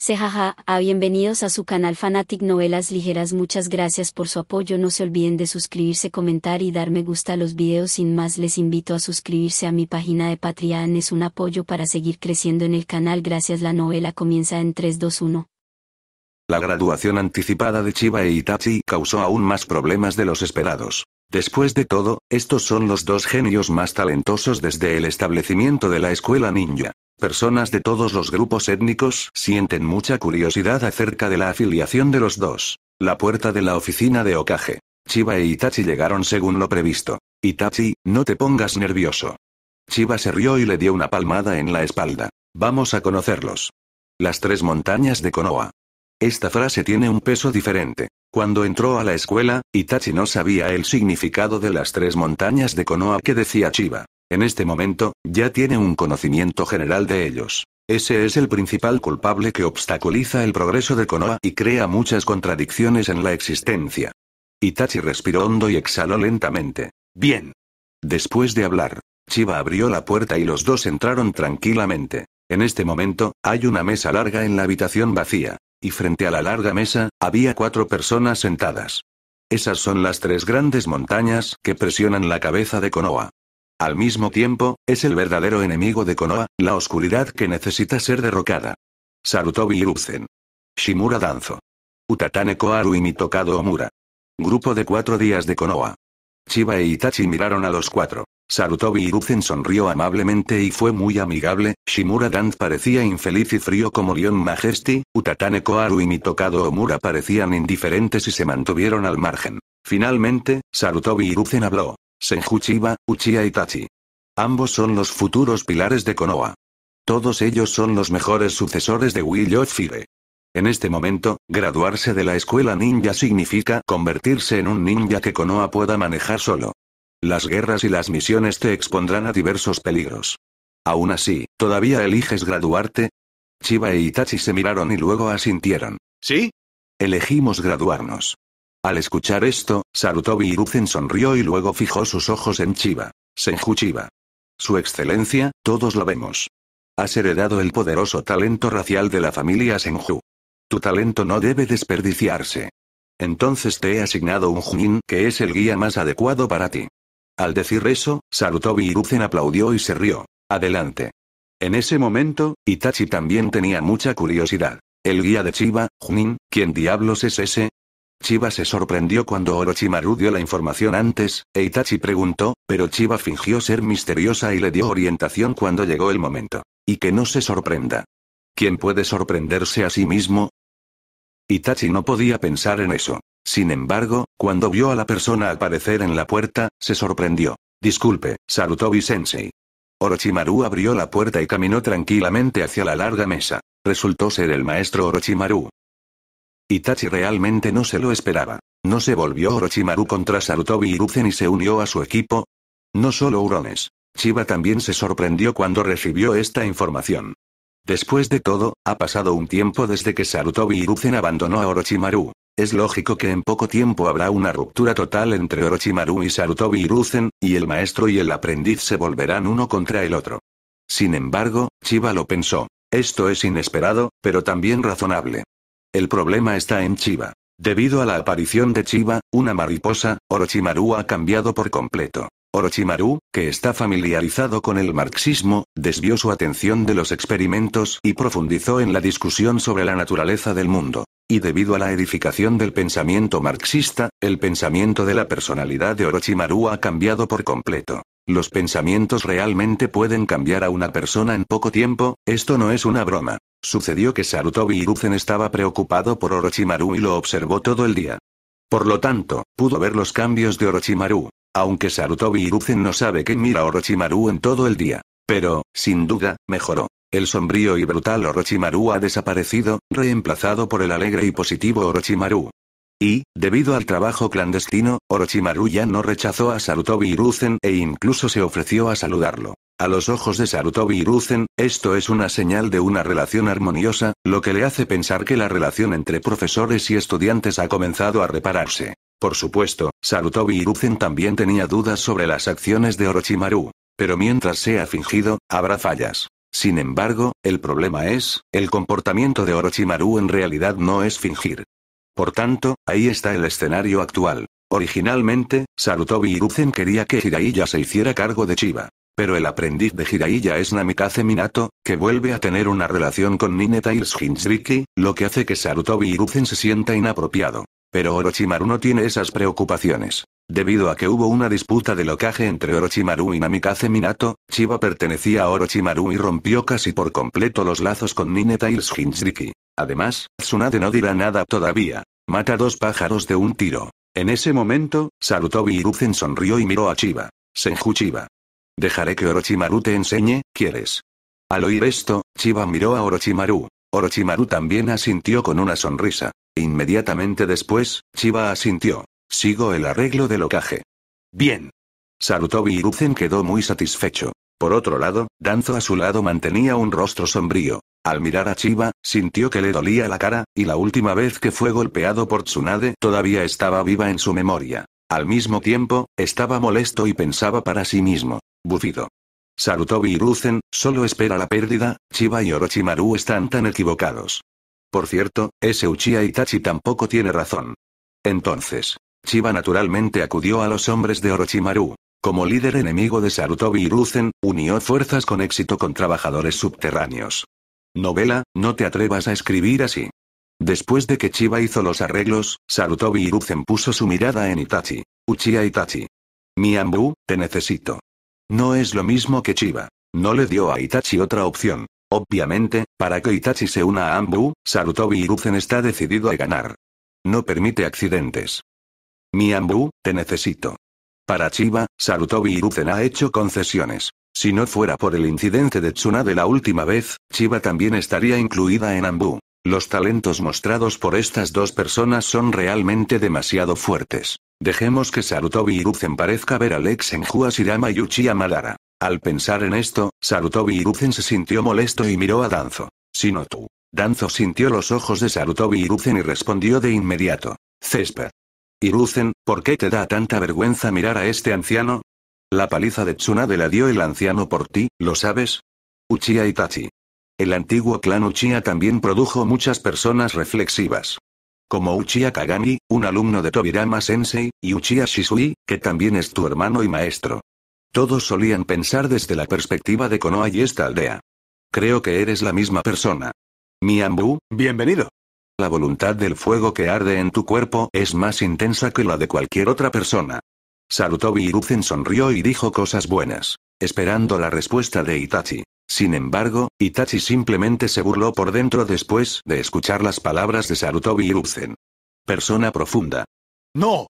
Sejaja, a ah, bienvenidos a su canal Fanatic Novelas Ligeras muchas gracias por su apoyo no se olviden de suscribirse comentar y dar me gusta a los videos sin más les invito a suscribirse a mi página de Patreon es un apoyo para seguir creciendo en el canal gracias la novela comienza en 321. La graduación anticipada de Chiba e Itachi causó aún más problemas de los esperados. Después de todo, estos son los dos genios más talentosos desde el establecimiento de la escuela ninja. Personas de todos los grupos étnicos sienten mucha curiosidad acerca de la afiliación de los dos. La puerta de la oficina de Okage. Chiba e Itachi llegaron según lo previsto. Itachi, no te pongas nervioso. Chiba se rió y le dio una palmada en la espalda. Vamos a conocerlos. Las tres montañas de Konoha. Esta frase tiene un peso diferente. Cuando entró a la escuela, Itachi no sabía el significado de las tres montañas de Konoha que decía Chiba. En este momento, ya tiene un conocimiento general de ellos. Ese es el principal culpable que obstaculiza el progreso de Konoha y crea muchas contradicciones en la existencia. Itachi respiró hondo y exhaló lentamente. Bien. Después de hablar, Chiba abrió la puerta y los dos entraron tranquilamente. En este momento, hay una mesa larga en la habitación vacía. Y frente a la larga mesa, había cuatro personas sentadas. Esas son las tres grandes montañas que presionan la cabeza de Konoha. Al mismo tiempo, es el verdadero enemigo de Konoha, la oscuridad que necesita ser derrocada. Sarutobi Iruzen. Shimura Danzo. Utatane Koharu y Mitokado Omura. Grupo de cuatro días de Konoha. Chiba e Itachi miraron a los cuatro. Sarutobi Iruzen sonrió amablemente y fue muy amigable, Shimura Danz parecía infeliz y frío como Lion Majesty, Utatane Koharu y Mitokado Omura parecían indiferentes y se mantuvieron al margen. Finalmente, Sarutobi Iruzen habló. Chiba, Uchiha Itachi. Ambos son los futuros pilares de Konoha. Todos ellos son los mejores sucesores de Will Fire. En este momento, graduarse de la escuela ninja significa convertirse en un ninja que Konoha pueda manejar solo. Las guerras y las misiones te expondrán a diversos peligros. Aún así, ¿todavía eliges graduarte? Chiba e Itachi se miraron y luego asintieron. ¿Sí? Elegimos graduarnos. Al escuchar esto, Sarutobi Hiruzen sonrió y luego fijó sus ojos en Chiba. Senju Chiba. Su excelencia, todos lo vemos. Has heredado el poderoso talento racial de la familia Senju. Tu talento no debe desperdiciarse. Entonces te he asignado un Junin que es el guía más adecuado para ti. Al decir eso, Sarutobi Hiruzen aplaudió y se rió. Adelante. En ese momento, Itachi también tenía mucha curiosidad. El guía de Chiba, Junin, ¿quién diablos es ese? Chiba se sorprendió cuando Orochimaru dio la información antes, e Itachi preguntó, pero Chiba fingió ser misteriosa y le dio orientación cuando llegó el momento. Y que no se sorprenda. ¿Quién puede sorprenderse a sí mismo? Itachi no podía pensar en eso. Sin embargo, cuando vio a la persona aparecer en la puerta, se sorprendió. Disculpe, saludó Sensei. Orochimaru abrió la puerta y caminó tranquilamente hacia la larga mesa. Resultó ser el maestro Orochimaru. Itachi realmente no se lo esperaba. No se volvió Orochimaru contra Sarutobi y y se unió a su equipo. No solo Urones. Chiba también se sorprendió cuando recibió esta información. Después de todo, ha pasado un tiempo desde que Sarutobi Hiruzen abandonó a Orochimaru. Es lógico que en poco tiempo habrá una ruptura total entre Orochimaru y Sarutobi Hiruzen, y el maestro y el aprendiz se volverán uno contra el otro. Sin embargo, Chiba lo pensó. Esto es inesperado, pero también razonable. El problema está en Chiba. Debido a la aparición de Chiba, una mariposa, Orochimaru ha cambiado por completo. Orochimaru, que está familiarizado con el marxismo, desvió su atención de los experimentos y profundizó en la discusión sobre la naturaleza del mundo. Y debido a la edificación del pensamiento marxista, el pensamiento de la personalidad de Orochimaru ha cambiado por completo. Los pensamientos realmente pueden cambiar a una persona en poco tiempo, esto no es una broma. Sucedió que Sarutobi Hiruzen estaba preocupado por Orochimaru y lo observó todo el día. Por lo tanto, pudo ver los cambios de Orochimaru. Aunque Sarutobi Hiruzen no sabe qué mira Orochimaru en todo el día. Pero, sin duda, mejoró. El sombrío y brutal Orochimaru ha desaparecido, reemplazado por el alegre y positivo Orochimaru. Y, debido al trabajo clandestino, Orochimaru ya no rechazó a Sarutobi Hiruzen e incluso se ofreció a saludarlo. A los ojos de Sarutobi y esto es una señal de una relación armoniosa, lo que le hace pensar que la relación entre profesores y estudiantes ha comenzado a repararse. Por supuesto, Sarutobi y también tenía dudas sobre las acciones de Orochimaru. Pero mientras sea fingido, habrá fallas. Sin embargo, el problema es, el comportamiento de Orochimaru en realidad no es fingir. Por tanto, ahí está el escenario actual. Originalmente, Sarutobi Iruzen quería que Hiraiya se hiciera cargo de Chiba. Pero el aprendiz de Jiraiya es Namikaze Minato, que vuelve a tener una relación con Nine y Hinsriki, lo que hace que Sarutobi Hiruzen se sienta inapropiado. Pero Orochimaru no tiene esas preocupaciones. Debido a que hubo una disputa de locaje entre Orochimaru y Namikaze Minato, Chiba pertenecía a Orochimaru y rompió casi por completo los lazos con Nine y Hinsriki. Además, Tsunade no dirá nada todavía. Mata dos pájaros de un tiro. En ese momento, Sarutobi Hiruzen sonrió y miró a Chiba. Senju Chiba. Dejaré que Orochimaru te enseñe, ¿quieres? Al oír esto, Chiba miró a Orochimaru. Orochimaru también asintió con una sonrisa. Inmediatamente después, Chiba asintió. Sigo el arreglo del ocaje. Bien. Sarutobi Hiruzen quedó muy satisfecho. Por otro lado, Danzo a su lado mantenía un rostro sombrío. Al mirar a Chiba, sintió que le dolía la cara, y la última vez que fue golpeado por Tsunade todavía estaba viva en su memoria. Al mismo tiempo, estaba molesto y pensaba para sí mismo. Bufido. Sarutobi y Ruzen, solo espera la pérdida, Chiba y Orochimaru están tan equivocados. Por cierto, ese Uchiha Itachi tampoco tiene razón. Entonces, Chiba naturalmente acudió a los hombres de Orochimaru. Como líder enemigo de Sarutobi y Ruzen, unió fuerzas con éxito con trabajadores subterráneos. Novela, no te atrevas a escribir así. Después de que Chiba hizo los arreglos, Sarutobi Hiruzen puso su mirada en Itachi. Uchiha Itachi. Anbu, te necesito. No es lo mismo que Chiba. No le dio a Itachi otra opción. Obviamente, para que Itachi se una a Ambu, Sarutobi Hiruzen está decidido a ganar. No permite accidentes. Miambu, te necesito. Para Chiba, Sarutobi Hiruzen ha hecho concesiones. Si no fuera por el incidente de Tsuna de la última vez, Chiba también estaría incluida en Ambu. Los talentos mostrados por estas dos personas son realmente demasiado fuertes. Dejemos que Sarutobi Hiruzen parezca ver a Lex en Juasirama y Uchiha Madara. Al pensar en esto, Sarutobi Hiruzen se sintió molesto y miró a Danzo. tú. Danzo sintió los ojos de Sarutobi Hiruzen y respondió de inmediato. Césped. Hiruzen, ¿por qué te da tanta vergüenza mirar a este anciano? La paliza de Tsunade la dio el anciano por ti, ¿lo sabes? Uchiha Itachi. El antiguo clan Uchiha también produjo muchas personas reflexivas. Como Uchiha Kagami, un alumno de Tobirama Sensei, y Uchiha Shisui, que también es tu hermano y maestro. Todos solían pensar desde la perspectiva de Konoha y esta aldea. Creo que eres la misma persona. Miambu, bienvenido. La voluntad del fuego que arde en tu cuerpo es más intensa que la de cualquier otra persona. Sarutobi Hiruzen sonrió y dijo cosas buenas, esperando la respuesta de Itachi. Sin embargo, Itachi simplemente se burló por dentro después de escuchar las palabras de Sarutobi Hiruzen. Persona profunda. ¡No!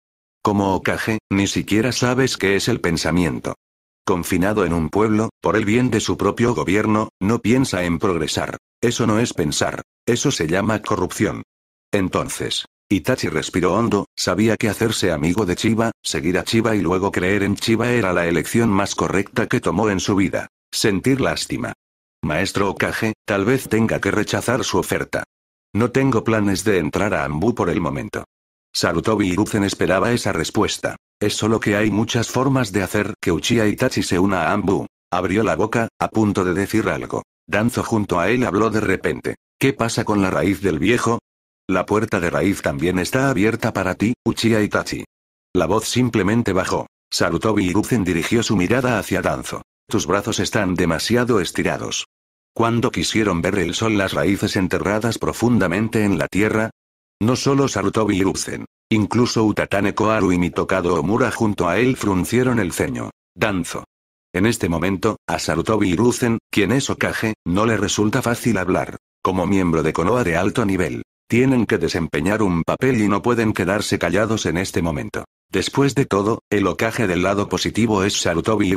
Como Okage, ni siquiera sabes qué es el pensamiento. Confinado en un pueblo, por el bien de su propio gobierno, no piensa en progresar. Eso no es pensar. Eso se llama corrupción. Entonces, Itachi respiró hondo, sabía que hacerse amigo de Chiba, seguir a Chiba y luego creer en Chiba era la elección más correcta que tomó en su vida. Sentir lástima. Maestro Okage, tal vez tenga que rechazar su oferta. No tengo planes de entrar a Ambu por el momento. Sarutobi Hiruzen esperaba esa respuesta. Es solo que hay muchas formas de hacer que Uchiha Itachi se una a Ambu. Abrió la boca, a punto de decir algo. Danzo junto a él habló de repente. ¿Qué pasa con la raíz del viejo? La puerta de raíz también está abierta para ti, Uchiha Itachi. La voz simplemente bajó. Sarutobi Hiruzen dirigió su mirada hacia Danzo. Tus brazos están demasiado estirados. Cuando quisieron ver el sol las raíces enterradas profundamente en la tierra? No solo Sarutobi y Incluso Utatane Koharu y Mitokado Omura junto a él fruncieron el ceño. Danzo. En este momento, a Sarutobi Ruzen, quien es Okage, no le resulta fácil hablar. Como miembro de Konoha de alto nivel, tienen que desempeñar un papel y no pueden quedarse callados en este momento. Después de todo, el ocaje del lado positivo es sarutobi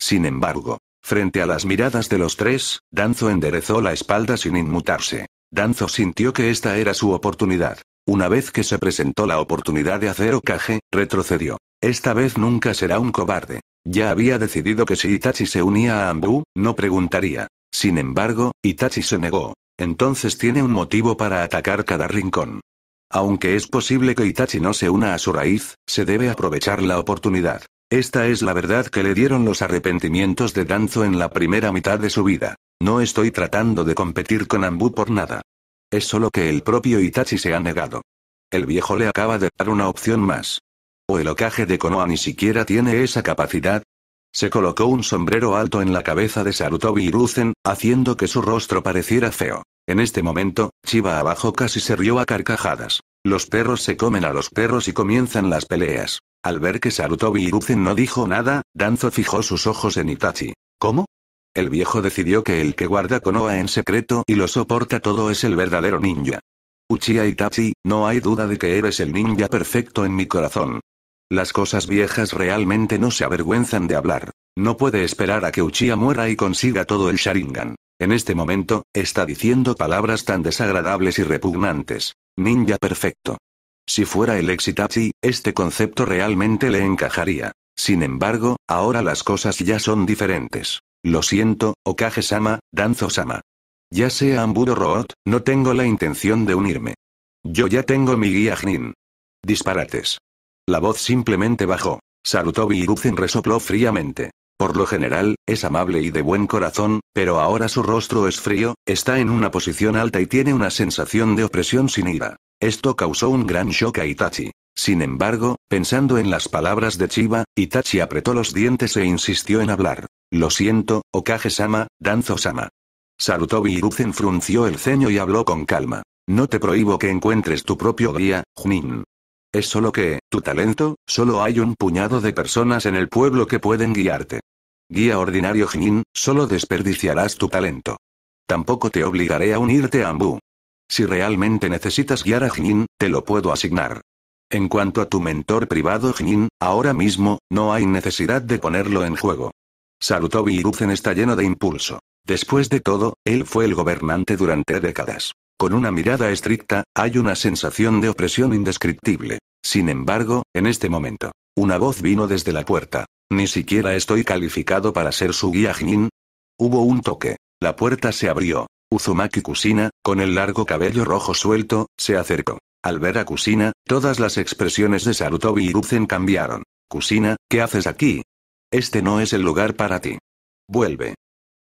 Sin embargo, frente a las miradas de los tres, Danzo enderezó la espalda sin inmutarse. Danzo sintió que esta era su oportunidad. Una vez que se presentó la oportunidad de hacer ocaje, retrocedió. Esta vez nunca será un cobarde. Ya había decidido que si Itachi se unía a Ambu, no preguntaría. Sin embargo, Itachi se negó. Entonces tiene un motivo para atacar cada rincón. Aunque es posible que Itachi no se una a su raíz, se debe aprovechar la oportunidad. Esta es la verdad que le dieron los arrepentimientos de Danzo en la primera mitad de su vida. No estoy tratando de competir con Ambu por nada. Es solo que el propio Itachi se ha negado. El viejo le acaba de dar una opción más. O el ocaje de Konoha ni siquiera tiene esa capacidad, se colocó un sombrero alto en la cabeza de Sarutobi Hiruzen, haciendo que su rostro pareciera feo. En este momento, Chiba abajo casi se rió a carcajadas. Los perros se comen a los perros y comienzan las peleas. Al ver que Sarutobi Hiruzen no dijo nada, Danzo fijó sus ojos en Itachi. ¿Cómo? El viejo decidió que el que guarda Konoha en secreto y lo soporta todo es el verdadero ninja. Uchiha Itachi, no hay duda de que eres el ninja perfecto en mi corazón. Las cosas viejas realmente no se avergüenzan de hablar. No puede esperar a que Uchiha muera y consiga todo el Sharingan. En este momento, está diciendo palabras tan desagradables y repugnantes. Ninja perfecto. Si fuera el Exitachi, este concepto realmente le encajaría. Sin embargo, ahora las cosas ya son diferentes. Lo siento, Okage-sama, Danzo-sama. Ya sea Amburo Root, no tengo la intención de unirme. Yo ya tengo mi guía Jnin. Disparates. La voz simplemente bajó. Sarutobi Iruzin resopló fríamente. Por lo general, es amable y de buen corazón, pero ahora su rostro es frío, está en una posición alta y tiene una sensación de opresión sin ira. Esto causó un gran shock a Itachi. Sin embargo, pensando en las palabras de Chiba, Itachi apretó los dientes e insistió en hablar. Lo siento, Okage-sama, Danzo-sama. Sarutobi Hiruzen frunció el ceño y habló con calma. No te prohíbo que encuentres tu propio guía, Junin. Es solo que, tu talento, solo hay un puñado de personas en el pueblo que pueden guiarte. Guía ordinario Jinin, solo desperdiciarás tu talento. Tampoco te obligaré a unirte a Ambu. Si realmente necesitas guiar a Jinin, te lo puedo asignar. En cuanto a tu mentor privado Jinin, ahora mismo, no hay necesidad de ponerlo en juego. Sarutobi está lleno de impulso. Después de todo, él fue el gobernante durante décadas. Con una mirada estricta, hay una sensación de opresión indescriptible. Sin embargo, en este momento, una voz vino desde la puerta. Ni siquiera estoy calificado para ser su guía Jin. Hubo un toque. La puerta se abrió. Uzumaki Kusina, con el largo cabello rojo suelto, se acercó. Al ver a Kusina, todas las expresiones de Sarutobi y cambiaron. Kusina, ¿qué haces aquí? Este no es el lugar para ti. Vuelve.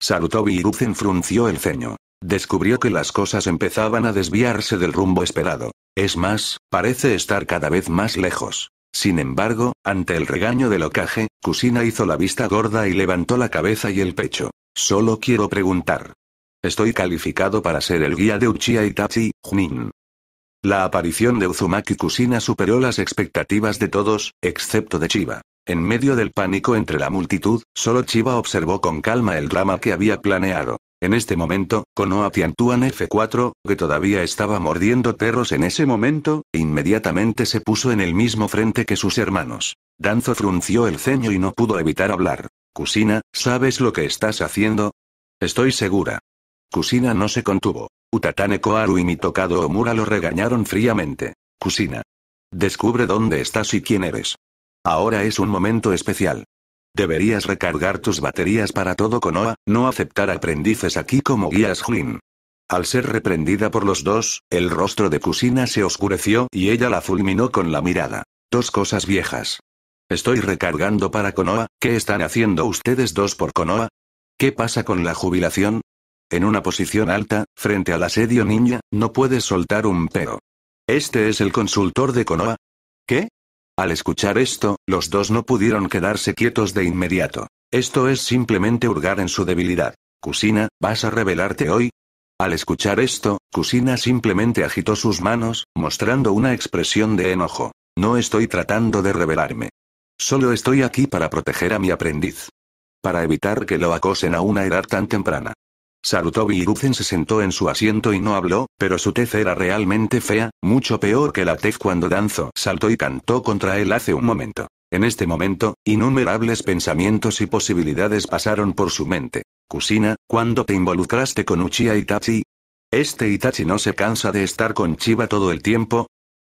Sarutobi Hiruzen frunció el ceño. Descubrió que las cosas empezaban a desviarse del rumbo esperado. Es más, parece estar cada vez más lejos. Sin embargo, ante el regaño de ocaje, kusina hizo la vista gorda y levantó la cabeza y el pecho. Solo quiero preguntar. Estoy calificado para ser el guía de Uchiha Itachi, Junin. La aparición de Uzumaki Kusina superó las expectativas de todos, excepto de Chiba. En medio del pánico entre la multitud, solo Chiba observó con calma el drama que había planeado. En este momento, Konoha Tiantuan F4, que todavía estaba mordiendo perros en ese momento, inmediatamente se puso en el mismo frente que sus hermanos. Danzo frunció el ceño y no pudo evitar hablar. Kusina, ¿sabes lo que estás haciendo? Estoy segura. Kusina no se contuvo. Utatane Koharu y mi tocado Omura lo regañaron fríamente. Kusina. Descubre dónde estás y quién eres. Ahora es un momento especial. Deberías recargar tus baterías para todo Konoha, no aceptar aprendices aquí como guías Jin. Al ser reprendida por los dos, el rostro de Kusina se oscureció y ella la fulminó con la mirada. Dos cosas viejas. Estoy recargando para Konoha, ¿qué están haciendo ustedes dos por Konoha? ¿Qué pasa con la jubilación? En una posición alta, frente al asedio niña, no puedes soltar un pero. Este es el consultor de Konoha. ¿Qué? Al escuchar esto, los dos no pudieron quedarse quietos de inmediato. Esto es simplemente hurgar en su debilidad. Kusina, ¿vas a revelarte hoy? Al escuchar esto, Kusina simplemente agitó sus manos, mostrando una expresión de enojo. No estoy tratando de revelarme. Solo estoy aquí para proteger a mi aprendiz. Para evitar que lo acosen a una edad tan temprana. Sarutobi Hiruzen se sentó en su asiento y no habló, pero su tez era realmente fea, mucho peor que la tez cuando Danzo saltó y cantó contra él hace un momento. En este momento, innumerables pensamientos y posibilidades pasaron por su mente. Kusina, ¿cuándo te involucraste con Uchiha Itachi? ¿Este Itachi no se cansa de estar con Chiba todo el tiempo?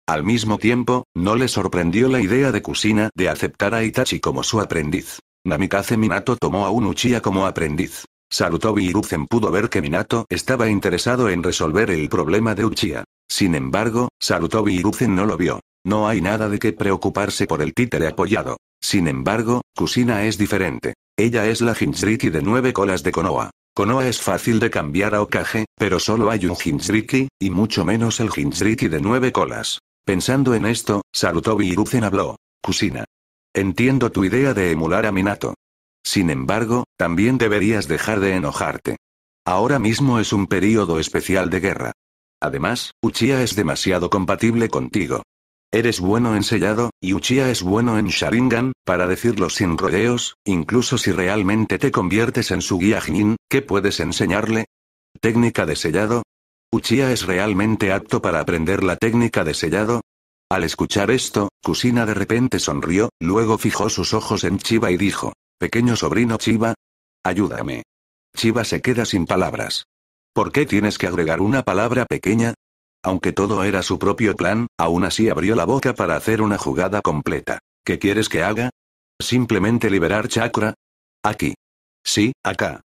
Al mismo tiempo, no le sorprendió la idea de Kusina de aceptar a Itachi como su aprendiz. Namikaze Minato tomó a un Uchiha como aprendiz. Sarutobi Iruzen pudo ver que Minato estaba interesado en resolver el problema de Uchiha. Sin embargo, Sarutobi Iruzen no lo vio. No hay nada de qué preocuparse por el títere apoyado. Sin embargo, Kusina es diferente. Ella es la Jinchuriki de nueve colas de Konoha. Konoha es fácil de cambiar a Okage, pero solo hay un Jinchuriki, y mucho menos el Jinchuriki de nueve colas. Pensando en esto, Sarutobi Iruzen habló. Kusina. Entiendo tu idea de emular a Minato. Sin embargo, también deberías dejar de enojarte. Ahora mismo es un periodo especial de guerra. Además, Uchiha es demasiado compatible contigo. Eres bueno en sellado, y Uchiha es bueno en Sharingan, para decirlo sin rodeos, incluso si realmente te conviertes en su guía Jin, ¿qué puedes enseñarle? ¿Técnica de sellado? ¿Uchiha es realmente apto para aprender la técnica de sellado? Al escuchar esto, Kusina de repente sonrió, luego fijó sus ojos en Chiba y dijo, Pequeño sobrino Chiva. Ayúdame. Chiva se queda sin palabras. ¿Por qué tienes que agregar una palabra pequeña? Aunque todo era su propio plan, aún así abrió la boca para hacer una jugada completa. ¿Qué quieres que haga? Simplemente liberar chakra. Aquí. Sí, acá.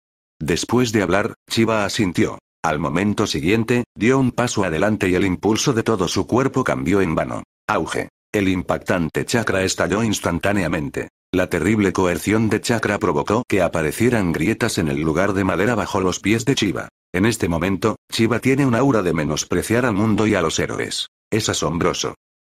Después de hablar, Chiva asintió. Al momento siguiente, dio un paso adelante y el impulso de todo su cuerpo cambió en vano. Auge. El impactante chakra estalló instantáneamente. La terrible coerción de chakra provocó que aparecieran grietas en el lugar de madera bajo los pies de Chiva. En este momento, Chiva tiene un aura de menospreciar al mundo y a los héroes. Es asombroso.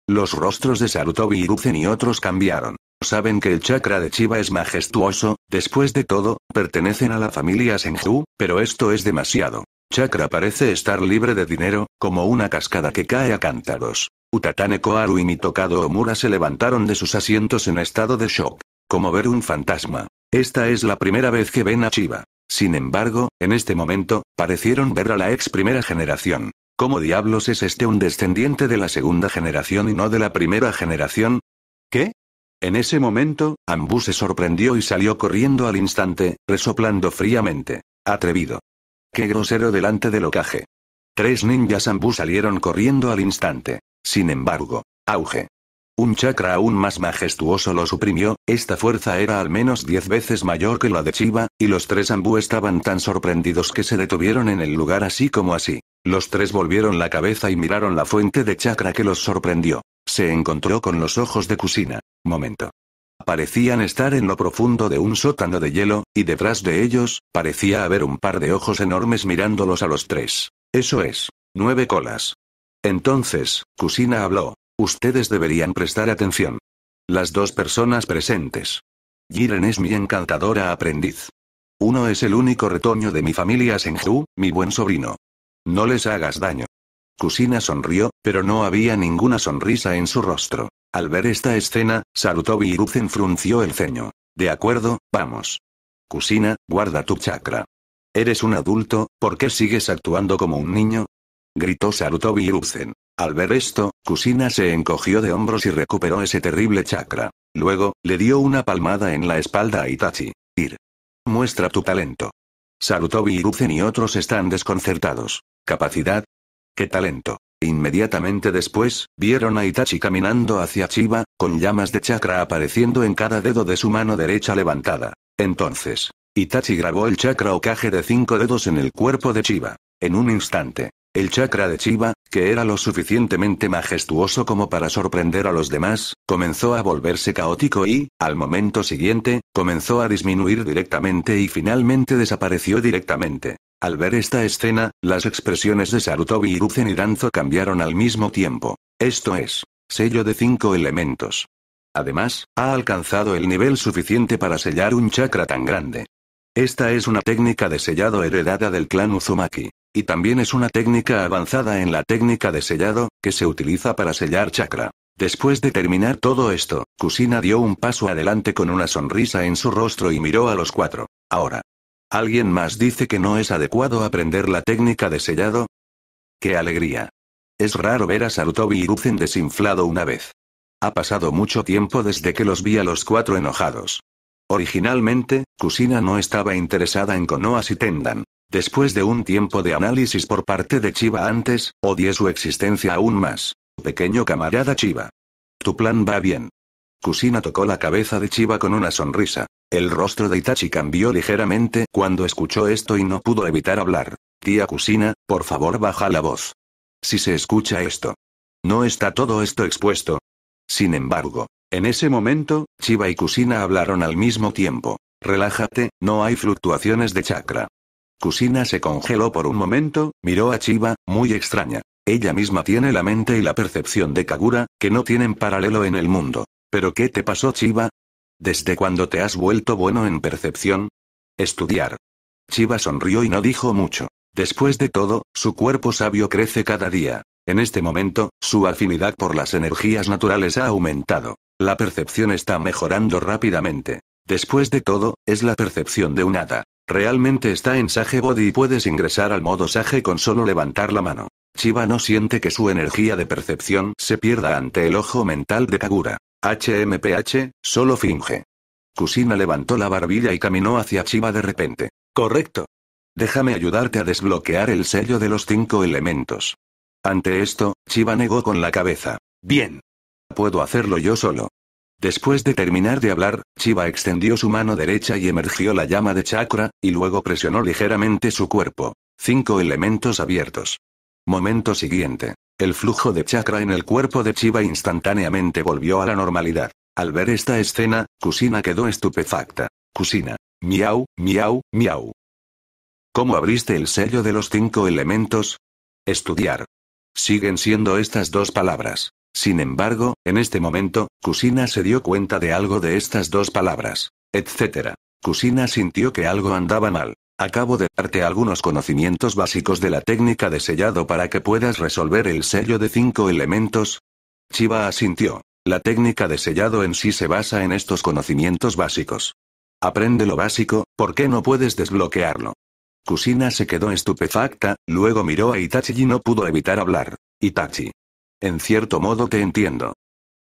Los rostros de Sarutobi y y otros cambiaron. Saben que el chakra de Chiva es majestuoso, después de todo, pertenecen a la familia Senju, pero esto es demasiado. Chakra parece estar libre de dinero, como una cascada que cae a cántaros. Utatane Koharu y Mitokado Omura se levantaron de sus asientos en estado de shock. Como ver un fantasma. Esta es la primera vez que ven a Chiba. Sin embargo, en este momento, parecieron ver a la ex primera generación. ¿Cómo diablos es este un descendiente de la segunda generación y no de la primera generación? ¿Qué? En ese momento, Ambu se sorprendió y salió corriendo al instante, resoplando fríamente. Atrevido. Qué grosero delante del ocaje. Tres ninjas Ambu salieron corriendo al instante. Sin embargo, auge. Un chakra aún más majestuoso lo suprimió, esta fuerza era al menos diez veces mayor que la de chiva y los tres Ambu estaban tan sorprendidos que se detuvieron en el lugar así como así. Los tres volvieron la cabeza y miraron la fuente de chakra que los sorprendió. Se encontró con los ojos de Kusina. Momento. Parecían estar en lo profundo de un sótano de hielo, y detrás de ellos, parecía haber un par de ojos enormes mirándolos a los tres. Eso es. Nueve colas. Entonces, Kusina habló. Ustedes deberían prestar atención. Las dos personas presentes. Jiren es mi encantadora aprendiz. Uno es el único retoño de mi familia Senju, mi buen sobrino. No les hagas daño. Kusina sonrió, pero no había ninguna sonrisa en su rostro. Al ver esta escena, Sarutobi Hiruzen frunció el ceño. De acuerdo, vamos. Kusina, guarda tu chakra. Eres un adulto, ¿por qué sigues actuando como un niño? gritó Sarutobi Hiruzen. Al ver esto, Kusina se encogió de hombros y recuperó ese terrible chakra. Luego, le dio una palmada en la espalda a Itachi. Ir. Muestra tu talento. Sarutobi Hiruzen y otros están desconcertados. Capacidad. ¿Qué talento? Inmediatamente después, vieron a Itachi caminando hacia Chiba, con llamas de chakra apareciendo en cada dedo de su mano derecha levantada. Entonces, Itachi grabó el chakra o caje de cinco dedos en el cuerpo de Chiba. En un instante, el chakra de Chiba, que era lo suficientemente majestuoso como para sorprender a los demás, comenzó a volverse caótico y, al momento siguiente, comenzó a disminuir directamente y finalmente desapareció directamente. Al ver esta escena, las expresiones de Sarutobi y y Danzo cambiaron al mismo tiempo. Esto es, sello de cinco elementos. Además, ha alcanzado el nivel suficiente para sellar un chakra tan grande. Esta es una técnica de sellado heredada del clan Uzumaki. Y también es una técnica avanzada en la técnica de sellado, que se utiliza para sellar chakra. Después de terminar todo esto, Kusina dio un paso adelante con una sonrisa en su rostro y miró a los cuatro. Ahora. ¿Alguien más dice que no es adecuado aprender la técnica de sellado? ¡Qué alegría! Es raro ver a Sarutobi y Ruzen desinflado una vez. Ha pasado mucho tiempo desde que los vi a los cuatro enojados. Originalmente, Kusina no estaba interesada en Konoha y Tendan. Después de un tiempo de análisis por parte de Chiba antes, odié su existencia aún más. Pequeño camarada Chiba. Tu plan va bien. Kusina tocó la cabeza de Chiba con una sonrisa. El rostro de Itachi cambió ligeramente cuando escuchó esto y no pudo evitar hablar. Tía Kusina, por favor baja la voz. Si se escucha esto. No está todo esto expuesto. Sin embargo, en ese momento, Chiba y Kusina hablaron al mismo tiempo. Relájate, no hay fluctuaciones de chakra. Kusina se congeló por un momento, miró a Chiba, muy extraña. Ella misma tiene la mente y la percepción de Kagura, que no tienen paralelo en el mundo. ¿Pero qué te pasó Chiba? ¿Desde cuándo te has vuelto bueno en percepción? Estudiar. Chiba sonrió y no dijo mucho. Después de todo, su cuerpo sabio crece cada día. En este momento, su afinidad por las energías naturales ha aumentado. La percepción está mejorando rápidamente. Después de todo, es la percepción de un hada. Realmente está en Sage Body y puedes ingresar al modo Sage con solo levantar la mano. Chiba no siente que su energía de percepción se pierda ante el ojo mental de Kagura. HMPH, solo finge. Kusina levantó la barbilla y caminó hacia Chiba de repente. Correcto. Déjame ayudarte a desbloquear el sello de los cinco elementos. Ante esto, Chiba negó con la cabeza. Bien. Puedo hacerlo yo solo. Después de terminar de hablar, Chiva extendió su mano derecha y emergió la llama de chakra, y luego presionó ligeramente su cuerpo. Cinco elementos abiertos. Momento siguiente. El flujo de chakra en el cuerpo de Chiva instantáneamente volvió a la normalidad. Al ver esta escena, Kusina quedó estupefacta. Kusina. Miau, miau, miau. ¿Cómo abriste el sello de los cinco elementos? Estudiar. Siguen siendo estas dos palabras. Sin embargo, en este momento, Kusina se dio cuenta de algo de estas dos palabras, etc. Kusina sintió que algo andaba mal. Acabo de darte algunos conocimientos básicos de la técnica de sellado para que puedas resolver el sello de cinco elementos. Chiba asintió. La técnica de sellado en sí se basa en estos conocimientos básicos. Aprende lo básico, ¿por qué no puedes desbloquearlo? Kusina se quedó estupefacta, luego miró a Itachi y no pudo evitar hablar. Itachi. En cierto modo te entiendo.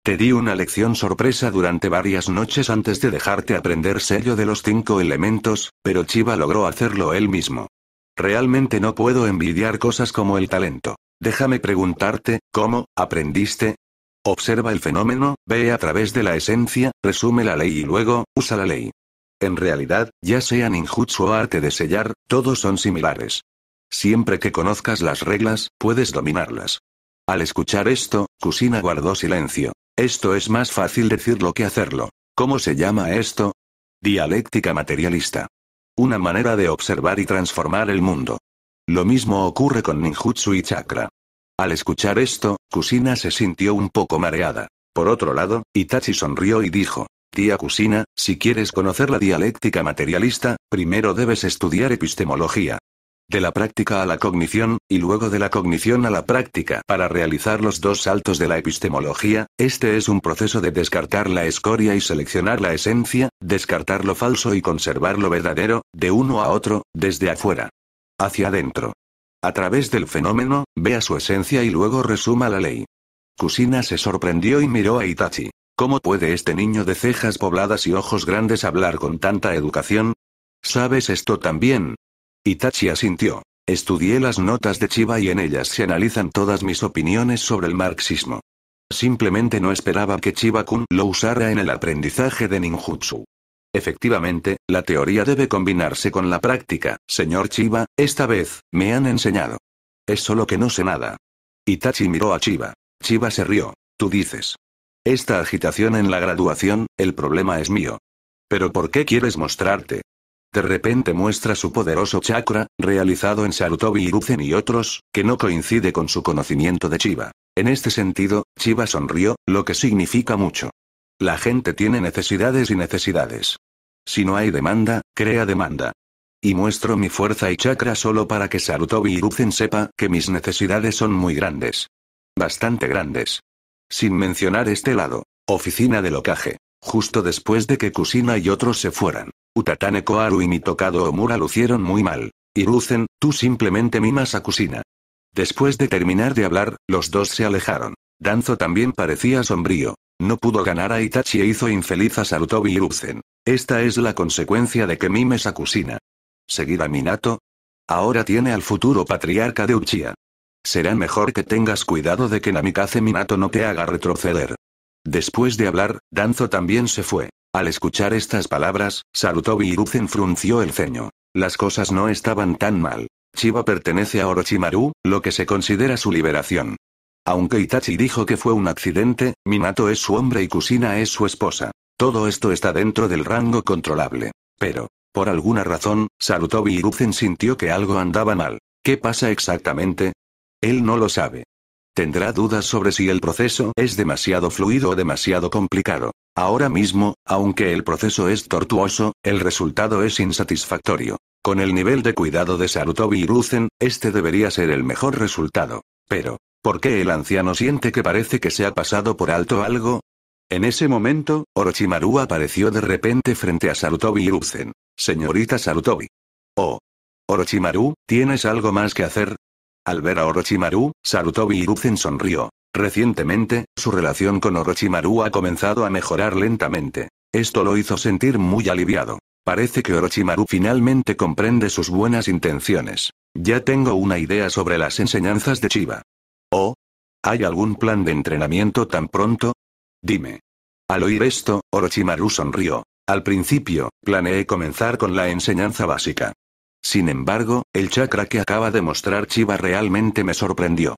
Te di una lección sorpresa durante varias noches antes de dejarte aprender sello de los cinco elementos, pero Chiva logró hacerlo él mismo. Realmente no puedo envidiar cosas como el talento. Déjame preguntarte, ¿cómo aprendiste? Observa el fenómeno, ve a través de la esencia, resume la ley y luego, usa la ley. En realidad, ya sea ninjutsu o arte de sellar, todos son similares. Siempre que conozcas las reglas, puedes dominarlas. Al escuchar esto, Kusina guardó silencio. Esto es más fácil decirlo que hacerlo. ¿Cómo se llama esto? Dialéctica materialista. Una manera de observar y transformar el mundo. Lo mismo ocurre con ninjutsu y chakra. Al escuchar esto, Kusina se sintió un poco mareada. Por otro lado, Itachi sonrió y dijo, Tía Kusina, si quieres conocer la dialéctica materialista, primero debes estudiar epistemología de la práctica a la cognición, y luego de la cognición a la práctica. Para realizar los dos saltos de la epistemología, este es un proceso de descartar la escoria y seleccionar la esencia, descartar lo falso y conservar lo verdadero, de uno a otro, desde afuera. Hacia adentro. A través del fenómeno, vea su esencia y luego resuma la ley. Kusina se sorprendió y miró a Itachi. ¿Cómo puede este niño de cejas pobladas y ojos grandes hablar con tanta educación? ¿Sabes esto también? Itachi asintió. Estudié las notas de Chiba y en ellas se analizan todas mis opiniones sobre el marxismo. Simplemente no esperaba que Chiba-kun lo usara en el aprendizaje de ninjutsu. Efectivamente, la teoría debe combinarse con la práctica, señor Chiba, esta vez, me han enseñado. Es solo que no sé nada. Itachi miró a Chiba. Chiba se rió. Tú dices. Esta agitación en la graduación, el problema es mío. Pero ¿por qué quieres mostrarte? De repente muestra su poderoso chakra, realizado en Sarutobi Hiruzen y otros, que no coincide con su conocimiento de Chiva. En este sentido, Chiva sonrió, lo que significa mucho. La gente tiene necesidades y necesidades. Si no hay demanda, crea demanda. Y muestro mi fuerza y chakra solo para que Sarutobi Hiruzen sepa que mis necesidades son muy grandes. Bastante grandes. Sin mencionar este lado. Oficina de locaje. Justo después de que Kusina y otros se fueran. Utatane Koharu y mi tocado Omura lucieron muy mal. Y Iruzen, tú simplemente mimas a Kusina. Después de terminar de hablar, los dos se alejaron. Danzo también parecía sombrío. No pudo ganar a Itachi e hizo infeliz a Sarutobi Iruzen. Esta es la consecuencia de que mimes a Kusina. ¿Seguir Minato? Ahora tiene al futuro patriarca de Uchiha. Será mejor que tengas cuidado de que Namikaze Minato no te haga retroceder. Después de hablar, Danzo también se fue. Al escuchar estas palabras, Sarutobi Hiruzen frunció el ceño. Las cosas no estaban tan mal. Chiba pertenece a Orochimaru, lo que se considera su liberación. Aunque Itachi dijo que fue un accidente, Minato es su hombre y Kusina es su esposa. Todo esto está dentro del rango controlable. Pero, por alguna razón, Sarutobi Hiruzen sintió que algo andaba mal. ¿Qué pasa exactamente? Él no lo sabe. Tendrá dudas sobre si el proceso es demasiado fluido o demasiado complicado. Ahora mismo, aunque el proceso es tortuoso, el resultado es insatisfactorio. Con el nivel de cuidado de Sarutobi y Ruzen, este debería ser el mejor resultado. Pero, ¿por qué el anciano siente que parece que se ha pasado por alto algo? En ese momento, Orochimaru apareció de repente frente a Sarutobi y Ruzen. Señorita Sarutobi. Oh. Orochimaru, ¿tienes algo más que hacer? Al ver a Orochimaru, Sarutobi Iruzen sonrió. Recientemente, su relación con Orochimaru ha comenzado a mejorar lentamente. Esto lo hizo sentir muy aliviado. Parece que Orochimaru finalmente comprende sus buenas intenciones. Ya tengo una idea sobre las enseñanzas de Chiba. ¿Oh? ¿Hay algún plan de entrenamiento tan pronto? Dime. Al oír esto, Orochimaru sonrió. Al principio, planeé comenzar con la enseñanza básica. Sin embargo, el chakra que acaba de mostrar Chiba realmente me sorprendió.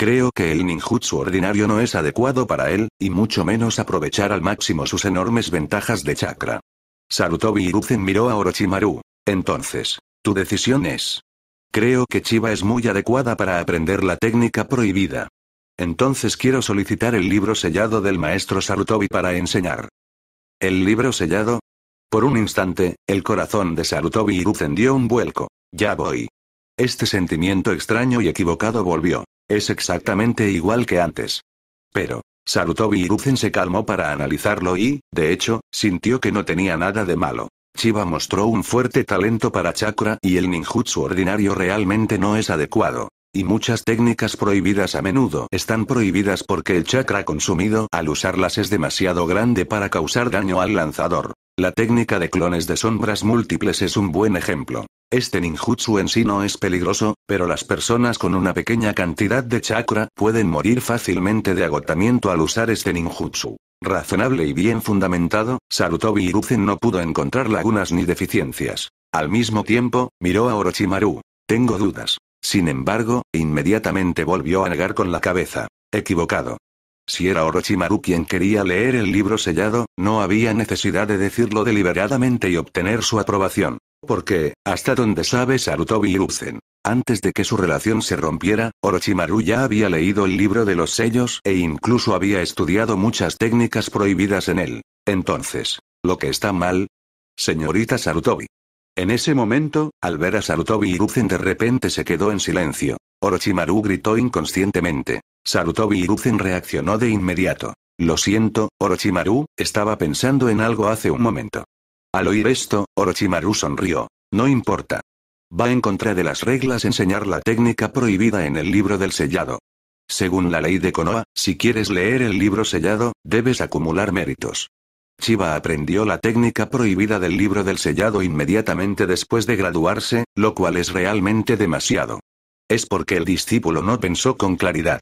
Creo que el ninjutsu ordinario no es adecuado para él, y mucho menos aprovechar al máximo sus enormes ventajas de chakra. Sarutobi Hiruzen miró a Orochimaru. Entonces, tu decisión es. Creo que Chiba es muy adecuada para aprender la técnica prohibida. Entonces quiero solicitar el libro sellado del maestro Sarutobi para enseñar. ¿El libro sellado? Por un instante, el corazón de Sarutobi Hiruzen dio un vuelco. Ya voy. Este sentimiento extraño y equivocado volvió. Es exactamente igual que antes. Pero, Sarutobi Iruzen se calmó para analizarlo y, de hecho, sintió que no tenía nada de malo. Chiba mostró un fuerte talento para chakra y el ninjutsu ordinario realmente no es adecuado y muchas técnicas prohibidas a menudo están prohibidas porque el chakra consumido al usarlas es demasiado grande para causar daño al lanzador. La técnica de clones de sombras múltiples es un buen ejemplo. Este ninjutsu en sí no es peligroso, pero las personas con una pequeña cantidad de chakra pueden morir fácilmente de agotamiento al usar este ninjutsu. Razonable y bien fundamentado, Sarutobi Hiruzen no pudo encontrar lagunas ni deficiencias. Al mismo tiempo, miró a Orochimaru. Tengo dudas. Sin embargo, inmediatamente volvió a negar con la cabeza. Equivocado. Si era Orochimaru quien quería leer el libro sellado, no había necesidad de decirlo deliberadamente y obtener su aprobación. Porque, hasta donde sabe Sarutobi Uzen, antes de que su relación se rompiera, Orochimaru ya había leído el libro de los sellos e incluso había estudiado muchas técnicas prohibidas en él. Entonces, lo que está mal. Señorita Sarutobi, en ese momento, al ver a Sarutobi Hiruzen de repente se quedó en silencio. Orochimaru gritó inconscientemente. Sarutobi Hiruzen reaccionó de inmediato. Lo siento, Orochimaru, estaba pensando en algo hace un momento. Al oír esto, Orochimaru sonrió. No importa. Va en contra de las reglas enseñar la técnica prohibida en el libro del sellado. Según la ley de Konoha, si quieres leer el libro sellado, debes acumular méritos. Chiba aprendió la técnica prohibida del libro del sellado inmediatamente después de graduarse, lo cual es realmente demasiado. Es porque el discípulo no pensó con claridad.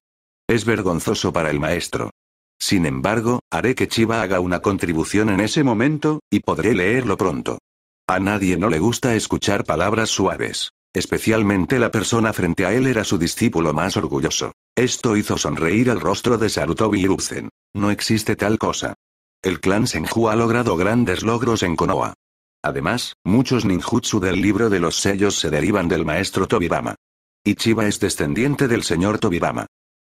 Es vergonzoso para el maestro. Sin embargo, haré que Chiva haga una contribución en ese momento, y podré leerlo pronto. A nadie no le gusta escuchar palabras suaves. Especialmente la persona frente a él era su discípulo más orgulloso. Esto hizo sonreír al rostro de Sarutobi Hiruzen. No existe tal cosa el clan Senju ha logrado grandes logros en Konoha. Además, muchos ninjutsu del libro de los sellos se derivan del maestro Tobirama. Chiba es descendiente del señor Tobirama.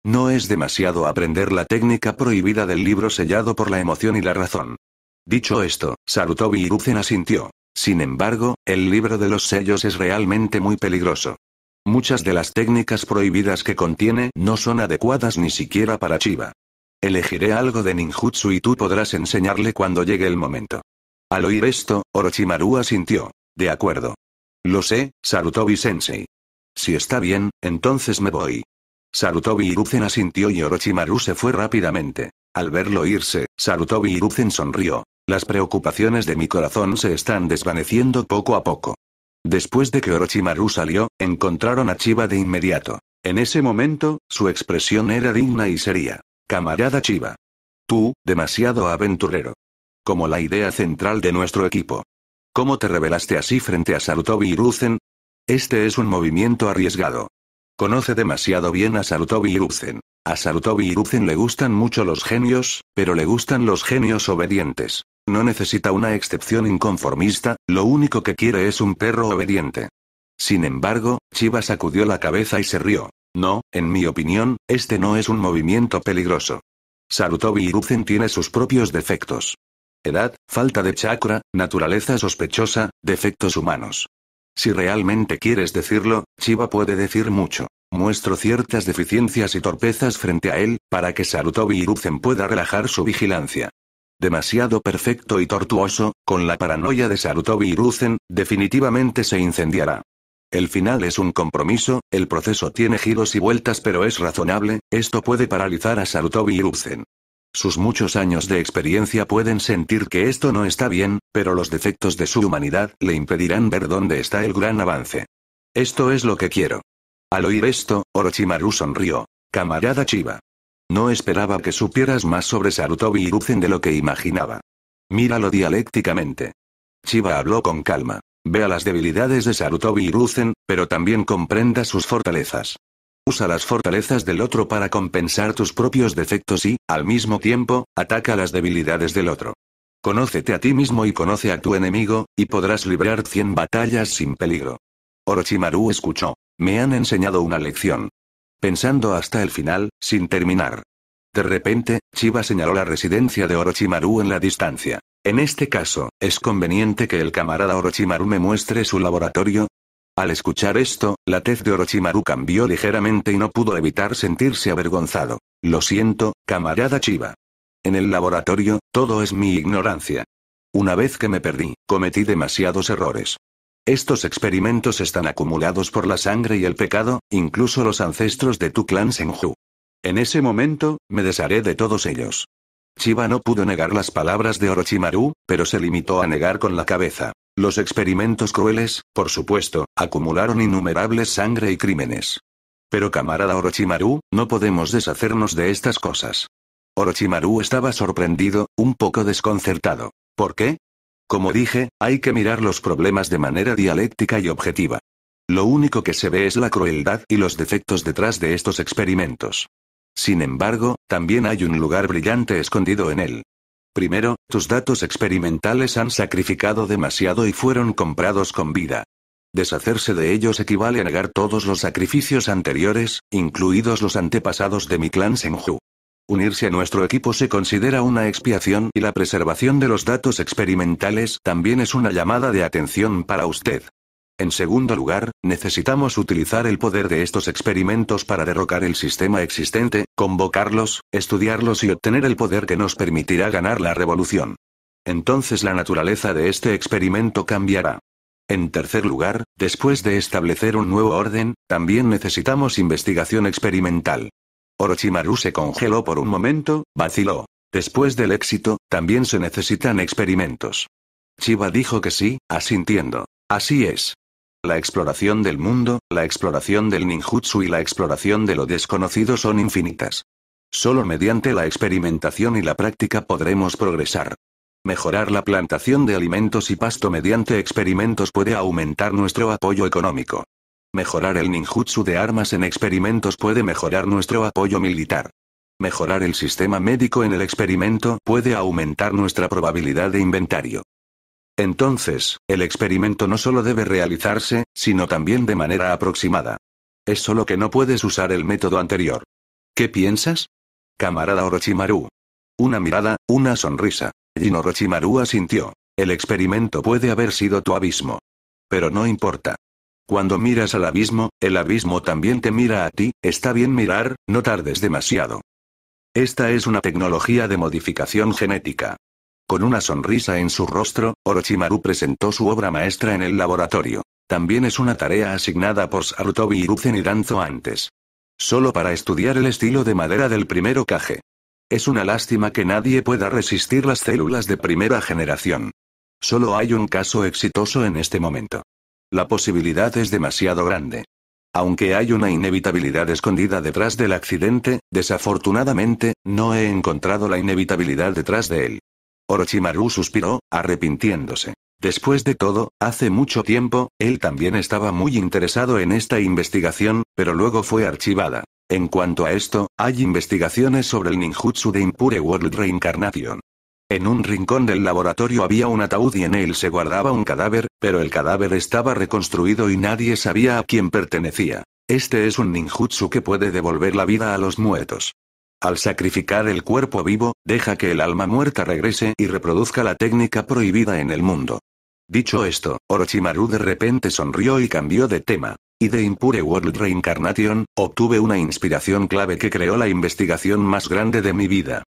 No es demasiado aprender la técnica prohibida del libro sellado por la emoción y la razón. Dicho esto, Sarutobi Hiruzen asintió. Sin embargo, el libro de los sellos es realmente muy peligroso. Muchas de las técnicas prohibidas que contiene no son adecuadas ni siquiera para Chiba. Elegiré algo de ninjutsu y tú podrás enseñarle cuando llegue el momento. Al oír esto, Orochimaru asintió. De acuerdo. Lo sé, Sarutobi-sensei. Si está bien, entonces me voy. Sarutobi Iruzen asintió y Orochimaru se fue rápidamente. Al verlo irse, Sarutobi Iruzen sonrió. Las preocupaciones de mi corazón se están desvaneciendo poco a poco. Después de que Orochimaru salió, encontraron a Chiba de inmediato. En ese momento, su expresión era digna y seria. Camarada Chiva. Tú, demasiado aventurero. Como la idea central de nuestro equipo. ¿Cómo te revelaste así frente a Sarutobi y Ruzen? Este es un movimiento arriesgado. Conoce demasiado bien a Sarutobi y Ruzen. A Sarutobi y Ruzen le gustan mucho los genios, pero le gustan los genios obedientes. No necesita una excepción inconformista, lo único que quiere es un perro obediente. Sin embargo, Chiva sacudió la cabeza y se rió. No, en mi opinión, este no es un movimiento peligroso. Sarutobi Hiruzen tiene sus propios defectos. Edad, falta de chakra, naturaleza sospechosa, defectos humanos. Si realmente quieres decirlo, Chiba puede decir mucho. Muestro ciertas deficiencias y torpezas frente a él, para que Sarutobi Hiruzen pueda relajar su vigilancia. Demasiado perfecto y tortuoso, con la paranoia de Sarutobi Hiruzen, definitivamente se incendiará. El final es un compromiso, el proceso tiene giros y vueltas pero es razonable, esto puede paralizar a Sarutobi y Sus muchos años de experiencia pueden sentir que esto no está bien, pero los defectos de su humanidad le impedirán ver dónde está el gran avance. Esto es lo que quiero. Al oír esto, Orochimaru sonrió. Camarada Chiba. No esperaba que supieras más sobre Sarutobi y de lo que imaginaba. Míralo dialécticamente. Chiba habló con calma. Vea las debilidades de Sarutobi y Ruzen, pero también comprenda sus fortalezas. Usa las fortalezas del otro para compensar tus propios defectos y, al mismo tiempo, ataca las debilidades del otro. Conócete a ti mismo y conoce a tu enemigo, y podrás librar 100 batallas sin peligro. Orochimaru escuchó. Me han enseñado una lección. Pensando hasta el final, sin terminar. De repente, Chiba señaló la residencia de Orochimaru en la distancia. En este caso, ¿es conveniente que el camarada Orochimaru me muestre su laboratorio? Al escuchar esto, la tez de Orochimaru cambió ligeramente y no pudo evitar sentirse avergonzado. Lo siento, camarada Chiba. En el laboratorio, todo es mi ignorancia. Una vez que me perdí, cometí demasiados errores. Estos experimentos están acumulados por la sangre y el pecado, incluso los ancestros de tu clan Senju. En ese momento, me desharé de todos ellos. Chiba no pudo negar las palabras de Orochimaru, pero se limitó a negar con la cabeza. Los experimentos crueles, por supuesto, acumularon innumerables sangre y crímenes. Pero camarada Orochimaru, no podemos deshacernos de estas cosas. Orochimaru estaba sorprendido, un poco desconcertado. ¿Por qué? Como dije, hay que mirar los problemas de manera dialéctica y objetiva. Lo único que se ve es la crueldad y los defectos detrás de estos experimentos. Sin embargo, también hay un lugar brillante escondido en él. Primero, tus datos experimentales han sacrificado demasiado y fueron comprados con vida. Deshacerse de ellos equivale a negar todos los sacrificios anteriores, incluidos los antepasados de mi clan Senju. Unirse a nuestro equipo se considera una expiación y la preservación de los datos experimentales también es una llamada de atención para usted. En segundo lugar, necesitamos utilizar el poder de estos experimentos para derrocar el sistema existente, convocarlos, estudiarlos y obtener el poder que nos permitirá ganar la revolución. Entonces la naturaleza de este experimento cambiará. En tercer lugar, después de establecer un nuevo orden, también necesitamos investigación experimental. Orochimaru se congeló por un momento, vaciló. Después del éxito, también se necesitan experimentos. Chiba dijo que sí, asintiendo. Así es. La exploración del mundo, la exploración del ninjutsu y la exploración de lo desconocido son infinitas. Solo mediante la experimentación y la práctica podremos progresar. Mejorar la plantación de alimentos y pasto mediante experimentos puede aumentar nuestro apoyo económico. Mejorar el ninjutsu de armas en experimentos puede mejorar nuestro apoyo militar. Mejorar el sistema médico en el experimento puede aumentar nuestra probabilidad de inventario. Entonces, el experimento no solo debe realizarse, sino también de manera aproximada. Es solo que no puedes usar el método anterior. ¿Qué piensas? Camarada Orochimaru. Una mirada, una sonrisa. Jin Orochimaru asintió. El experimento puede haber sido tu abismo. Pero no importa. Cuando miras al abismo, el abismo también te mira a ti, está bien mirar, no tardes demasiado. Esta es una tecnología de modificación genética. Con una sonrisa en su rostro, Orochimaru presentó su obra maestra en el laboratorio. También es una tarea asignada por Sarutobi Hiruzen y Danzo antes. Solo para estudiar el estilo de madera del primero Caje. Es una lástima que nadie pueda resistir las células de primera generación. Solo hay un caso exitoso en este momento. La posibilidad es demasiado grande. Aunque hay una inevitabilidad escondida detrás del accidente, desafortunadamente, no he encontrado la inevitabilidad detrás de él. Orochimaru suspiró, arrepintiéndose. Después de todo, hace mucho tiempo, él también estaba muy interesado en esta investigación, pero luego fue archivada. En cuanto a esto, hay investigaciones sobre el ninjutsu de Impure World Reincarnation. En un rincón del laboratorio había un ataúd y en él se guardaba un cadáver, pero el cadáver estaba reconstruido y nadie sabía a quién pertenecía. Este es un ninjutsu que puede devolver la vida a los muertos. Al sacrificar el cuerpo vivo, deja que el alma muerta regrese y reproduzca la técnica prohibida en el mundo. Dicho esto, Orochimaru de repente sonrió y cambió de tema. Y de Impure World Reincarnation, obtuve una inspiración clave que creó la investigación más grande de mi vida.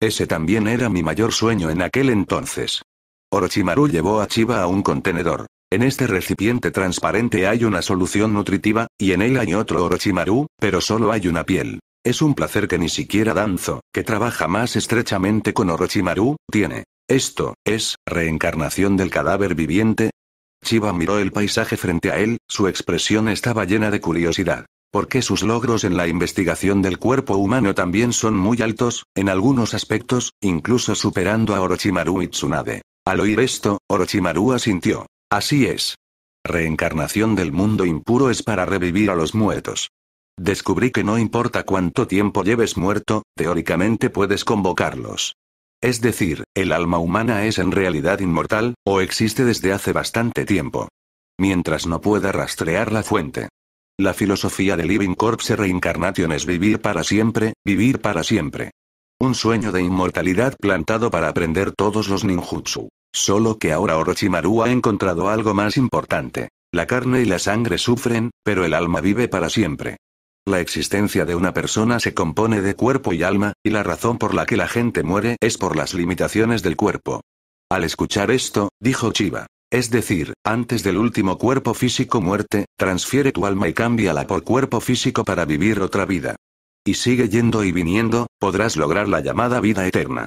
Ese también era mi mayor sueño en aquel entonces. Orochimaru llevó a Chiba a un contenedor. En este recipiente transparente hay una solución nutritiva, y en él hay otro Orochimaru, pero solo hay una piel. Es un placer que ni siquiera Danzo, que trabaja más estrechamente con Orochimaru, tiene. Esto, es, reencarnación del cadáver viviente. Chiba miró el paisaje frente a él, su expresión estaba llena de curiosidad. Porque sus logros en la investigación del cuerpo humano también son muy altos, en algunos aspectos, incluso superando a Orochimaru y Tsunade. Al oír esto, Orochimaru asintió. Así es. Reencarnación del mundo impuro es para revivir a los muertos. Descubrí que no importa cuánto tiempo lleves muerto, teóricamente puedes convocarlos. Es decir, el alma humana es en realidad inmortal, o existe desde hace bastante tiempo. Mientras no pueda rastrear la fuente. La filosofía de Living Corpse Reincarnation es vivir para siempre, vivir para siempre. Un sueño de inmortalidad plantado para aprender todos los ninjutsu. Solo que ahora Orochimaru ha encontrado algo más importante. La carne y la sangre sufren, pero el alma vive para siempre. La existencia de una persona se compone de cuerpo y alma, y la razón por la que la gente muere es por las limitaciones del cuerpo. Al escuchar esto, dijo Chiba. Es decir, antes del último cuerpo físico muerte, transfiere tu alma y cámbiala por cuerpo físico para vivir otra vida. Y sigue yendo y viniendo, podrás lograr la llamada vida eterna.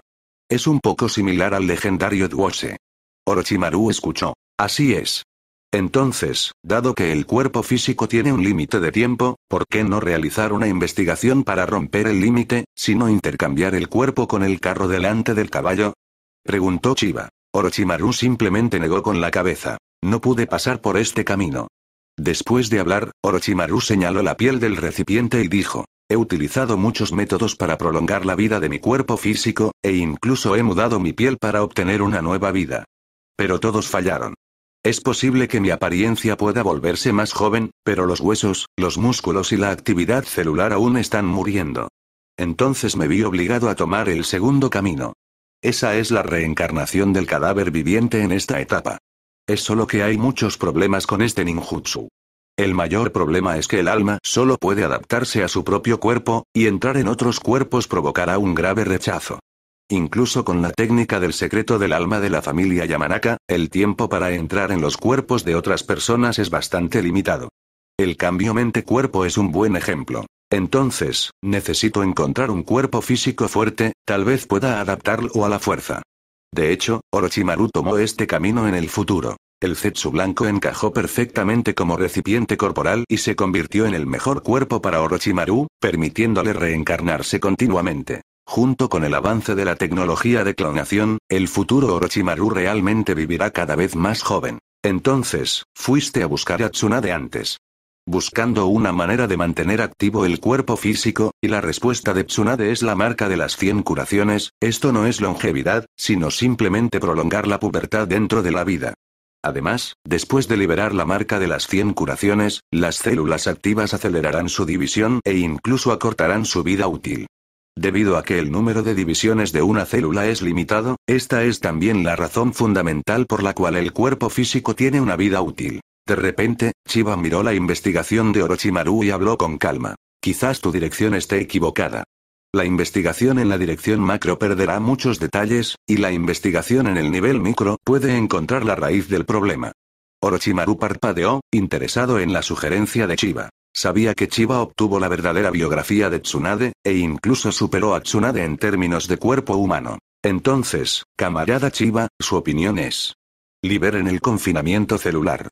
Es un poco similar al legendario Duose. Orochimaru escuchó. Así es. Entonces, dado que el cuerpo físico tiene un límite de tiempo, ¿por qué no realizar una investigación para romper el límite, sino intercambiar el cuerpo con el carro delante del caballo? Preguntó Chiba. Orochimaru simplemente negó con la cabeza. No pude pasar por este camino. Después de hablar, Orochimaru señaló la piel del recipiente y dijo, He utilizado muchos métodos para prolongar la vida de mi cuerpo físico, e incluso he mudado mi piel para obtener una nueva vida. Pero todos fallaron. Es posible que mi apariencia pueda volverse más joven, pero los huesos, los músculos y la actividad celular aún están muriendo. Entonces me vi obligado a tomar el segundo camino. Esa es la reencarnación del cadáver viviente en esta etapa. Es solo que hay muchos problemas con este ninjutsu. El mayor problema es que el alma solo puede adaptarse a su propio cuerpo, y entrar en otros cuerpos provocará un grave rechazo. Incluso con la técnica del secreto del alma de la familia Yamanaka, el tiempo para entrar en los cuerpos de otras personas es bastante limitado. El cambio mente-cuerpo es un buen ejemplo. Entonces, necesito encontrar un cuerpo físico fuerte, tal vez pueda adaptarlo a la fuerza. De hecho, Orochimaru tomó este camino en el futuro. El Zetsu blanco encajó perfectamente como recipiente corporal y se convirtió en el mejor cuerpo para Orochimaru, permitiéndole reencarnarse continuamente. Junto con el avance de la tecnología de clonación, el futuro Orochimaru realmente vivirá cada vez más joven. Entonces, fuiste a buscar a Tsunade antes. Buscando una manera de mantener activo el cuerpo físico, y la respuesta de Tsunade es la marca de las 100 curaciones, esto no es longevidad, sino simplemente prolongar la pubertad dentro de la vida. Además, después de liberar la marca de las 100 curaciones, las células activas acelerarán su división e incluso acortarán su vida útil. Debido a que el número de divisiones de una célula es limitado, esta es también la razón fundamental por la cual el cuerpo físico tiene una vida útil. De repente, Chiba miró la investigación de Orochimaru y habló con calma. Quizás tu dirección esté equivocada. La investigación en la dirección macro perderá muchos detalles, y la investigación en el nivel micro puede encontrar la raíz del problema. Orochimaru parpadeó, interesado en la sugerencia de Chiba. Sabía que Chiba obtuvo la verdadera biografía de Tsunade, e incluso superó a Tsunade en términos de cuerpo humano. Entonces, camarada Chiba, su opinión es. Liberen el confinamiento celular.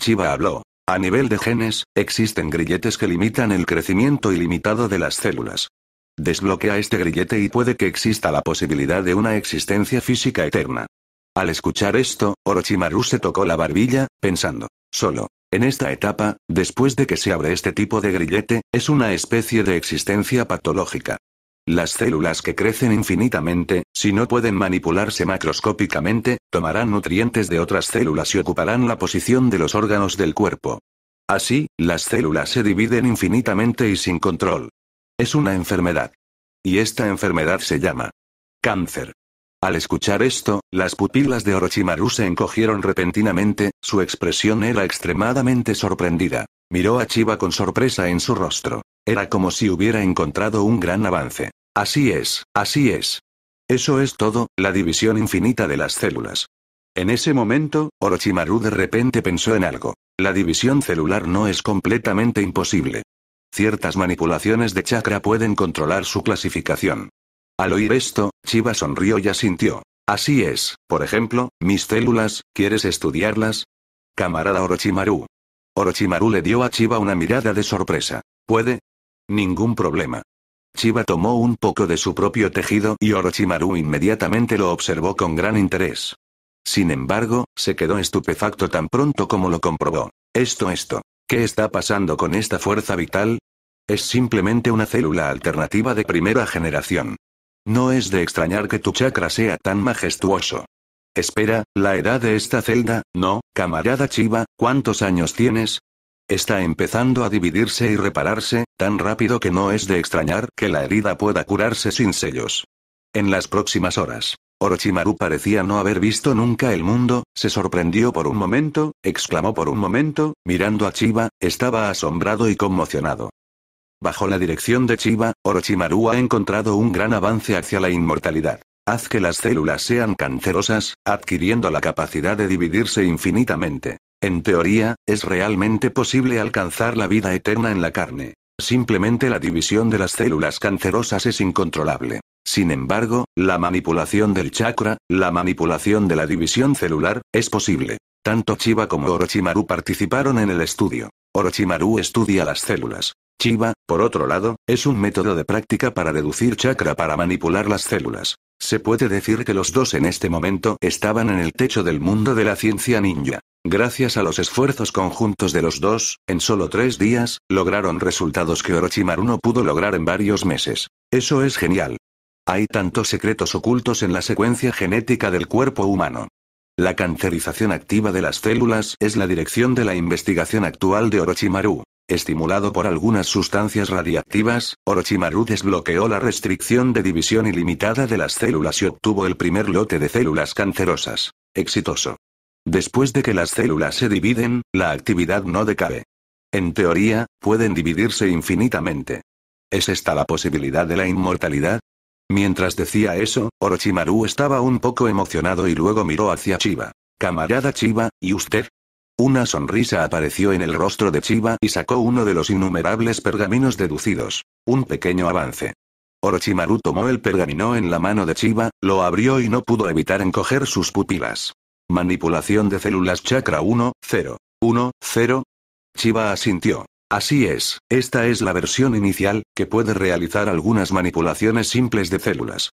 Chiba habló. A nivel de genes, existen grilletes que limitan el crecimiento ilimitado de las células. Desbloquea este grillete y puede que exista la posibilidad de una existencia física eterna. Al escuchar esto, Orochimaru se tocó la barbilla, pensando, solo, en esta etapa, después de que se abre este tipo de grillete, es una especie de existencia patológica. Las células que crecen infinitamente, si no pueden manipularse macroscópicamente, tomarán nutrientes de otras células y ocuparán la posición de los órganos del cuerpo. Así, las células se dividen infinitamente y sin control. Es una enfermedad. Y esta enfermedad se llama cáncer. Al escuchar esto, las pupilas de Orochimaru se encogieron repentinamente, su expresión era extremadamente sorprendida. Miró a Chiba con sorpresa en su rostro. Era como si hubiera encontrado un gran avance. Así es, así es. Eso es todo, la división infinita de las células. En ese momento, Orochimaru de repente pensó en algo. La división celular no es completamente imposible. Ciertas manipulaciones de chakra pueden controlar su clasificación. Al oír esto, Chiba sonrió y asintió. Así es, por ejemplo, mis células, ¿quieres estudiarlas? Camarada Orochimaru. Orochimaru le dio a Chiba una mirada de sorpresa. ¿Puede? Ningún problema. Chiba tomó un poco de su propio tejido y Orochimaru inmediatamente lo observó con gran interés. Sin embargo, se quedó estupefacto tan pronto como lo comprobó. Esto, esto. ¿Qué está pasando con esta fuerza vital? Es simplemente una célula alternativa de primera generación. No es de extrañar que tu chakra sea tan majestuoso. Espera, la edad de esta celda, no, camarada Chiva, ¿cuántos años tienes? Está empezando a dividirse y repararse, tan rápido que no es de extrañar que la herida pueda curarse sin sellos. En las próximas horas. Orochimaru parecía no haber visto nunca el mundo, se sorprendió por un momento, exclamó por un momento, mirando a Chiva, estaba asombrado y conmocionado. Bajo la dirección de Chiba, Orochimaru ha encontrado un gran avance hacia la inmortalidad. Haz que las células sean cancerosas, adquiriendo la capacidad de dividirse infinitamente. En teoría, es realmente posible alcanzar la vida eterna en la carne. Simplemente la división de las células cancerosas es incontrolable. Sin embargo, la manipulación del chakra, la manipulación de la división celular, es posible. Tanto Chiba como Orochimaru participaron en el estudio. Orochimaru estudia las células. Chiba, por otro lado, es un método de práctica para deducir chakra para manipular las células. Se puede decir que los dos en este momento estaban en el techo del mundo de la ciencia ninja. Gracias a los esfuerzos conjuntos de los dos, en solo tres días, lograron resultados que Orochimaru no pudo lograr en varios meses. Eso es genial. Hay tantos secretos ocultos en la secuencia genética del cuerpo humano. La cancerización activa de las células es la dirección de la investigación actual de Orochimaru. Estimulado por algunas sustancias radiactivas, Orochimaru desbloqueó la restricción de división ilimitada de las células y obtuvo el primer lote de células cancerosas. Exitoso. Después de que las células se dividen, la actividad no decae. En teoría, pueden dividirse infinitamente. ¿Es esta la posibilidad de la inmortalidad? Mientras decía eso, Orochimaru estaba un poco emocionado y luego miró hacia Chiba. Camarada Chiba, ¿y usted? Una sonrisa apareció en el rostro de Chiba y sacó uno de los innumerables pergaminos deducidos. Un pequeño avance. Orochimaru tomó el pergamino en la mano de Chiba, lo abrió y no pudo evitar encoger sus pupilas. Manipulación de células chakra 1, 0. 1, 0. Chiba asintió. Así es, esta es la versión inicial, que puede realizar algunas manipulaciones simples de células.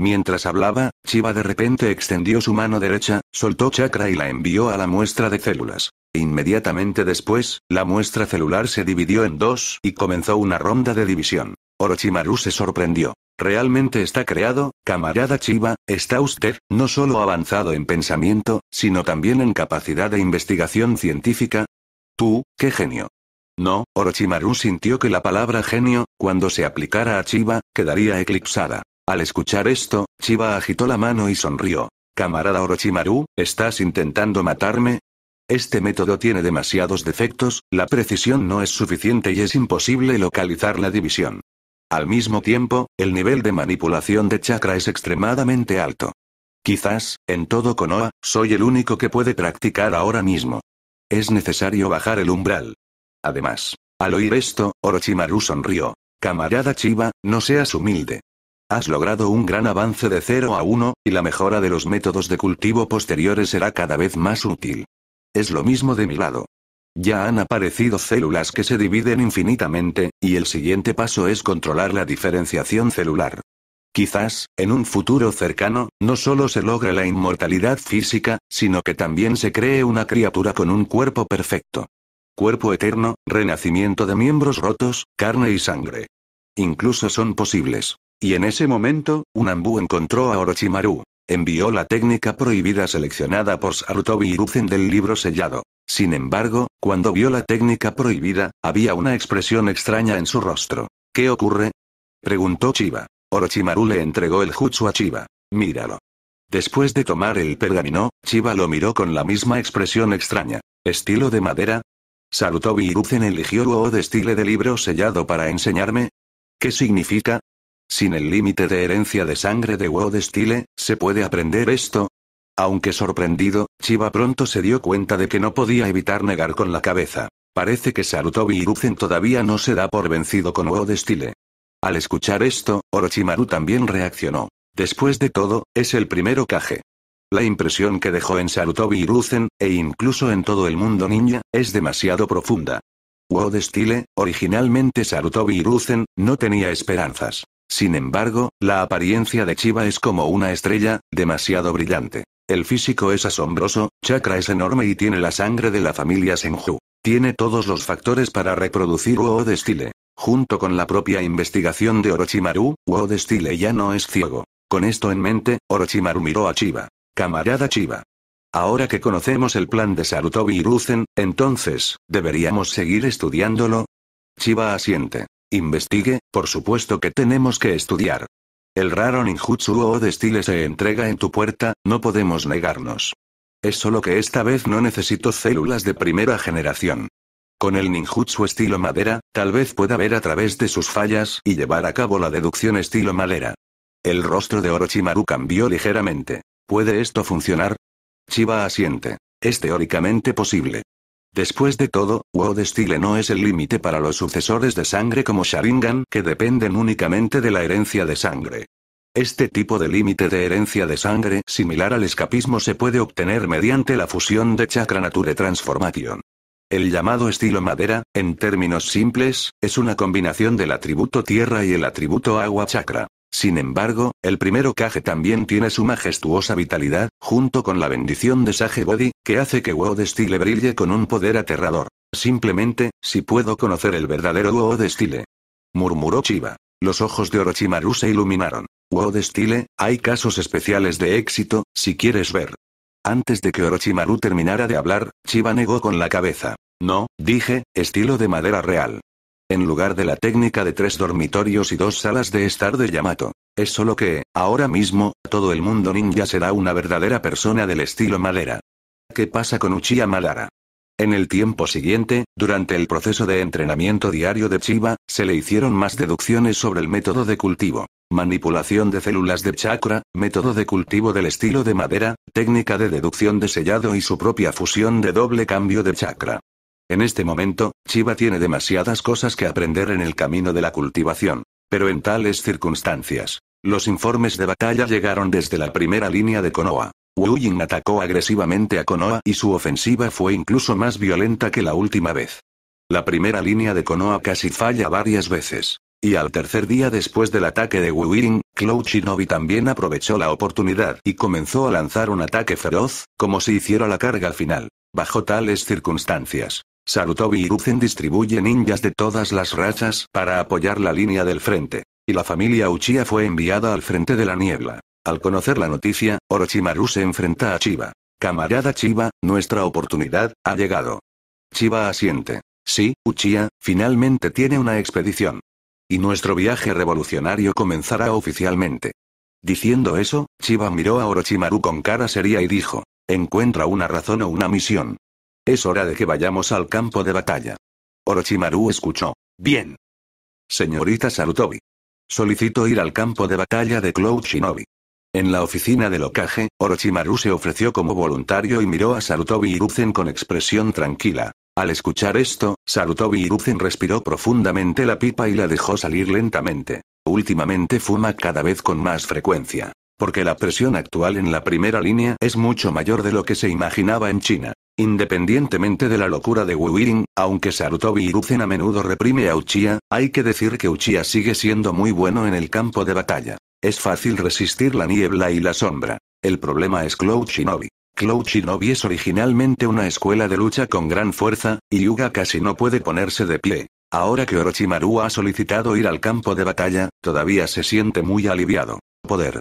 Mientras hablaba, Chiva de repente extendió su mano derecha, soltó chakra y la envió a la muestra de células. Inmediatamente después, la muestra celular se dividió en dos y comenzó una ronda de división. Orochimaru se sorprendió. Realmente está creado, camarada Chiva, está usted, no solo avanzado en pensamiento, sino también en capacidad de investigación científica. Tú, qué genio. No, Orochimaru sintió que la palabra genio, cuando se aplicara a Chiba, quedaría eclipsada. Al escuchar esto, Chiba agitó la mano y sonrió. Camarada Orochimaru, ¿estás intentando matarme? Este método tiene demasiados defectos, la precisión no es suficiente y es imposible localizar la división. Al mismo tiempo, el nivel de manipulación de chakra es extremadamente alto. Quizás, en todo Konoha, soy el único que puede practicar ahora mismo. Es necesario bajar el umbral. Además, al oír esto, Orochimaru sonrió. Camarada Chiba, no seas humilde. Has logrado un gran avance de 0 a 1, y la mejora de los métodos de cultivo posteriores será cada vez más útil. Es lo mismo de mi lado. Ya han aparecido células que se dividen infinitamente, y el siguiente paso es controlar la diferenciación celular. Quizás, en un futuro cercano, no solo se logra la inmortalidad física, sino que también se cree una criatura con un cuerpo perfecto. Cuerpo eterno, renacimiento de miembros rotos, carne y sangre. Incluso son posibles. Y en ese momento, Unambu encontró a Orochimaru. Envió la técnica prohibida seleccionada por Sarutobi Hiruzen del libro sellado. Sin embargo, cuando vio la técnica prohibida, había una expresión extraña en su rostro. ¿Qué ocurre? Preguntó Chiba. Orochimaru le entregó el jutsu a Chiba. Míralo. Después de tomar el pergamino, Chiba lo miró con la misma expresión extraña. ¿Estilo de madera? ¿Sarutobi Hiruzen eligió el de estilo de libro sellado para enseñarme? ¿Qué significa? Sin el límite de herencia de sangre de Wood Style, ¿se puede aprender esto? Aunque sorprendido, Chiba pronto se dio cuenta de que no podía evitar negar con la cabeza. Parece que Sarutobi Hiruzen todavía no se da por vencido con Wood Style. Al escuchar esto, Orochimaru también reaccionó. Después de todo, es el primero Kage. La impresión que dejó en Sarutobi Hiruzen, e incluso en todo el mundo ninja, es demasiado profunda. Wood Style, originalmente Sarutobi Hiruzen, no tenía esperanzas. Sin embargo, la apariencia de Chiba es como una estrella, demasiado brillante. El físico es asombroso, Chakra es enorme y tiene la sangre de la familia Senju. Tiene todos los factores para reproducir uo de Junto con la propia investigación de Orochimaru, uo de ya no es ciego. Con esto en mente, Orochimaru miró a Chiba. Camarada Chiba. Ahora que conocemos el plan de Sarutobi y Ruzen, entonces, ¿deberíamos seguir estudiándolo? Chiba asiente. Investigue, por supuesto que tenemos que estudiar. El raro ninjutsu o de estilo se entrega en tu puerta, no podemos negarnos. Es solo que esta vez no necesito células de primera generación. Con el ninjutsu estilo madera, tal vez pueda ver a través de sus fallas y llevar a cabo la deducción estilo madera. El rostro de Orochimaru cambió ligeramente. ¿Puede esto funcionar? Chiba asiente. Es teóricamente posible. Después de todo, wodestyle Style no es el límite para los sucesores de sangre como Sharingan que dependen únicamente de la herencia de sangre. Este tipo de límite de herencia de sangre similar al escapismo se puede obtener mediante la fusión de chakra nature transformation. El llamado estilo madera, en términos simples, es una combinación del atributo tierra y el atributo agua chakra. Sin embargo, el primero Kage también tiene su majestuosa vitalidad, junto con la bendición de Sage Body, que hace que Wo Style brille con un poder aterrador. Simplemente, si puedo conocer el verdadero Wood Style. Murmuró Chiba. Los ojos de Orochimaru se iluminaron. Wo Style, hay casos especiales de éxito, si quieres ver. Antes de que Orochimaru terminara de hablar, Chiba negó con la cabeza. No, dije, estilo de madera real en lugar de la técnica de tres dormitorios y dos salas de estar de Yamato. Es solo que, ahora mismo, todo el mundo ninja será una verdadera persona del estilo madera. ¿Qué pasa con Uchiha Madara? En el tiempo siguiente, durante el proceso de entrenamiento diario de Chiba, se le hicieron más deducciones sobre el método de cultivo. Manipulación de células de chakra, método de cultivo del estilo de madera, técnica de deducción de sellado y su propia fusión de doble cambio de chakra. En este momento, Chiba tiene demasiadas cosas que aprender en el camino de la cultivación. Pero en tales circunstancias, los informes de batalla llegaron desde la primera línea de Konoha. Wu Ying atacó agresivamente a Konoha y su ofensiva fue incluso más violenta que la última vez. La primera línea de Konoha casi falla varias veces. Y al tercer día después del ataque de Wu Ying, Klo Shinobi también aprovechó la oportunidad y comenzó a lanzar un ataque feroz, como si hiciera la carga final. Bajo tales circunstancias, Sarutobi y distribuye distribuyen ninjas de todas las razas para apoyar la línea del frente. Y la familia Uchiha fue enviada al frente de la niebla. Al conocer la noticia, Orochimaru se enfrenta a Chiba. Camarada Chiba, nuestra oportunidad ha llegado. Chiba asiente. Sí, Uchiha, finalmente tiene una expedición. Y nuestro viaje revolucionario comenzará oficialmente. Diciendo eso, Chiba miró a Orochimaru con cara seria y dijo, encuentra una razón o una misión. Es hora de que vayamos al campo de batalla. Orochimaru escuchó. Bien. Señorita Sarutobi. Solicito ir al campo de batalla de Cloud Shinobi. En la oficina de locaje, Orochimaru se ofreció como voluntario y miró a Sarutobi Hiruzen con expresión tranquila. Al escuchar esto, Sarutobi Hiruzen respiró profundamente la pipa y la dejó salir lentamente. Últimamente fuma cada vez con más frecuencia. Porque la presión actual en la primera línea es mucho mayor de lo que se imaginaba en China. Independientemente de la locura de Wuiring, aunque Sarutobi Hiruzen a menudo reprime a Uchiha, hay que decir que Uchiha sigue siendo muy bueno en el campo de batalla. Es fácil resistir la niebla y la sombra. El problema es Cloud Shinobi. Cloud Shinobi es originalmente una escuela de lucha con gran fuerza, y Yuga casi no puede ponerse de pie. Ahora que Orochimaru ha solicitado ir al campo de batalla, todavía se siente muy aliviado. Poder.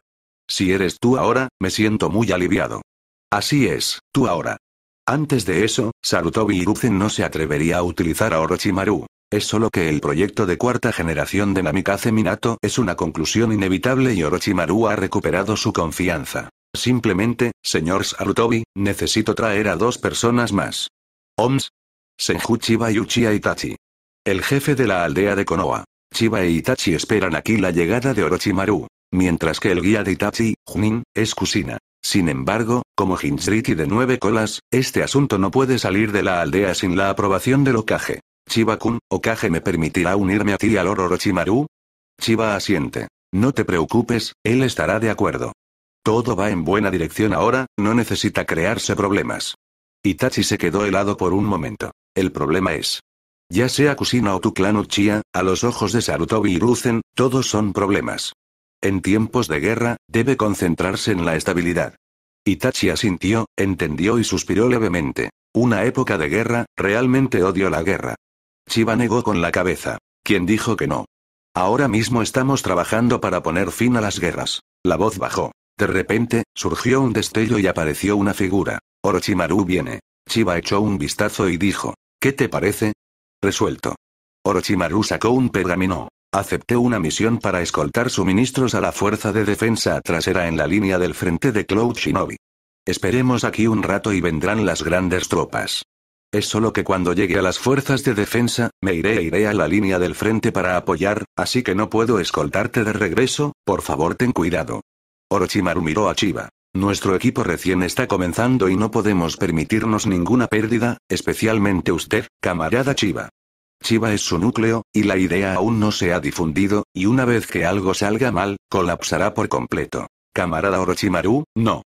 Si eres tú ahora, me siento muy aliviado. Así es, tú ahora. Antes de eso, Sarutobi Hiruzen no se atrevería a utilizar a Orochimaru. Es solo que el proyecto de cuarta generación de Namikaze Minato es una conclusión inevitable y Orochimaru ha recuperado su confianza. Simplemente, señor Sarutobi, necesito traer a dos personas más. OMS. Chiba y Uchiha Itachi. El jefe de la aldea de Konoha. Chiba e Itachi esperan aquí la llegada de Orochimaru. Mientras que el guía de Itachi, Junin, es Kusina. Sin embargo, como Jinchuriki de nueve colas, este asunto no puede salir de la aldea sin la aprobación del Okage. Chiba-kun, Okage me permitirá unirme a ti y al Orochimaru? Chiba asiente. No te preocupes, él estará de acuerdo. Todo va en buena dirección ahora, no necesita crearse problemas. Itachi se quedó helado por un momento. El problema es. Ya sea Kusina o tu clan Uchiha, a los ojos de Sarutobi y Ruzen, todos son problemas. En tiempos de guerra, debe concentrarse en la estabilidad. Itachi asintió, entendió y suspiró levemente. Una época de guerra, realmente odio la guerra. Chiba negó con la cabeza. ¿Quién dijo que no? Ahora mismo estamos trabajando para poner fin a las guerras. La voz bajó. De repente, surgió un destello y apareció una figura. Orochimaru viene. Chiba echó un vistazo y dijo, ¿qué te parece? Resuelto. Orochimaru sacó un pergamino. Acepté una misión para escoltar suministros a la fuerza de defensa trasera en la línea del frente de Cloud Shinobi. Esperemos aquí un rato y vendrán las grandes tropas. Es solo que cuando llegue a las fuerzas de defensa, me iré e iré a la línea del frente para apoyar, así que no puedo escoltarte de regreso, por favor ten cuidado. Orochimaru miró a Chiba. Nuestro equipo recién está comenzando y no podemos permitirnos ninguna pérdida, especialmente usted, camarada Chiba. Chiba es su núcleo, y la idea aún no se ha difundido, y una vez que algo salga mal, colapsará por completo. Camarada Orochimaru, no.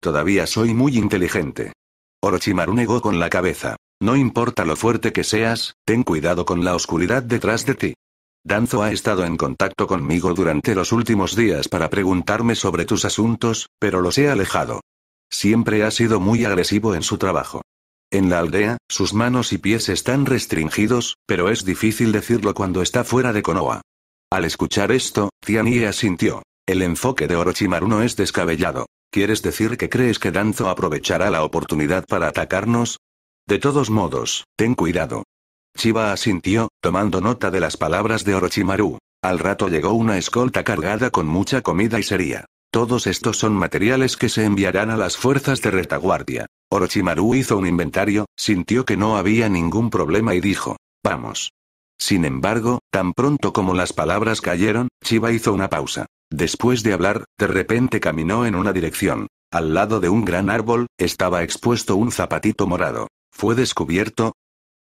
Todavía soy muy inteligente. Orochimaru negó con la cabeza. No importa lo fuerte que seas, ten cuidado con la oscuridad detrás de ti. Danzo ha estado en contacto conmigo durante los últimos días para preguntarme sobre tus asuntos, pero los he alejado. Siempre ha sido muy agresivo en su trabajo. En la aldea, sus manos y pies están restringidos, pero es difícil decirlo cuando está fuera de Konoha. Al escuchar esto, Tiani asintió. El enfoque de Orochimaru no es descabellado. ¿Quieres decir que crees que Danzo aprovechará la oportunidad para atacarnos? De todos modos, ten cuidado. Chiba asintió, tomando nota de las palabras de Orochimaru. Al rato llegó una escolta cargada con mucha comida y sería. Todos estos son materiales que se enviarán a las fuerzas de retaguardia. Orochimaru hizo un inventario, sintió que no había ningún problema y dijo, vamos. Sin embargo, tan pronto como las palabras cayeron, Chiba hizo una pausa. Después de hablar, de repente caminó en una dirección. Al lado de un gran árbol, estaba expuesto un zapatito morado. Fue descubierto.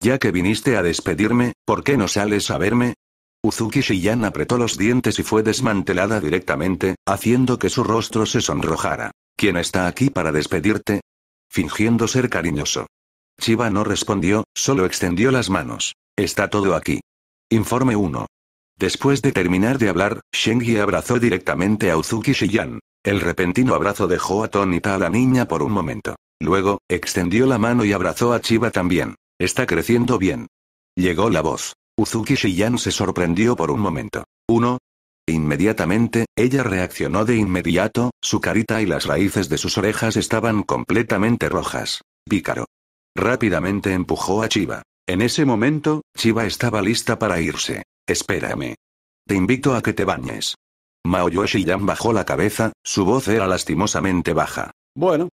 Ya que viniste a despedirme, ¿por qué no sales a verme? Uzuki Shiyan apretó los dientes y fue desmantelada directamente, haciendo que su rostro se sonrojara. ¿Quién está aquí para despedirte? fingiendo ser cariñoso. Chiba no respondió, solo extendió las manos. Está todo aquí. Informe 1. Después de terminar de hablar, Shengi abrazó directamente a Uzuki Shiyan. El repentino abrazo dejó atónita a la niña por un momento. Luego, extendió la mano y abrazó a Chiba también. Está creciendo bien. Llegó la voz. Uzuki Shiyan se sorprendió por un momento. 1. Inmediatamente, ella reaccionó de inmediato, su carita y las raíces de sus orejas estaban completamente rojas. Pícaro. Rápidamente empujó a Chiva. En ese momento, Chiva estaba lista para irse. Espérame. Te invito a que te bañes. Yan bajó la cabeza, su voz era lastimosamente baja. Bueno.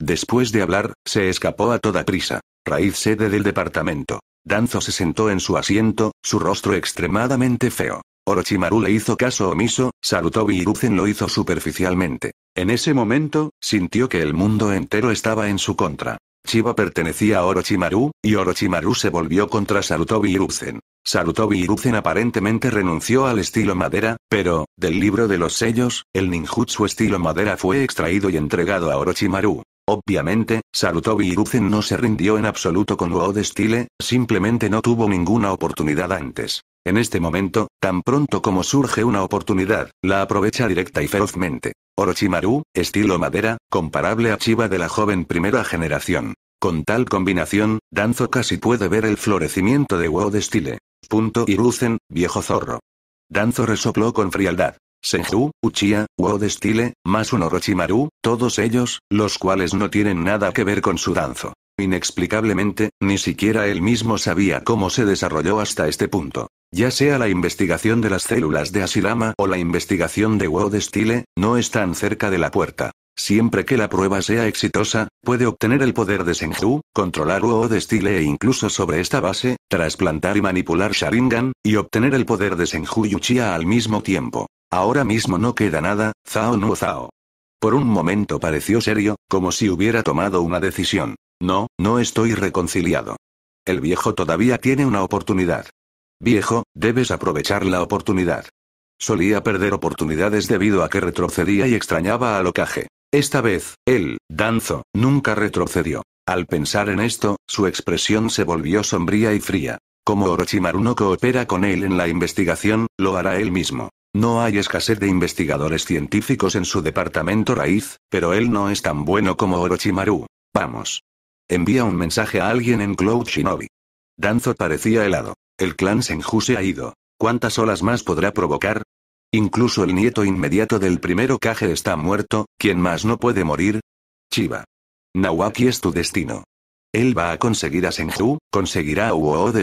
Después de hablar, se escapó a toda prisa. Raíz sede del departamento. Danzo se sentó en su asiento, su rostro extremadamente feo. Orochimaru le hizo caso omiso, Sarutobi Hiruzen lo hizo superficialmente. En ese momento, sintió que el mundo entero estaba en su contra. Chiba pertenecía a Orochimaru, y Orochimaru se volvió contra Sarutobi Hiruzen. Sarutobi Hiruzen aparentemente renunció al estilo madera, pero, del libro de los sellos, el ninjutsu estilo madera fue extraído y entregado a Orochimaru. Obviamente, Sarutobi Hiruzen no se rindió en absoluto con de estilo simplemente no tuvo ninguna oportunidad antes. En este momento, tan pronto como surge una oportunidad, la aprovecha directa y ferozmente. Orochimaru, estilo madera, comparable a Chiba de la joven primera generación. Con tal combinación, Danzo casi puede ver el florecimiento de de Style. Punto Iruzen, viejo zorro. Danzo resopló con frialdad. Senju, Uchiha, de Style, más un Orochimaru, todos ellos, los cuales no tienen nada que ver con su Danzo. Inexplicablemente, ni siquiera él mismo sabía cómo se desarrolló hasta este punto. Ya sea la investigación de las células de Asilama o la investigación de de Stile, no están cerca de la puerta. Siempre que la prueba sea exitosa, puede obtener el poder de Senju, controlar de Stile e incluso sobre esta base, trasplantar y manipular Sharingan, y obtener el poder de Senju y al mismo tiempo. Ahora mismo no queda nada, Zao no Zao. Por un momento pareció serio, como si hubiera tomado una decisión. No, no estoy reconciliado. El viejo todavía tiene una oportunidad. Viejo, debes aprovechar la oportunidad. Solía perder oportunidades debido a que retrocedía y extrañaba a ocaje. Esta vez, él, Danzo, nunca retrocedió. Al pensar en esto, su expresión se volvió sombría y fría. Como Orochimaru no coopera con él en la investigación, lo hará él mismo. No hay escasez de investigadores científicos en su departamento raíz, pero él no es tan bueno como Orochimaru. Vamos. Envía un mensaje a alguien en Cloud Shinobi. Danzo parecía helado. El clan Senju se ha ido. ¿Cuántas olas más podrá provocar? Incluso el nieto inmediato del primero Kage está muerto, ¿quién más no puede morir? Chiba. Nawaki es tu destino. Él va a conseguir a Senju, conseguirá a Uo de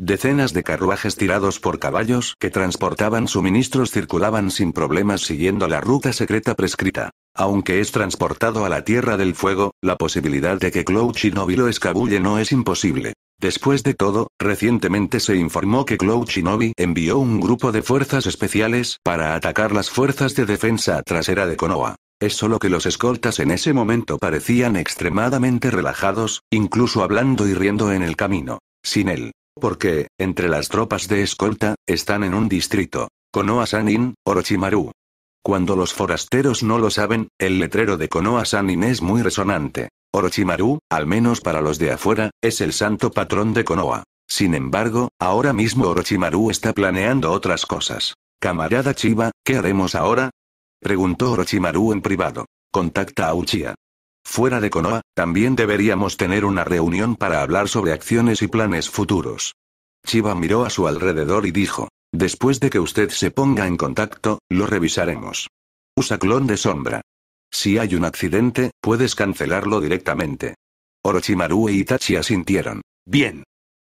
Decenas de carruajes tirados por caballos que transportaban suministros circulaban sin problemas siguiendo la ruta secreta prescrita. Aunque es transportado a la Tierra del Fuego, la posibilidad de que Cloud chinobi lo escabulle no es imposible. Después de todo, recientemente se informó que Cloud Shinobi envió un grupo de fuerzas especiales para atacar las fuerzas de defensa trasera de Konoha. Es solo que los escoltas en ese momento parecían extremadamente relajados, incluso hablando y riendo en el camino. Sin él, porque, entre las tropas de escolta, están en un distrito. Konoa sanin Orochimaru. Cuando los forasteros no lo saben, el letrero de Konoha-sanin es muy resonante. Orochimaru, al menos para los de afuera, es el santo patrón de Konoa. Sin embargo, ahora mismo Orochimaru está planeando otras cosas. Camarada Chiba, ¿qué haremos ahora? Preguntó Orochimaru en privado. Contacta a Uchiha. Fuera de Konoha, también deberíamos tener una reunión para hablar sobre acciones y planes futuros. Chiba miró a su alrededor y dijo, después de que usted se ponga en contacto, lo revisaremos. Usa clon de sombra. Si hay un accidente, puedes cancelarlo directamente. Orochimaru e Itachi asintieron. Bien.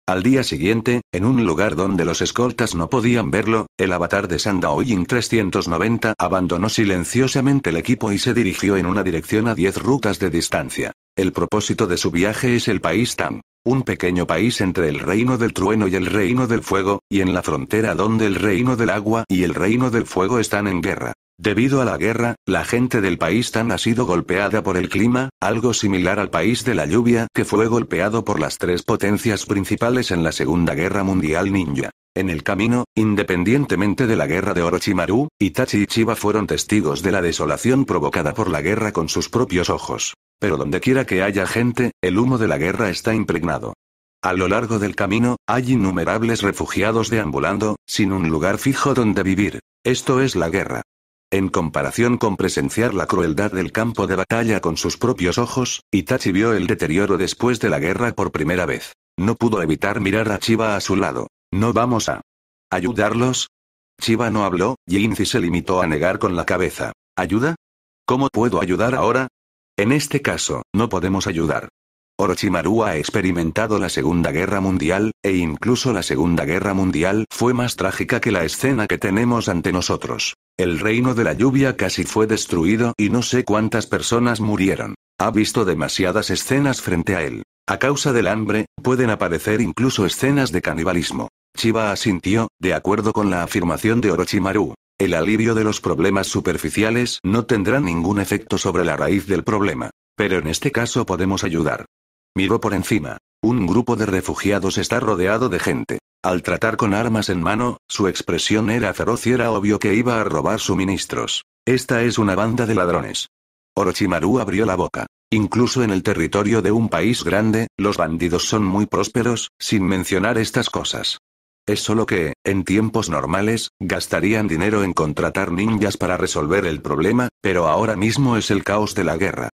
Al día siguiente, en un lugar donde los escoltas no podían verlo, el avatar de Sandaoyin 390 abandonó silenciosamente el equipo y se dirigió en una dirección a 10 rutas de distancia. El propósito de su viaje es el país Tam, un pequeño país entre el reino del trueno y el reino del fuego, y en la frontera donde el reino del agua y el reino del fuego están en guerra. Debido a la guerra, la gente del país tan ha sido golpeada por el clima, algo similar al país de la lluvia que fue golpeado por las tres potencias principales en la Segunda Guerra Mundial Ninja. En el camino, independientemente de la guerra de Orochimaru, Itachi y Chiba fueron testigos de la desolación provocada por la guerra con sus propios ojos. Pero donde quiera que haya gente, el humo de la guerra está impregnado. A lo largo del camino, hay innumerables refugiados deambulando, sin un lugar fijo donde vivir. Esto es la guerra. En comparación con presenciar la crueldad del campo de batalla con sus propios ojos, Itachi vio el deterioro después de la guerra por primera vez. No pudo evitar mirar a Chiba a su lado. ¿No vamos a ayudarlos? Chiba no habló, y se limitó a negar con la cabeza. ¿Ayuda? ¿Cómo puedo ayudar ahora? En este caso, no podemos ayudar. Orochimaru ha experimentado la Segunda Guerra Mundial, e incluso la Segunda Guerra Mundial fue más trágica que la escena que tenemos ante nosotros. El reino de la lluvia casi fue destruido y no sé cuántas personas murieron. Ha visto demasiadas escenas frente a él. A causa del hambre, pueden aparecer incluso escenas de canibalismo. Chiba asintió, de acuerdo con la afirmación de Orochimaru. El alivio de los problemas superficiales no tendrá ningún efecto sobre la raíz del problema. Pero en este caso podemos ayudar. Miró por encima. Un grupo de refugiados está rodeado de gente. Al tratar con armas en mano, su expresión era feroz y era obvio que iba a robar suministros. Esta es una banda de ladrones. Orochimaru abrió la boca. Incluso en el territorio de un país grande, los bandidos son muy prósperos, sin mencionar estas cosas. Es solo que, en tiempos normales, gastarían dinero en contratar ninjas para resolver el problema, pero ahora mismo es el caos de la guerra.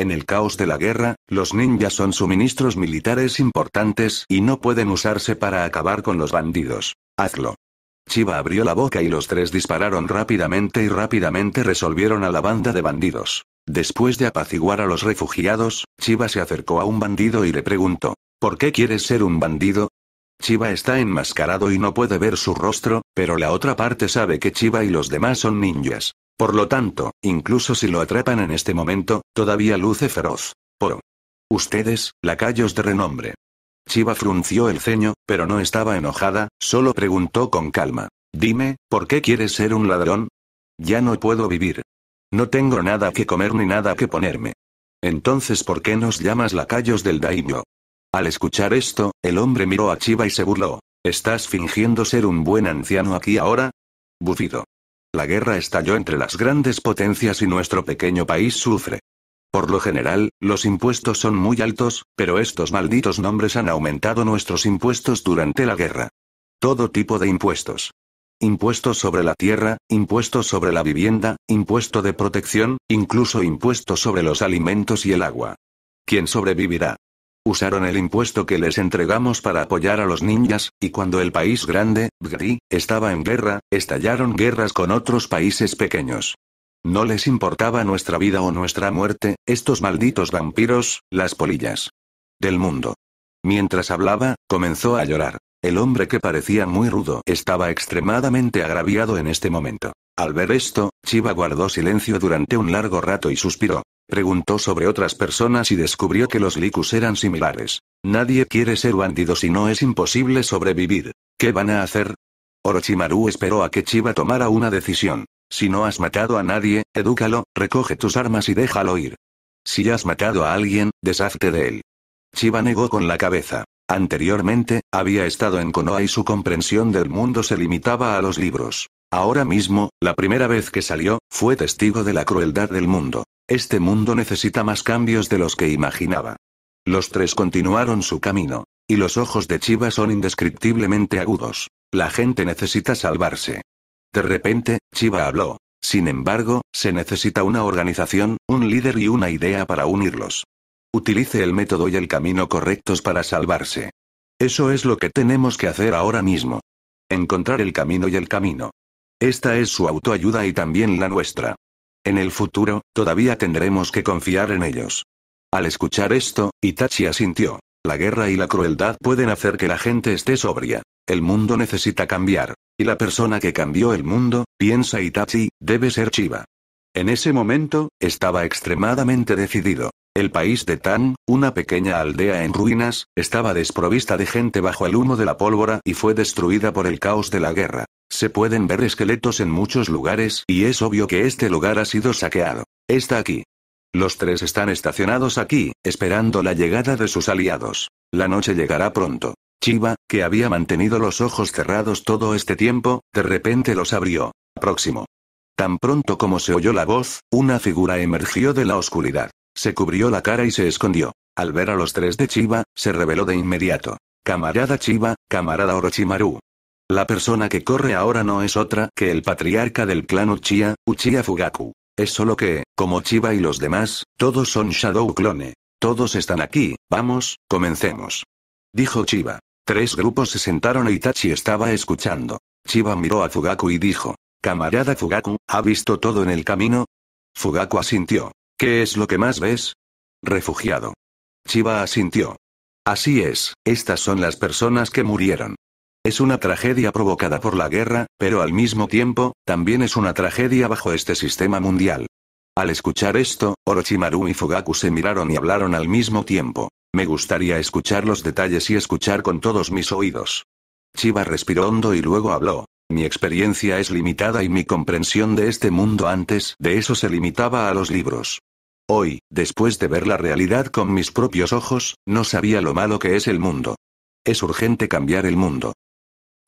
En el caos de la guerra, los ninjas son suministros militares importantes y no pueden usarse para acabar con los bandidos. Hazlo. Chiva abrió la boca y los tres dispararon rápidamente y rápidamente resolvieron a la banda de bandidos. Después de apaciguar a los refugiados, Chiva se acercó a un bandido y le preguntó, ¿por qué quieres ser un bandido? Chiba está enmascarado y no puede ver su rostro, pero la otra parte sabe que Chiba y los demás son ninjas. Por lo tanto, incluso si lo atrapan en este momento, todavía luce feroz. Poro. Ustedes, lacayos de renombre. Chiba frunció el ceño, pero no estaba enojada, solo preguntó con calma. Dime, ¿por qué quieres ser un ladrón? Ya no puedo vivir. No tengo nada que comer ni nada que ponerme. Entonces, ¿por qué nos llamas lacayos del daimyo? Al escuchar esto, el hombre miró a Chiva y se burló. ¿Estás fingiendo ser un buen anciano aquí ahora? Bufido. La guerra estalló entre las grandes potencias y nuestro pequeño país sufre. Por lo general, los impuestos son muy altos, pero estos malditos nombres han aumentado nuestros impuestos durante la guerra. Todo tipo de impuestos. Impuestos sobre la tierra, impuestos sobre la vivienda, impuesto de protección, incluso impuestos sobre los alimentos y el agua. ¿Quién sobrevivirá? Usaron el impuesto que les entregamos para apoyar a los ninjas, y cuando el país grande, Bgri, estaba en guerra, estallaron guerras con otros países pequeños. No les importaba nuestra vida o nuestra muerte, estos malditos vampiros, las polillas. Del mundo. Mientras hablaba, comenzó a llorar. El hombre que parecía muy rudo estaba extremadamente agraviado en este momento. Al ver esto, Chiva guardó silencio durante un largo rato y suspiró. Preguntó sobre otras personas y descubrió que los Likus eran similares. Nadie quiere ser bandido si no es imposible sobrevivir. ¿Qué van a hacer? Orochimaru esperó a que Chiba tomara una decisión. Si no has matado a nadie, edúcalo, recoge tus armas y déjalo ir. Si has matado a alguien, deshazte de él. Chiba negó con la cabeza. Anteriormente, había estado en Konoha y su comprensión del mundo se limitaba a los libros. Ahora mismo, la primera vez que salió, fue testigo de la crueldad del mundo. Este mundo necesita más cambios de los que imaginaba. Los tres continuaron su camino. Y los ojos de Chiva son indescriptiblemente agudos. La gente necesita salvarse. De repente, Chiva habló. Sin embargo, se necesita una organización, un líder y una idea para unirlos. Utilice el método y el camino correctos para salvarse. Eso es lo que tenemos que hacer ahora mismo. Encontrar el camino y el camino. Esta es su autoayuda y también la nuestra. En el futuro, todavía tendremos que confiar en ellos. Al escuchar esto, Itachi asintió. La guerra y la crueldad pueden hacer que la gente esté sobria. El mundo necesita cambiar. Y la persona que cambió el mundo, piensa Itachi, debe ser Chiba. En ese momento, estaba extremadamente decidido. El país de Tan, una pequeña aldea en ruinas, estaba desprovista de gente bajo el humo de la pólvora y fue destruida por el caos de la guerra. Se pueden ver esqueletos en muchos lugares y es obvio que este lugar ha sido saqueado. Está aquí. Los tres están estacionados aquí, esperando la llegada de sus aliados. La noche llegará pronto. Chiva, que había mantenido los ojos cerrados todo este tiempo, de repente los abrió. Próximo. Tan pronto como se oyó la voz, una figura emergió de la oscuridad. Se cubrió la cara y se escondió. Al ver a los tres de Chiva, se reveló de inmediato. Camarada Chiva, camarada Orochimaru. La persona que corre ahora no es otra que el patriarca del clan Uchiha, Uchiha Fugaku. Es solo que, como Chiba y los demás, todos son Shadow Clone. Todos están aquí, vamos, comencemos. Dijo Chiba. Tres grupos se sentaron y Itachi estaba escuchando. Chiba miró a Fugaku y dijo. Camarada Fugaku, ¿ha visto todo en el camino? Fugaku asintió. ¿Qué es lo que más ves? Refugiado. Chiba asintió. Así es, estas son las personas que murieron. Es una tragedia provocada por la guerra, pero al mismo tiempo, también es una tragedia bajo este sistema mundial. Al escuchar esto, Orochimaru y Fugaku se miraron y hablaron al mismo tiempo. Me gustaría escuchar los detalles y escuchar con todos mis oídos. Chiba respiró hondo y luego habló. Mi experiencia es limitada y mi comprensión de este mundo antes de eso se limitaba a los libros. Hoy, después de ver la realidad con mis propios ojos, no sabía lo malo que es el mundo. Es urgente cambiar el mundo.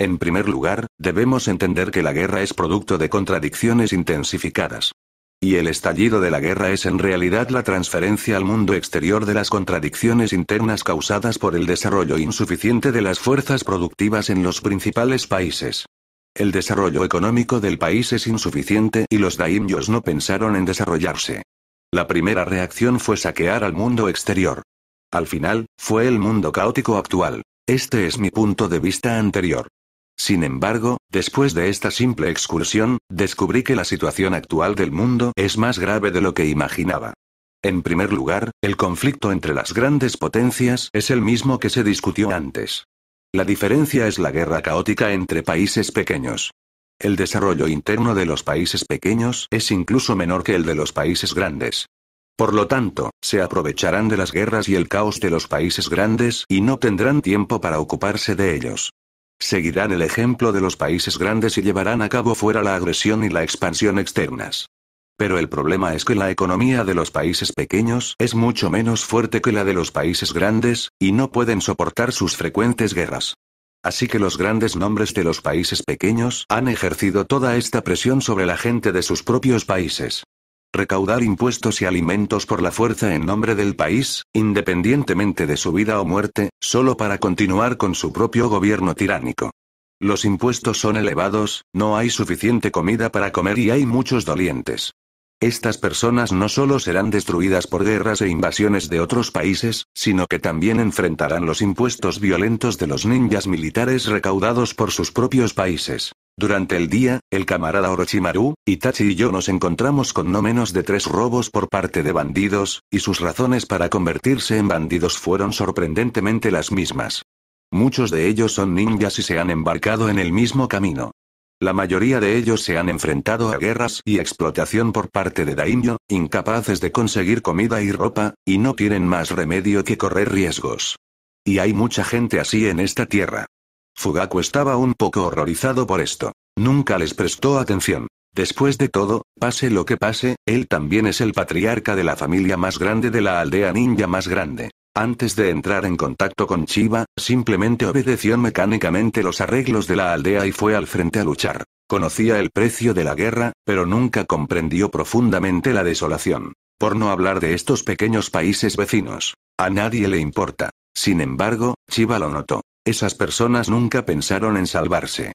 En primer lugar, debemos entender que la guerra es producto de contradicciones intensificadas. Y el estallido de la guerra es en realidad la transferencia al mundo exterior de las contradicciones internas causadas por el desarrollo insuficiente de las fuerzas productivas en los principales países. El desarrollo económico del país es insuficiente y los daimios no pensaron en desarrollarse. La primera reacción fue saquear al mundo exterior. Al final, fue el mundo caótico actual. Este es mi punto de vista anterior. Sin embargo, después de esta simple excursión, descubrí que la situación actual del mundo es más grave de lo que imaginaba. En primer lugar, el conflicto entre las grandes potencias es el mismo que se discutió antes. La diferencia es la guerra caótica entre países pequeños. El desarrollo interno de los países pequeños es incluso menor que el de los países grandes. Por lo tanto, se aprovecharán de las guerras y el caos de los países grandes y no tendrán tiempo para ocuparse de ellos. Seguirán el ejemplo de los países grandes y llevarán a cabo fuera la agresión y la expansión externas. Pero el problema es que la economía de los países pequeños es mucho menos fuerte que la de los países grandes, y no pueden soportar sus frecuentes guerras. Así que los grandes nombres de los países pequeños han ejercido toda esta presión sobre la gente de sus propios países recaudar impuestos y alimentos por la fuerza en nombre del país, independientemente de su vida o muerte, solo para continuar con su propio gobierno tiránico. Los impuestos son elevados, no hay suficiente comida para comer y hay muchos dolientes. Estas personas no solo serán destruidas por guerras e invasiones de otros países, sino que también enfrentarán los impuestos violentos de los ninjas militares recaudados por sus propios países. Durante el día, el camarada Orochimaru, Itachi y yo nos encontramos con no menos de tres robos por parte de bandidos, y sus razones para convertirse en bandidos fueron sorprendentemente las mismas. Muchos de ellos son ninjas y se han embarcado en el mismo camino. La mayoría de ellos se han enfrentado a guerras y explotación por parte de Daimyo, incapaces de conseguir comida y ropa, y no tienen más remedio que correr riesgos. Y hay mucha gente así en esta tierra. Fugaku estaba un poco horrorizado por esto. Nunca les prestó atención. Después de todo, pase lo que pase, él también es el patriarca de la familia más grande de la aldea ninja más grande. Antes de entrar en contacto con Chiba, simplemente obedeció mecánicamente los arreglos de la aldea y fue al frente a luchar. Conocía el precio de la guerra, pero nunca comprendió profundamente la desolación. Por no hablar de estos pequeños países vecinos. A nadie le importa. Sin embargo, Chiba lo notó. Esas personas nunca pensaron en salvarse.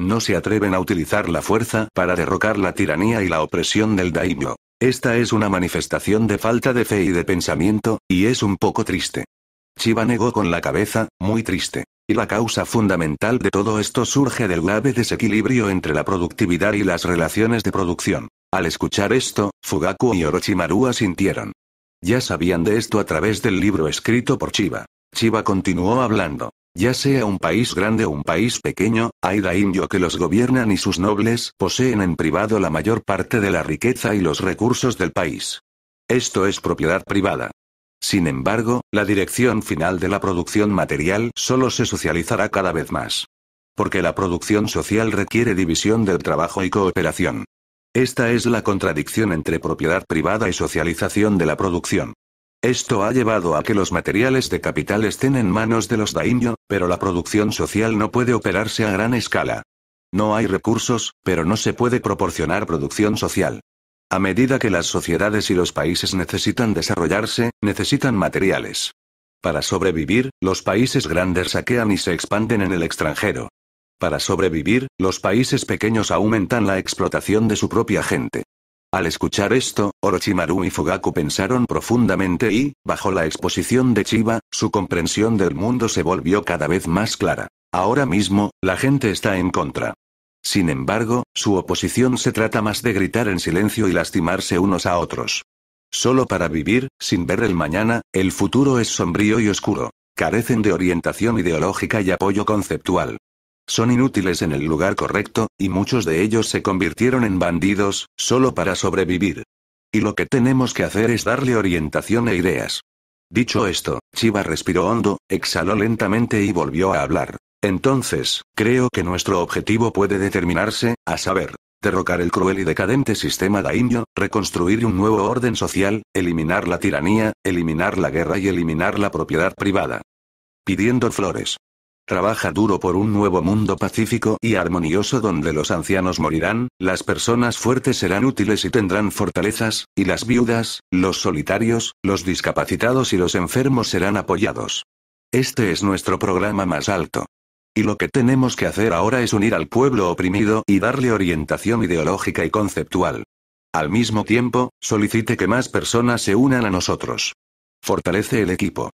No se atreven a utilizar la fuerza para derrocar la tiranía y la opresión del daimyo. Esta es una manifestación de falta de fe y de pensamiento, y es un poco triste. Chiba negó con la cabeza, muy triste. Y la causa fundamental de todo esto surge del grave desequilibrio entre la productividad y las relaciones de producción. Al escuchar esto, Fugaku y Orochimaru asintieron. Ya sabían de esto a través del libro escrito por Chiba. Chiba continuó hablando. Ya sea un país grande o un país pequeño, hay indio que los gobiernan y sus nobles poseen en privado la mayor parte de la riqueza y los recursos del país. Esto es propiedad privada. Sin embargo, la dirección final de la producción material solo se socializará cada vez más. Porque la producción social requiere división del trabajo y cooperación. Esta es la contradicción entre propiedad privada y socialización de la producción. Esto ha llevado a que los materiales de capital estén en manos de los daimyo, pero la producción social no puede operarse a gran escala. No hay recursos, pero no se puede proporcionar producción social. A medida que las sociedades y los países necesitan desarrollarse, necesitan materiales. Para sobrevivir, los países grandes saquean y se expanden en el extranjero. Para sobrevivir, los países pequeños aumentan la explotación de su propia gente. Al escuchar esto, Orochimaru y Fugaku pensaron profundamente y, bajo la exposición de Chiba, su comprensión del mundo se volvió cada vez más clara. Ahora mismo, la gente está en contra. Sin embargo, su oposición se trata más de gritar en silencio y lastimarse unos a otros. Solo para vivir, sin ver el mañana, el futuro es sombrío y oscuro. Carecen de orientación ideológica y apoyo conceptual. Son inútiles en el lugar correcto, y muchos de ellos se convirtieron en bandidos, solo para sobrevivir. Y lo que tenemos que hacer es darle orientación e ideas. Dicho esto, Chiva respiró hondo, exhaló lentamente y volvió a hablar. Entonces, creo que nuestro objetivo puede determinarse, a saber, derrocar el cruel y decadente sistema daimyo, reconstruir un nuevo orden social, eliminar la tiranía, eliminar la guerra y eliminar la propiedad privada. Pidiendo flores. Trabaja duro por un nuevo mundo pacífico y armonioso donde los ancianos morirán, las personas fuertes serán útiles y tendrán fortalezas, y las viudas, los solitarios, los discapacitados y los enfermos serán apoyados. Este es nuestro programa más alto. Y lo que tenemos que hacer ahora es unir al pueblo oprimido y darle orientación ideológica y conceptual. Al mismo tiempo, solicite que más personas se unan a nosotros. Fortalece el equipo.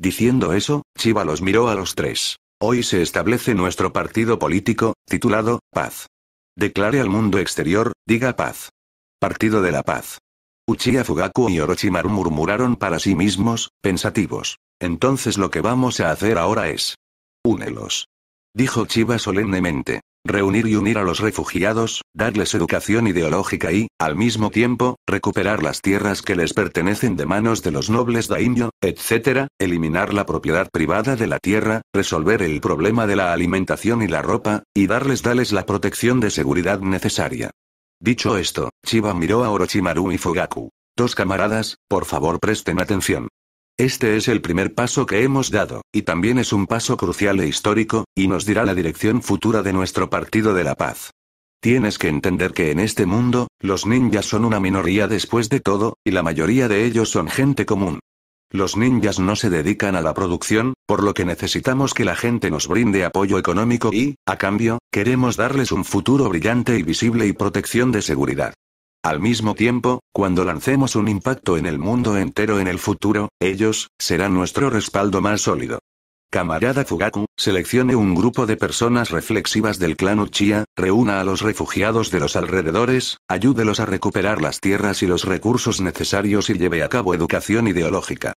Diciendo eso, Chiva los miró a los tres. Hoy se establece nuestro partido político, titulado, Paz. Declare al mundo exterior, diga paz. Partido de la Paz. Uchiha Fugaku y Orochimaru murmuraron para sí mismos, pensativos. Entonces lo que vamos a hacer ahora es. Únelos. Dijo Chiba solemnemente reunir y unir a los refugiados, darles educación ideológica y, al mismo tiempo, recuperar las tierras que les pertenecen de manos de los nobles daimyo, etc., eliminar la propiedad privada de la tierra, resolver el problema de la alimentación y la ropa, y darles dales la protección de seguridad necesaria. Dicho esto, Chiba miró a Orochimaru y Fugaku. Dos camaradas, por favor presten atención. Este es el primer paso que hemos dado, y también es un paso crucial e histórico, y nos dirá la dirección futura de nuestro Partido de la Paz. Tienes que entender que en este mundo, los ninjas son una minoría después de todo, y la mayoría de ellos son gente común. Los ninjas no se dedican a la producción, por lo que necesitamos que la gente nos brinde apoyo económico y, a cambio, queremos darles un futuro brillante y visible y protección de seguridad. Al mismo tiempo, cuando lancemos un impacto en el mundo entero en el futuro, ellos, serán nuestro respaldo más sólido. Camarada Fugaku, seleccione un grupo de personas reflexivas del clan Uchiha, reúna a los refugiados de los alrededores, ayúdelos a recuperar las tierras y los recursos necesarios y lleve a cabo educación ideológica.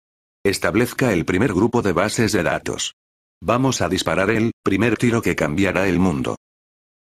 Establezca el primer grupo de bases de datos. Vamos a disparar el primer tiro que cambiará el mundo.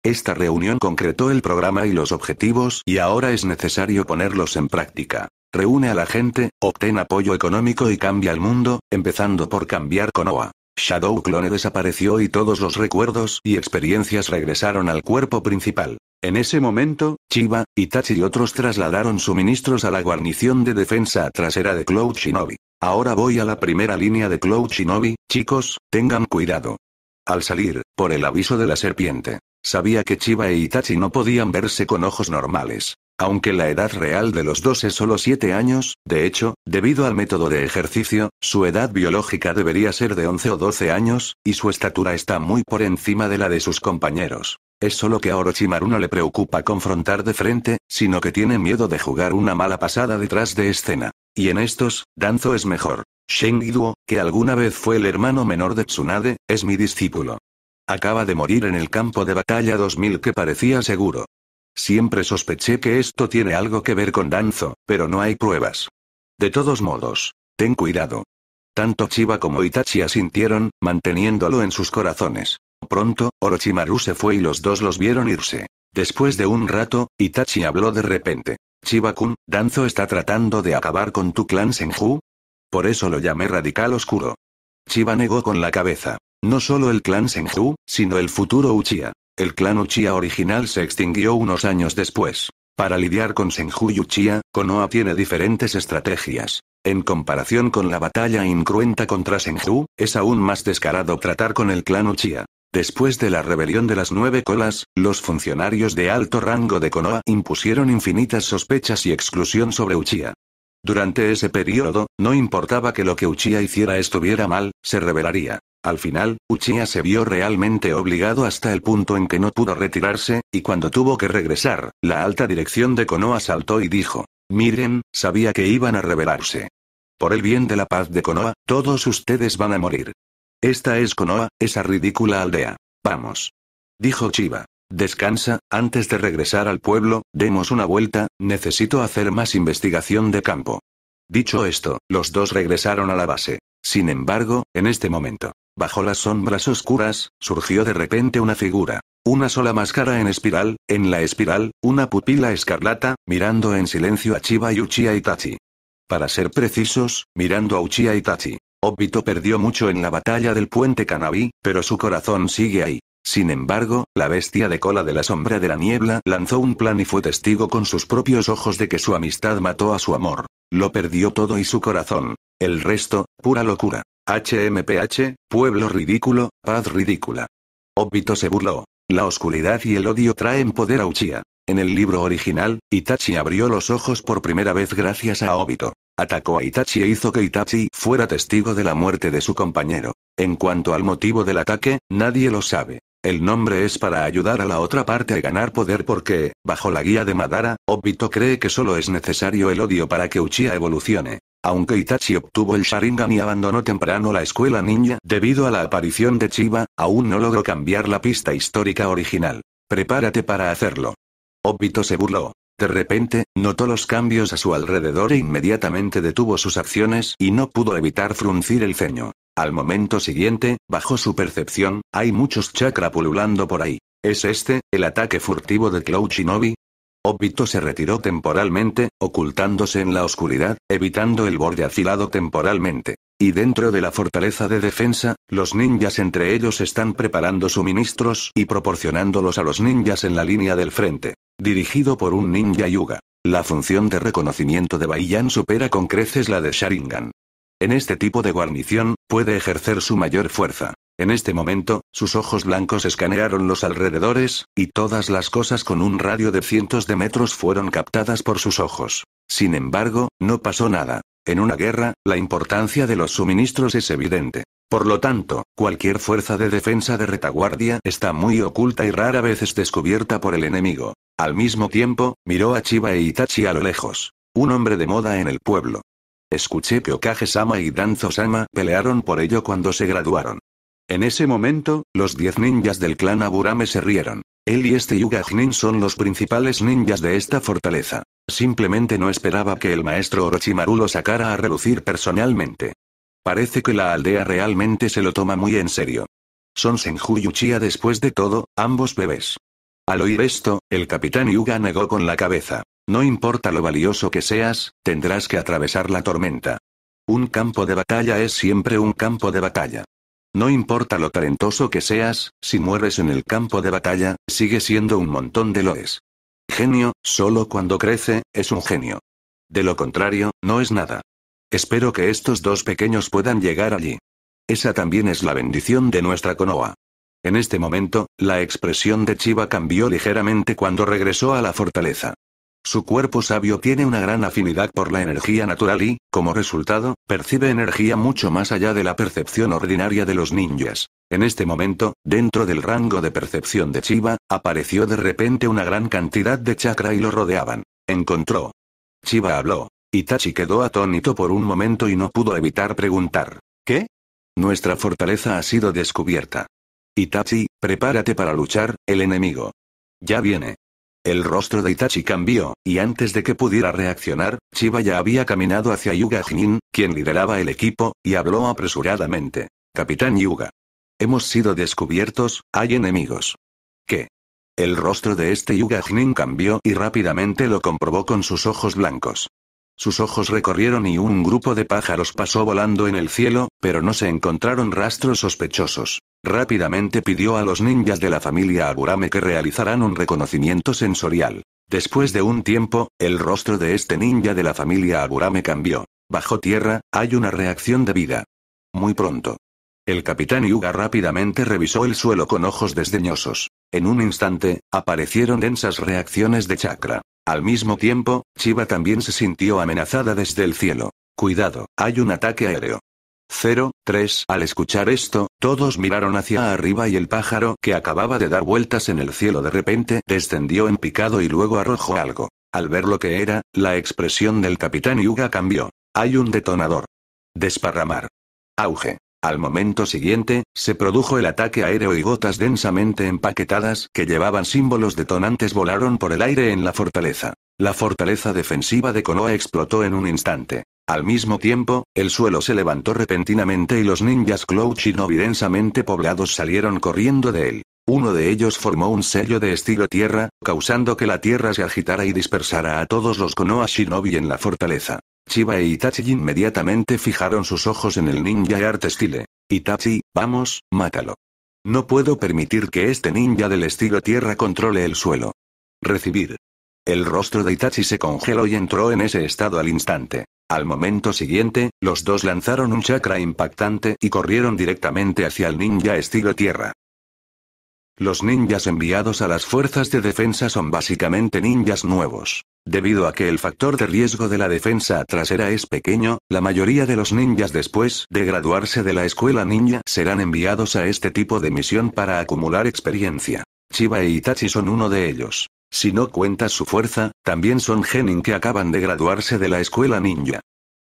Esta reunión concretó el programa y los objetivos y ahora es necesario ponerlos en práctica. Reúne a la gente, obtén apoyo económico y cambia el mundo, empezando por cambiar Konoha. Shadow Clone desapareció y todos los recuerdos y experiencias regresaron al cuerpo principal. En ese momento, Chiba, Itachi y otros trasladaron suministros a la guarnición de defensa trasera de Cloud Shinobi. Ahora voy a la primera línea de Cloud Shinobi, chicos, tengan cuidado. Al salir, por el aviso de la serpiente, Sabía que Chiba e Itachi no podían verse con ojos normales. Aunque la edad real de los dos es solo 7 años, de hecho, debido al método de ejercicio, su edad biológica debería ser de 11 o 12 años, y su estatura está muy por encima de la de sus compañeros. Es solo que a Orochimaru no le preocupa confrontar de frente, sino que tiene miedo de jugar una mala pasada detrás de escena. Y en estos, Danzo es mejor. Shen que alguna vez fue el hermano menor de Tsunade, es mi discípulo. Acaba de morir en el campo de batalla 2000 que parecía seguro. Siempre sospeché que esto tiene algo que ver con Danzo, pero no hay pruebas. De todos modos, ten cuidado. Tanto Chiba como Itachi asintieron, manteniéndolo en sus corazones. Pronto, Orochimaru se fue y los dos los vieron irse. Después de un rato, Itachi habló de repente. Chiba-kun, Danzo está tratando de acabar con tu clan Senju. Por eso lo llamé Radical Oscuro. Chiba negó con la cabeza. No solo el clan Senju, sino el futuro Uchiha. El clan Uchiha original se extinguió unos años después. Para lidiar con Senju y Uchiha, Konoha tiene diferentes estrategias. En comparación con la batalla incruenta contra Senju, es aún más descarado tratar con el clan Uchiha. Después de la rebelión de las nueve colas, los funcionarios de alto rango de Konoha impusieron infinitas sospechas y exclusión sobre Uchiha. Durante ese periodo, no importaba que lo que Uchiha hiciera estuviera mal, se revelaría. Al final, Uchiha se vio realmente obligado hasta el punto en que no pudo retirarse, y cuando tuvo que regresar, la alta dirección de Konoha saltó y dijo, miren, sabía que iban a rebelarse. Por el bien de la paz de Konoha, todos ustedes van a morir. Esta es Konoha, esa ridícula aldea. Vamos. Dijo Chiba. Descansa, antes de regresar al pueblo, demos una vuelta, necesito hacer más investigación de campo. Dicho esto, los dos regresaron a la base. Sin embargo, en este momento, Bajo las sombras oscuras, surgió de repente una figura. Una sola máscara en espiral, en la espiral, una pupila escarlata, mirando en silencio a Chiba y Uchiha Itachi. Para ser precisos, mirando a Uchiha Itachi. Obito perdió mucho en la batalla del puente Kanabi, pero su corazón sigue ahí. Sin embargo, la bestia de cola de la sombra de la niebla lanzó un plan y fue testigo con sus propios ojos de que su amistad mató a su amor. Lo perdió todo y su corazón. El resto, pura locura. HMPH, pueblo ridículo, paz ridícula. Obito se burló. La oscuridad y el odio traen poder a Uchiha. En el libro original, Itachi abrió los ojos por primera vez gracias a Obito. Atacó a Itachi e hizo que Itachi fuera testigo de la muerte de su compañero. En cuanto al motivo del ataque, nadie lo sabe. El nombre es para ayudar a la otra parte a ganar poder porque, bajo la guía de Madara, Obito cree que solo es necesario el odio para que Uchiha evolucione. Aunque Itachi obtuvo el Sharingan y abandonó temprano la escuela ninja debido a la aparición de Chiba, aún no logró cambiar la pista histórica original. Prepárate para hacerlo. Obito se burló. De repente, notó los cambios a su alrededor e inmediatamente detuvo sus acciones y no pudo evitar fruncir el ceño. Al momento siguiente, bajo su percepción, hay muchos chakra pululando por ahí. ¿Es este, el ataque furtivo de Klauchinobi. Obito se retiró temporalmente, ocultándose en la oscuridad, evitando el borde afilado temporalmente. Y dentro de la fortaleza de defensa, los ninjas entre ellos están preparando suministros y proporcionándolos a los ninjas en la línea del frente. Dirigido por un ninja yuga. La función de reconocimiento de Baiyan supera con creces la de Sharingan. En este tipo de guarnición, puede ejercer su mayor fuerza. En este momento, sus ojos blancos escanearon los alrededores, y todas las cosas con un radio de cientos de metros fueron captadas por sus ojos. Sin embargo, no pasó nada. En una guerra, la importancia de los suministros es evidente. Por lo tanto, cualquier fuerza de defensa de retaguardia está muy oculta y rara vez es descubierta por el enemigo. Al mismo tiempo, miró a Chiba e Itachi a lo lejos. Un hombre de moda en el pueblo. Escuché que Okage-sama y Danzo-sama pelearon por ello cuando se graduaron. En ese momento, los diez ninjas del clan Aburame se rieron. Él y este Yuga Yuga-nin son los principales ninjas de esta fortaleza. Simplemente no esperaba que el maestro Orochimaru lo sacara a relucir personalmente. Parece que la aldea realmente se lo toma muy en serio. Son Senju y Uchiha después de todo, ambos bebés. Al oír esto, el capitán Yuga negó con la cabeza. No importa lo valioso que seas, tendrás que atravesar la tormenta. Un campo de batalla es siempre un campo de batalla. No importa lo talentoso que seas, si mueres en el campo de batalla, sigue siendo un montón de loes. Genio, solo cuando crece, es un genio. De lo contrario, no es nada. Espero que estos dos pequeños puedan llegar allí. Esa también es la bendición de nuestra Konoha. En este momento, la expresión de Chiba cambió ligeramente cuando regresó a la fortaleza. Su cuerpo sabio tiene una gran afinidad por la energía natural y, como resultado, percibe energía mucho más allá de la percepción ordinaria de los ninjas. En este momento, dentro del rango de percepción de Chiba, apareció de repente una gran cantidad de chakra y lo rodeaban. Encontró. Chiba habló. Itachi quedó atónito por un momento y no pudo evitar preguntar. ¿Qué? Nuestra fortaleza ha sido descubierta. Itachi, prepárate para luchar, el enemigo. Ya viene. El rostro de Itachi cambió, y antes de que pudiera reaccionar, Chiba ya había caminado hacia Yuga Jinin, quien lideraba el equipo, y habló apresuradamente. Capitán Yuga. Hemos sido descubiertos, hay enemigos. ¿Qué? El rostro de este Yuga Jinin cambió y rápidamente lo comprobó con sus ojos blancos. Sus ojos recorrieron y un grupo de pájaros pasó volando en el cielo, pero no se encontraron rastros sospechosos. Rápidamente pidió a los ninjas de la familia Aburame que realizaran un reconocimiento sensorial. Después de un tiempo, el rostro de este ninja de la familia Aburame cambió. Bajo tierra, hay una reacción de vida. Muy pronto. El capitán Yuga rápidamente revisó el suelo con ojos desdeñosos. En un instante, aparecieron densas reacciones de chakra. Al mismo tiempo, Chiba también se sintió amenazada desde el cielo. Cuidado, hay un ataque aéreo. 03. Al escuchar esto, todos miraron hacia arriba y el pájaro que acababa de dar vueltas en el cielo de repente descendió en picado y luego arrojó algo. Al ver lo que era, la expresión del capitán Yuga cambió. Hay un detonador. Desparramar. Auge. Al momento siguiente, se produjo el ataque aéreo y gotas densamente empaquetadas que llevaban símbolos detonantes volaron por el aire en la fortaleza. La fortaleza defensiva de Konoha explotó en un instante. Al mismo tiempo, el suelo se levantó repentinamente y los ninjas clou y densamente poblados salieron corriendo de él. Uno de ellos formó un sello de estilo tierra, causando que la tierra se agitara y dispersara a todos los Konoha Shinobi en la fortaleza. Chiba e Itachi inmediatamente fijaron sus ojos en el ninja arte estile. Itachi, vamos, mátalo. No puedo permitir que este ninja del estilo tierra controle el suelo. Recibir. El rostro de Itachi se congeló y entró en ese estado al instante. Al momento siguiente, los dos lanzaron un chakra impactante y corrieron directamente hacia el ninja estilo tierra. Los ninjas enviados a las fuerzas de defensa son básicamente ninjas nuevos. Debido a que el factor de riesgo de la defensa trasera es pequeño, la mayoría de los ninjas después de graduarse de la escuela ninja serán enviados a este tipo de misión para acumular experiencia. Chiba e Itachi son uno de ellos. Si no cuenta su fuerza, también son genin que acaban de graduarse de la escuela ninja.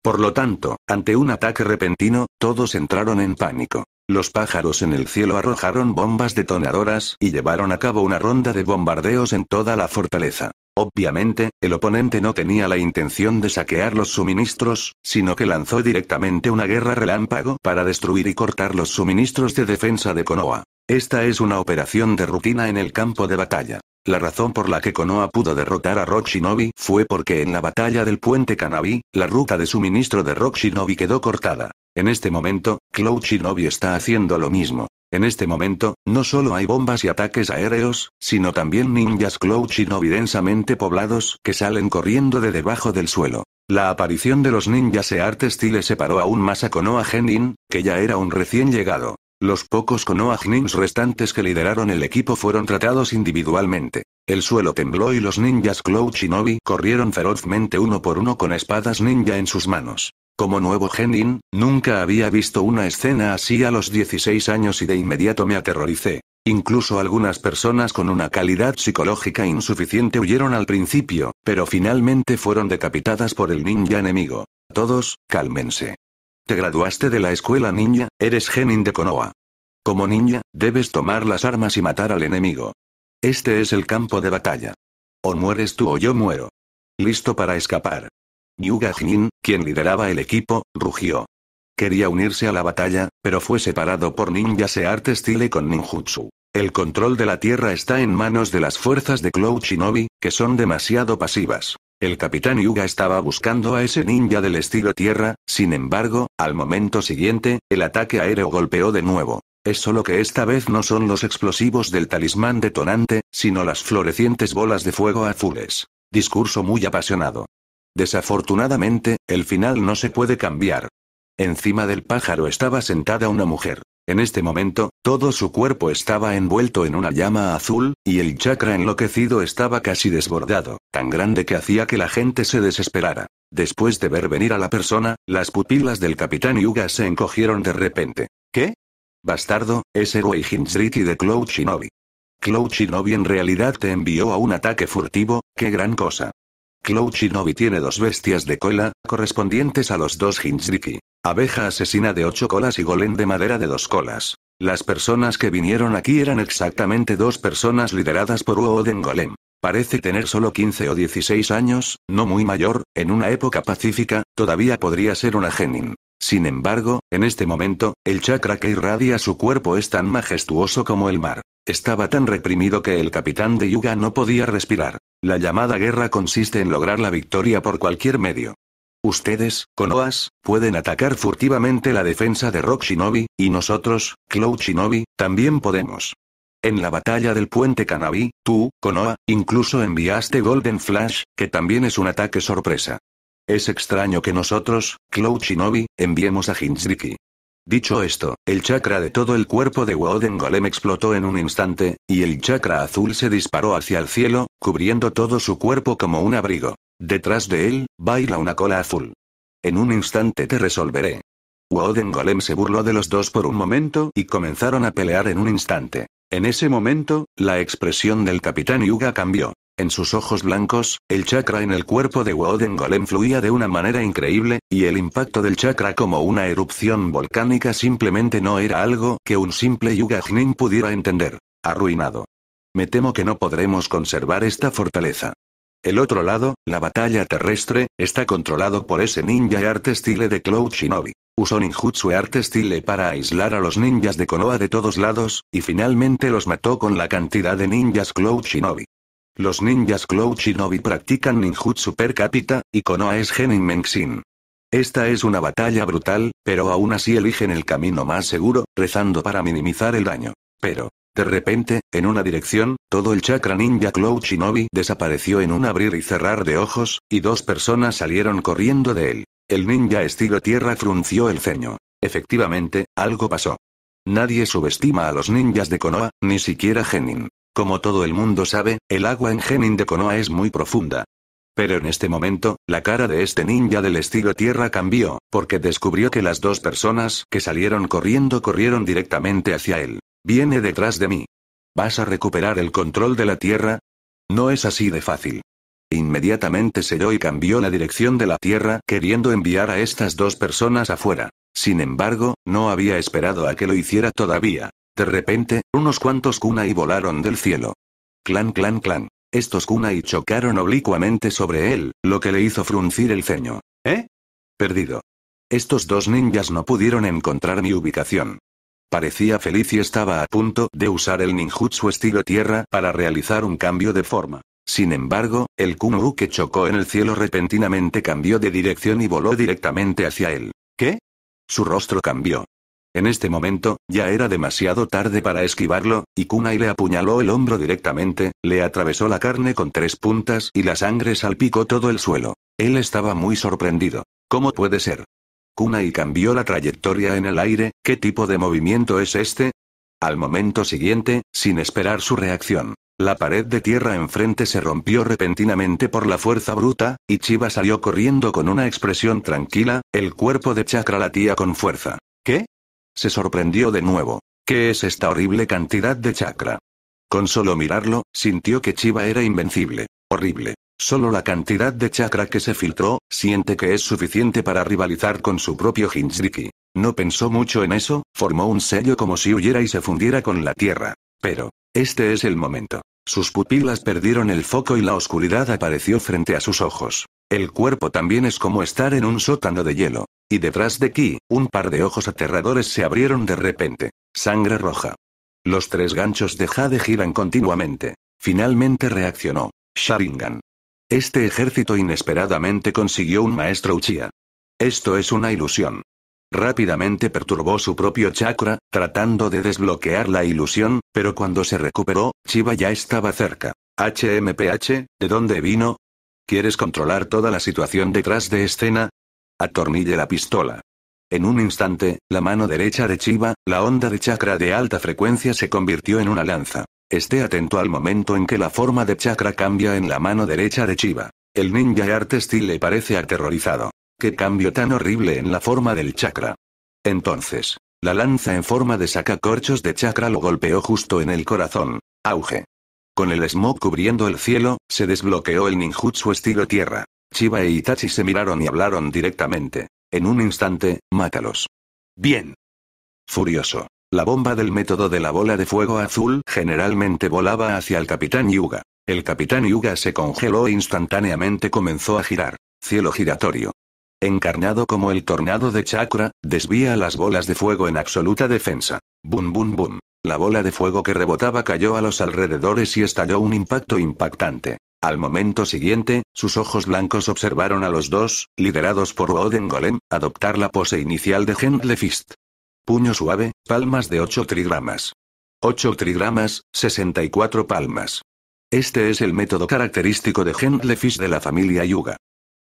Por lo tanto, ante un ataque repentino, todos entraron en pánico. Los pájaros en el cielo arrojaron bombas detonadoras y llevaron a cabo una ronda de bombardeos en toda la fortaleza. Obviamente, el oponente no tenía la intención de saquear los suministros, sino que lanzó directamente una guerra relámpago para destruir y cortar los suministros de defensa de Konoha. Esta es una operación de rutina en el campo de batalla. La razón por la que Konoha pudo derrotar a Rock Shinobi fue porque en la batalla del puente Kanabi, la ruta de suministro de Rock Shinobi quedó cortada. En este momento, Cloud Shinobi está haciendo lo mismo. En este momento, no solo hay bombas y ataques aéreos, sino también ninjas Cloud Shinobi densamente poblados que salen corriendo de debajo del suelo. La aparición de los ninjas e Arte style separó aún más a Konoha Genin, que ya era un recién llegado. Los pocos Konoha-nins restantes que lideraron el equipo fueron tratados individualmente. El suelo tembló y los ninjas Cloud Shinobi corrieron ferozmente uno por uno con espadas ninja en sus manos. Como nuevo genin, nunca había visto una escena así a los 16 años y de inmediato me aterroricé. Incluso algunas personas con una calidad psicológica insuficiente huyeron al principio, pero finalmente fueron decapitadas por el ninja enemigo. Todos, cálmense. Te graduaste de la escuela ninja, eres genin de Konoha. Como ninja, debes tomar las armas y matar al enemigo. Este es el campo de batalla. O mueres tú o yo muero. Listo para escapar. Yuga Jin, quien lideraba el equipo, rugió. Quería unirse a la batalla, pero fue separado por Ninja Searte arte con ninjutsu. El control de la tierra está en manos de las fuerzas de Cloud Shinobi, que son demasiado pasivas. El capitán Yuga estaba buscando a ese ninja del estilo tierra, sin embargo, al momento siguiente, el ataque aéreo golpeó de nuevo. Es solo que esta vez no son los explosivos del talismán detonante, sino las florecientes bolas de fuego azules. Discurso muy apasionado. Desafortunadamente, el final no se puede cambiar. Encima del pájaro estaba sentada una mujer. En este momento, todo su cuerpo estaba envuelto en una llama azul, y el chakra enloquecido estaba casi desbordado, tan grande que hacía que la gente se desesperara. Después de ver venir a la persona, las pupilas del capitán Yuga se encogieron de repente. ¿Qué? Bastardo, ese Weijinsriki de Cloud Shinobi. Cloud Shinobi en realidad te envió a un ataque furtivo, qué gran cosa. Cloud Shinobi tiene dos bestias de cola, correspondientes a los dos Hinsriki. Abeja asesina de ocho colas y golem de madera de dos colas. Las personas que vinieron aquí eran exactamente dos personas lideradas por Uoden Golem. Parece tener solo 15 o 16 años, no muy mayor, en una época pacífica, todavía podría ser una genin. Sin embargo, en este momento, el chakra que irradia su cuerpo es tan majestuoso como el mar. Estaba tan reprimido que el capitán de Yuga no podía respirar. La llamada guerra consiste en lograr la victoria por cualquier medio. Ustedes, Konoas, pueden atacar furtivamente la defensa de Rock Shinobi, y nosotros, Cloud Shinobi, también podemos. En la batalla del puente Kanabi, tú, Konoa, incluso enviaste Golden Flash, que también es un ataque sorpresa. Es extraño que nosotros, Cloud Shinobi, enviemos a Hinzriki. Dicho esto, el chakra de todo el cuerpo de Woden Golem explotó en un instante, y el chakra azul se disparó hacia el cielo, cubriendo todo su cuerpo como un abrigo. Detrás de él, baila una cola azul. En un instante te resolveré. Woden Golem se burló de los dos por un momento y comenzaron a pelear en un instante. En ese momento, la expresión del capitán Yuga cambió. En sus ojos blancos, el chakra en el cuerpo de Woden Golem fluía de una manera increíble, y el impacto del chakra como una erupción volcánica simplemente no era algo que un simple Yuga Jnin pudiera entender. Arruinado. Me temo que no podremos conservar esta fortaleza. El otro lado, la batalla terrestre, está controlado por ese ninja arte estilo de Cloud Shinobi. Usó ninjutsu arte estile para aislar a los ninjas de Konoha de todos lados, y finalmente los mató con la cantidad de ninjas Cloud Shinobi. Los ninjas Cloud Shinobi practican ninjutsu per cápita, y Konoha es genin menxin. Esta es una batalla brutal, pero aún así eligen el camino más seguro, rezando para minimizar el daño. Pero, de repente, en una dirección, todo el chakra ninja Cloud Shinobi desapareció en un abrir y cerrar de ojos, y dos personas salieron corriendo de él. El ninja estilo tierra frunció el ceño. Efectivamente, algo pasó. Nadie subestima a los ninjas de Konoha, ni siquiera Genin. Como todo el mundo sabe, el agua en Genin de Konoha es muy profunda. Pero en este momento, la cara de este ninja del estilo tierra cambió, porque descubrió que las dos personas que salieron corriendo corrieron directamente hacia él. Viene detrás de mí. ¿Vas a recuperar el control de la Tierra? No es así de fácil. Inmediatamente y cambió la dirección de la Tierra queriendo enviar a estas dos personas afuera. Sin embargo, no había esperado a que lo hiciera todavía. De repente, unos cuantos kunai volaron del cielo. Clan, clan, clan. Estos kunai chocaron oblicuamente sobre él, lo que le hizo fruncir el ceño. ¿Eh? Perdido. Estos dos ninjas no pudieron encontrar mi ubicación. Parecía feliz y estaba a punto de usar el ninjutsu estilo tierra para realizar un cambio de forma. Sin embargo, el Kumu que chocó en el cielo repentinamente cambió de dirección y voló directamente hacia él. ¿Qué? Su rostro cambió. En este momento, ya era demasiado tarde para esquivarlo, y Kunai le apuñaló el hombro directamente, le atravesó la carne con tres puntas y la sangre salpicó todo el suelo. Él estaba muy sorprendido. ¿Cómo puede ser? cuna y cambió la trayectoria en el aire, ¿qué tipo de movimiento es este? Al momento siguiente, sin esperar su reacción, la pared de tierra enfrente se rompió repentinamente por la fuerza bruta, y Chiva salió corriendo con una expresión tranquila, el cuerpo de Chakra latía con fuerza. ¿Qué? Se sorprendió de nuevo. ¿Qué es esta horrible cantidad de chakra? Con solo mirarlo, sintió que Chiva era invencible, horrible, Solo la cantidad de chakra que se filtró, siente que es suficiente para rivalizar con su propio Hinshiki. No pensó mucho en eso, formó un sello como si huyera y se fundiera con la tierra. Pero, este es el momento. Sus pupilas perdieron el foco y la oscuridad apareció frente a sus ojos. El cuerpo también es como estar en un sótano de hielo. Y detrás de Ki, un par de ojos aterradores se abrieron de repente. Sangre roja. Los tres ganchos de Jade giran continuamente. Finalmente reaccionó. Sharingan. Este ejército inesperadamente consiguió un maestro Uchiha. Esto es una ilusión. Rápidamente perturbó su propio chakra, tratando de desbloquear la ilusión, pero cuando se recuperó, Chiba ya estaba cerca. HMPH, ¿de dónde vino? ¿Quieres controlar toda la situación detrás de escena? Atornille la pistola. En un instante, la mano derecha de Chiva, la onda de chakra de alta frecuencia se convirtió en una lanza. Esté atento al momento en que la forma de chakra cambia en la mano derecha de Chiva. El ninja Art le parece aterrorizado. ¡Qué cambio tan horrible en la forma del chakra! Entonces, la lanza en forma de sacacorchos de chakra lo golpeó justo en el corazón. Auge. Con el smog cubriendo el cielo, se desbloqueó el ninjutsu estilo tierra. Chiba e Itachi se miraron y hablaron directamente. En un instante, mátalos. Bien. Furioso. La bomba del método de la bola de fuego azul generalmente volaba hacia el capitán Yuga. El capitán Yuga se congeló e instantáneamente comenzó a girar. Cielo giratorio. Encarnado como el tornado de chakra, desvía las bolas de fuego en absoluta defensa. Bum bum bum. La bola de fuego que rebotaba cayó a los alrededores y estalló un impacto impactante. Al momento siguiente, sus ojos blancos observaron a los dos, liderados por Woden Golem, adoptar la pose inicial de Gentle Fist. Puño suave, palmas de 8 trigramas. 8 trigramas, 64 palmas. Este es el método característico de Gentle Fist de la familia Yuga.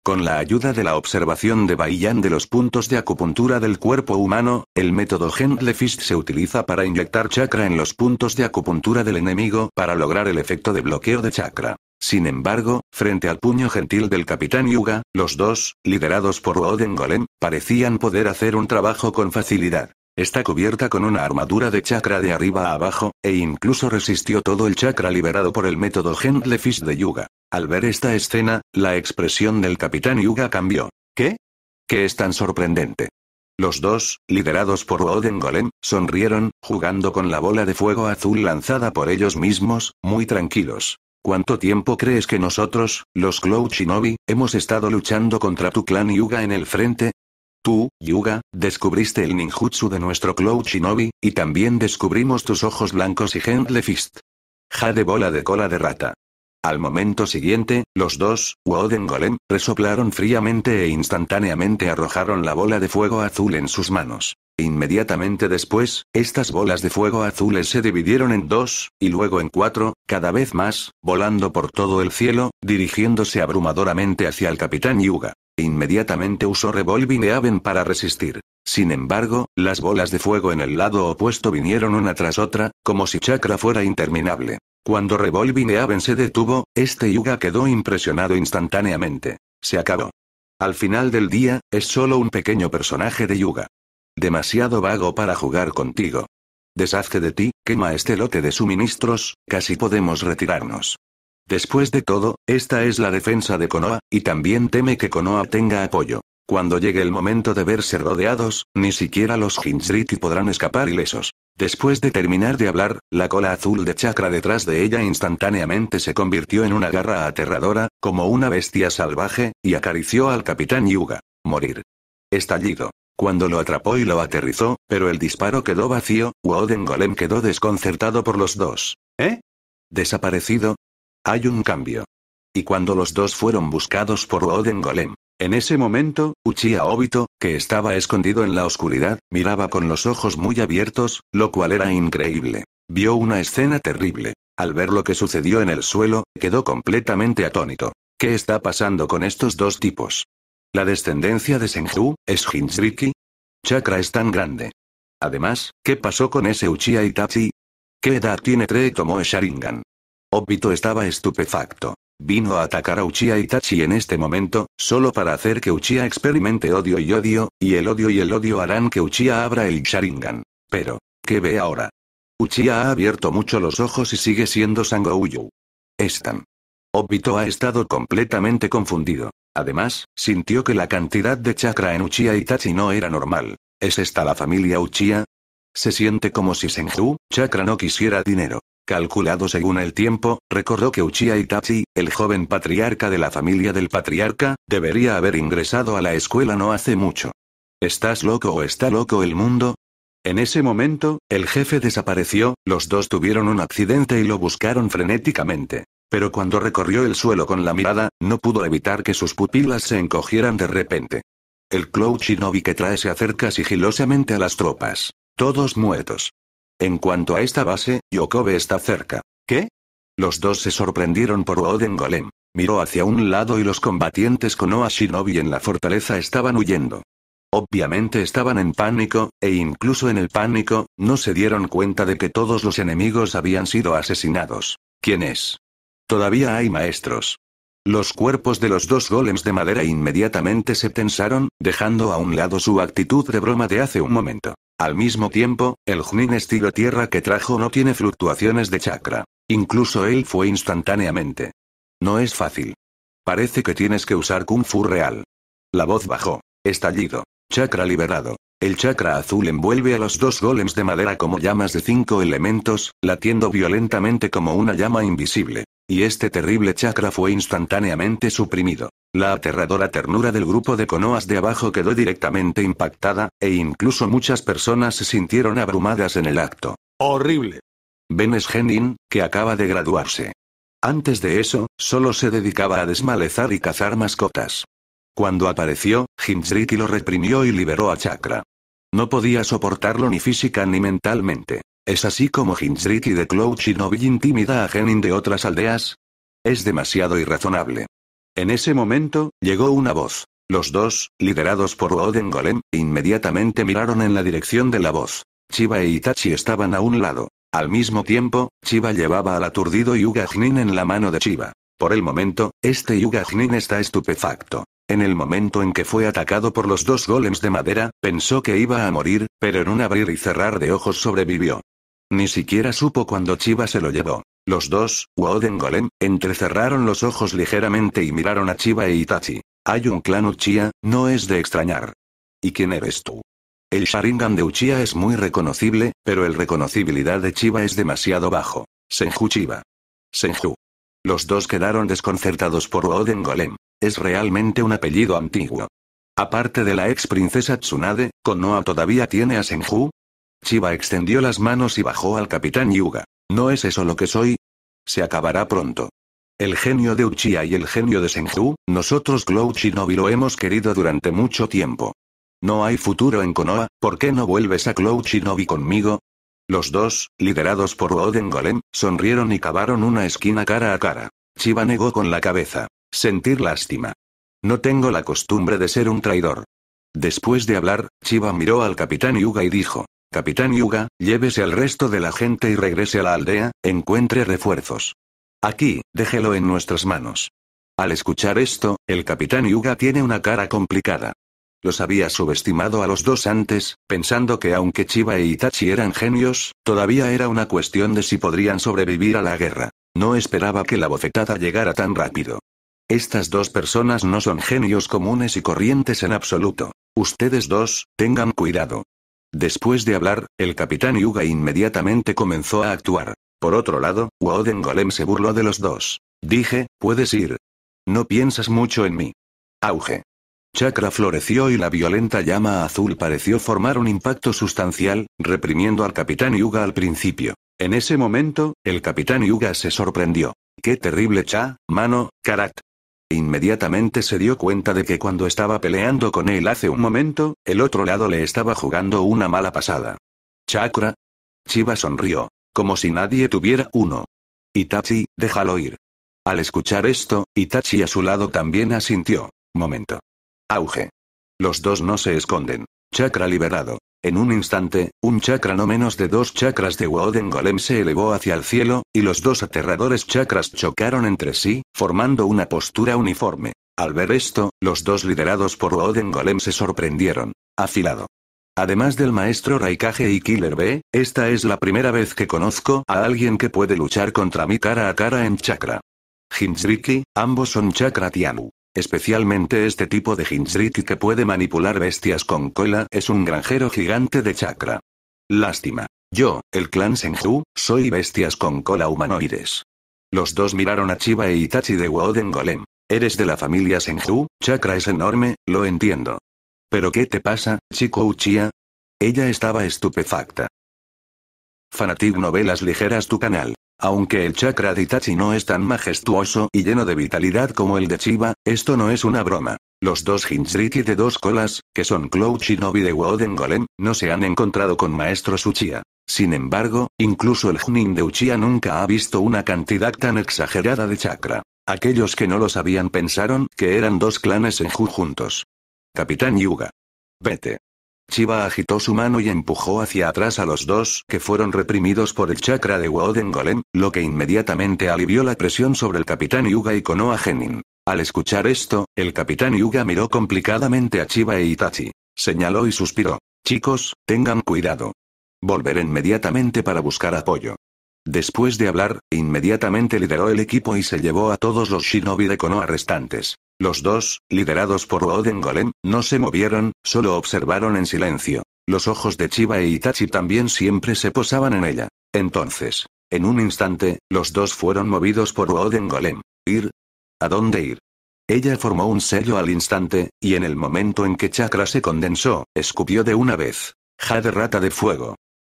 Con la ayuda de la observación de Baiyan de los puntos de acupuntura del cuerpo humano, el método Gentle Fist se utiliza para inyectar chakra en los puntos de acupuntura del enemigo para lograr el efecto de bloqueo de chakra. Sin embargo, frente al puño gentil del capitán Yuga, los dos, liderados por Oden Golem, parecían poder hacer un trabajo con facilidad. Está cubierta con una armadura de chakra de arriba a abajo, e incluso resistió todo el chakra liberado por el método Fish de Yuga. Al ver esta escena, la expresión del capitán Yuga cambió. ¿Qué? ¿Qué es tan sorprendente? Los dos, liderados por Oden Golem, sonrieron, jugando con la bola de fuego azul lanzada por ellos mismos, muy tranquilos. ¿Cuánto tiempo crees que nosotros, los Cloud Shinobi, hemos estado luchando contra tu clan Yuga en el frente? Tú, Yuga, descubriste el ninjutsu de nuestro Cloud Shinobi, y también descubrimos tus ojos blancos y Gentle Fist. Jade bola de cola de rata. Al momento siguiente, los dos, Woden Golem, resoplaron fríamente e instantáneamente arrojaron la bola de fuego azul en sus manos. Inmediatamente después, estas bolas de fuego azules se dividieron en dos, y luego en cuatro, cada vez más, volando por todo el cielo, dirigiéndose abrumadoramente hacia el capitán Yuga. Inmediatamente usó Revolving Aven para resistir. Sin embargo, las bolas de fuego en el lado opuesto vinieron una tras otra, como si Chakra fuera interminable. Cuando Revolving Aven se detuvo, este Yuga quedó impresionado instantáneamente. Se acabó. Al final del día, es solo un pequeño personaje de Yuga. Demasiado vago para jugar contigo. Deshazte de ti, quema este lote de suministros, casi podemos retirarnos. Después de todo, esta es la defensa de Konoa, y también teme que Konoa tenga apoyo. Cuando llegue el momento de verse rodeados, ni siquiera los Jinchuriki podrán escapar ilesos. Después de terminar de hablar, la cola azul de chakra detrás de ella instantáneamente se convirtió en una garra aterradora, como una bestia salvaje, y acarició al capitán Yuga. Morir. Estallido. Cuando lo atrapó y lo aterrizó, pero el disparo quedó vacío, Woden Golem quedó desconcertado por los dos. ¿Eh? ¿Desaparecido? Hay un cambio. Y cuando los dos fueron buscados por Woden Golem, en ese momento, Uchiha Obito, que estaba escondido en la oscuridad, miraba con los ojos muy abiertos, lo cual era increíble. Vio una escena terrible. Al ver lo que sucedió en el suelo, quedó completamente atónito. ¿Qué está pasando con estos dos tipos? La descendencia de Senju, es Hinsriki? Chakra es tan grande. Además, ¿qué pasó con ese Uchiha Itachi? ¿Qué edad tiene y tomó Sharingan? Obito estaba estupefacto. Vino a atacar a Uchiha Itachi en este momento, solo para hacer que Uchiha experimente odio y odio, y el odio y el odio harán que Uchiha abra el Sharingan. Pero, ¿qué ve ahora? Uchiha ha abierto mucho los ojos y sigue siendo Sangouyu. Están. Obito ha estado completamente confundido. Además, sintió que la cantidad de chakra en Uchiha Itachi no era normal. ¿Es esta la familia Uchiha? Se siente como si Senju, chakra no quisiera dinero. Calculado según el tiempo, recordó que Uchiha Itachi, el joven patriarca de la familia del patriarca, debería haber ingresado a la escuela no hace mucho. ¿Estás loco o está loco el mundo? En ese momento, el jefe desapareció, los dos tuvieron un accidente y lo buscaron frenéticamente. Pero cuando recorrió el suelo con la mirada, no pudo evitar que sus pupilas se encogieran de repente. El clou Shinobi que trae se acerca sigilosamente a las tropas. Todos muertos. En cuanto a esta base, Yokobe está cerca. ¿Qué? Los dos se sorprendieron por Oden Golem. Miró hacia un lado y los combatientes con Oa Shinobi en la fortaleza estaban huyendo. Obviamente estaban en pánico, e incluso en el pánico, no se dieron cuenta de que todos los enemigos habían sido asesinados. ¿Quién es? Todavía hay maestros. Los cuerpos de los dos golems de madera inmediatamente se tensaron, dejando a un lado su actitud de broma de hace un momento. Al mismo tiempo, el Jnin estilo tierra que trajo no tiene fluctuaciones de chakra. Incluso él fue instantáneamente. No es fácil. Parece que tienes que usar kung fu real. La voz bajó. Estallido. Chakra liberado. El chakra azul envuelve a los dos golems de madera como llamas de cinco elementos, latiendo violentamente como una llama invisible y este terrible chakra fue instantáneamente suprimido. La aterradora ternura del grupo de conoas de abajo quedó directamente impactada, e incluso muchas personas se sintieron abrumadas en el acto. ¡Horrible! Ben es que acaba de graduarse. Antes de eso, solo se dedicaba a desmalezar y cazar mascotas. Cuando apareció, Hinsriki lo reprimió y liberó a Chakra. No podía soportarlo ni física ni mentalmente. Es así como y de Cloud Shinobi intimida a Genin de otras aldeas. Es demasiado irrazonable. En ese momento, llegó una voz. Los dos, liderados por Oden Golem, inmediatamente miraron en la dirección de la voz. Chiba e Itachi estaban a un lado. Al mismo tiempo, Chiba llevaba al aturdido Yuga Jnin en la mano de Chiba. Por el momento, este Yuga Jnin está estupefacto. En el momento en que fue atacado por los dos golems de madera, pensó que iba a morir, pero en un abrir y cerrar de ojos sobrevivió. Ni siquiera supo cuando Chiba se lo llevó. Los dos, Woden Golem, entrecerraron los ojos ligeramente y miraron a Chiba e Itachi. Hay un clan Uchiha, no es de extrañar. ¿Y quién eres tú? El Sharingan de Uchiha es muy reconocible, pero el reconocibilidad de Chiba es demasiado bajo. Senju Chiba. Senju. Los dos quedaron desconcertados por Woden Golem. Es realmente un apellido antiguo. Aparte de la ex princesa Tsunade, Konoha todavía tiene a Senju, Chiba extendió las manos y bajó al capitán Yuga. ¿No es eso lo que soy? Se acabará pronto. El genio de Uchiha y el genio de Senju, nosotros Glow Shinobi lo hemos querido durante mucho tiempo. No hay futuro en Konoha, ¿por qué no vuelves a Glow Shinobi conmigo? Los dos, liderados por Oden Golem, sonrieron y cavaron una esquina cara a cara. Chiba negó con la cabeza. Sentir lástima. No tengo la costumbre de ser un traidor. Después de hablar, Chiba miró al capitán Yuga y dijo, Capitán Yuga, llévese al resto de la gente y regrese a la aldea, encuentre refuerzos. Aquí, déjelo en nuestras manos. Al escuchar esto, el capitán Yuga tiene una cara complicada. Los había subestimado a los dos antes, pensando que aunque Chiba e Itachi eran genios, todavía era una cuestión de si podrían sobrevivir a la guerra. No esperaba que la bofetada llegara tan rápido. Estas dos personas no son genios comunes y corrientes en absoluto. Ustedes dos, tengan cuidado. Después de hablar, el capitán Yuga inmediatamente comenzó a actuar. Por otro lado, Woden Golem se burló de los dos. Dije, puedes ir. No piensas mucho en mí. Auge. Chakra floreció y la violenta llama azul pareció formar un impacto sustancial, reprimiendo al capitán Yuga al principio. En ese momento, el capitán Yuga se sorprendió. ¡Qué terrible cha, mano, karat! E inmediatamente se dio cuenta de que cuando estaba peleando con él hace un momento, el otro lado le estaba jugando una mala pasada. ¿Chakra? Chiba sonrió. Como si nadie tuviera uno. Itachi, déjalo ir. Al escuchar esto, Itachi a su lado también asintió. Momento. Auge. Los dos no se esconden. Chakra liberado. En un instante, un chakra no menos de dos chakras de Woden Golem se elevó hacia el cielo, y los dos aterradores chakras chocaron entre sí, formando una postura uniforme. Al ver esto, los dos liderados por Woden Golem se sorprendieron. Afilado. Además del maestro Raikage y Killer B, esta es la primera vez que conozco a alguien que puede luchar contra mí cara a cara en chakra. Hinzriki, ambos son chakra Tiamu. Especialmente este tipo de Jinchuriki que puede manipular bestias con cola es un granjero gigante de chakra. Lástima. Yo, el clan Senju, soy bestias con cola humanoides. Los dos miraron a Chiba e Itachi de Woden Golem. Eres de la familia Senju, chakra es enorme, lo entiendo. ¿Pero qué te pasa, chico Uchiha? Ella estaba estupefacta. Fanatic Novelas Ligeras tu canal. Aunque el chakra de Itachi no es tan majestuoso y lleno de vitalidad como el de Chiba, esto no es una broma. Los dos Jinchuriki de dos colas, que son Cloud Shinobi de Woden Golem, no se han encontrado con maestros Uchiha. Sin embargo, incluso el Junin de Uchiha nunca ha visto una cantidad tan exagerada de chakra. Aquellos que no lo sabían pensaron que eran dos clanes en Ju juntos. Capitán Yuga. Vete. Chiba agitó su mano y empujó hacia atrás a los dos que fueron reprimidos por el chakra de Woden Golem, lo que inmediatamente alivió la presión sobre el capitán Yuga y Konoha Genin. Al escuchar esto, el capitán Yuga miró complicadamente a Chiba e Itachi. Señaló y suspiró. Chicos, tengan cuidado. Volveré inmediatamente para buscar apoyo. Después de hablar, inmediatamente lideró el equipo y se llevó a todos los shinobi de Konoha restantes. Los dos, liderados por Oden Golem, no se movieron, solo observaron en silencio. Los ojos de Chiba e Itachi también siempre se posaban en ella. Entonces, en un instante, los dos fueron movidos por Oden Golem. ¿Ir? ¿A dónde ir? Ella formó un sello al instante, y en el momento en que Chakra se condensó, escupió de una vez. Jade rata de fuego.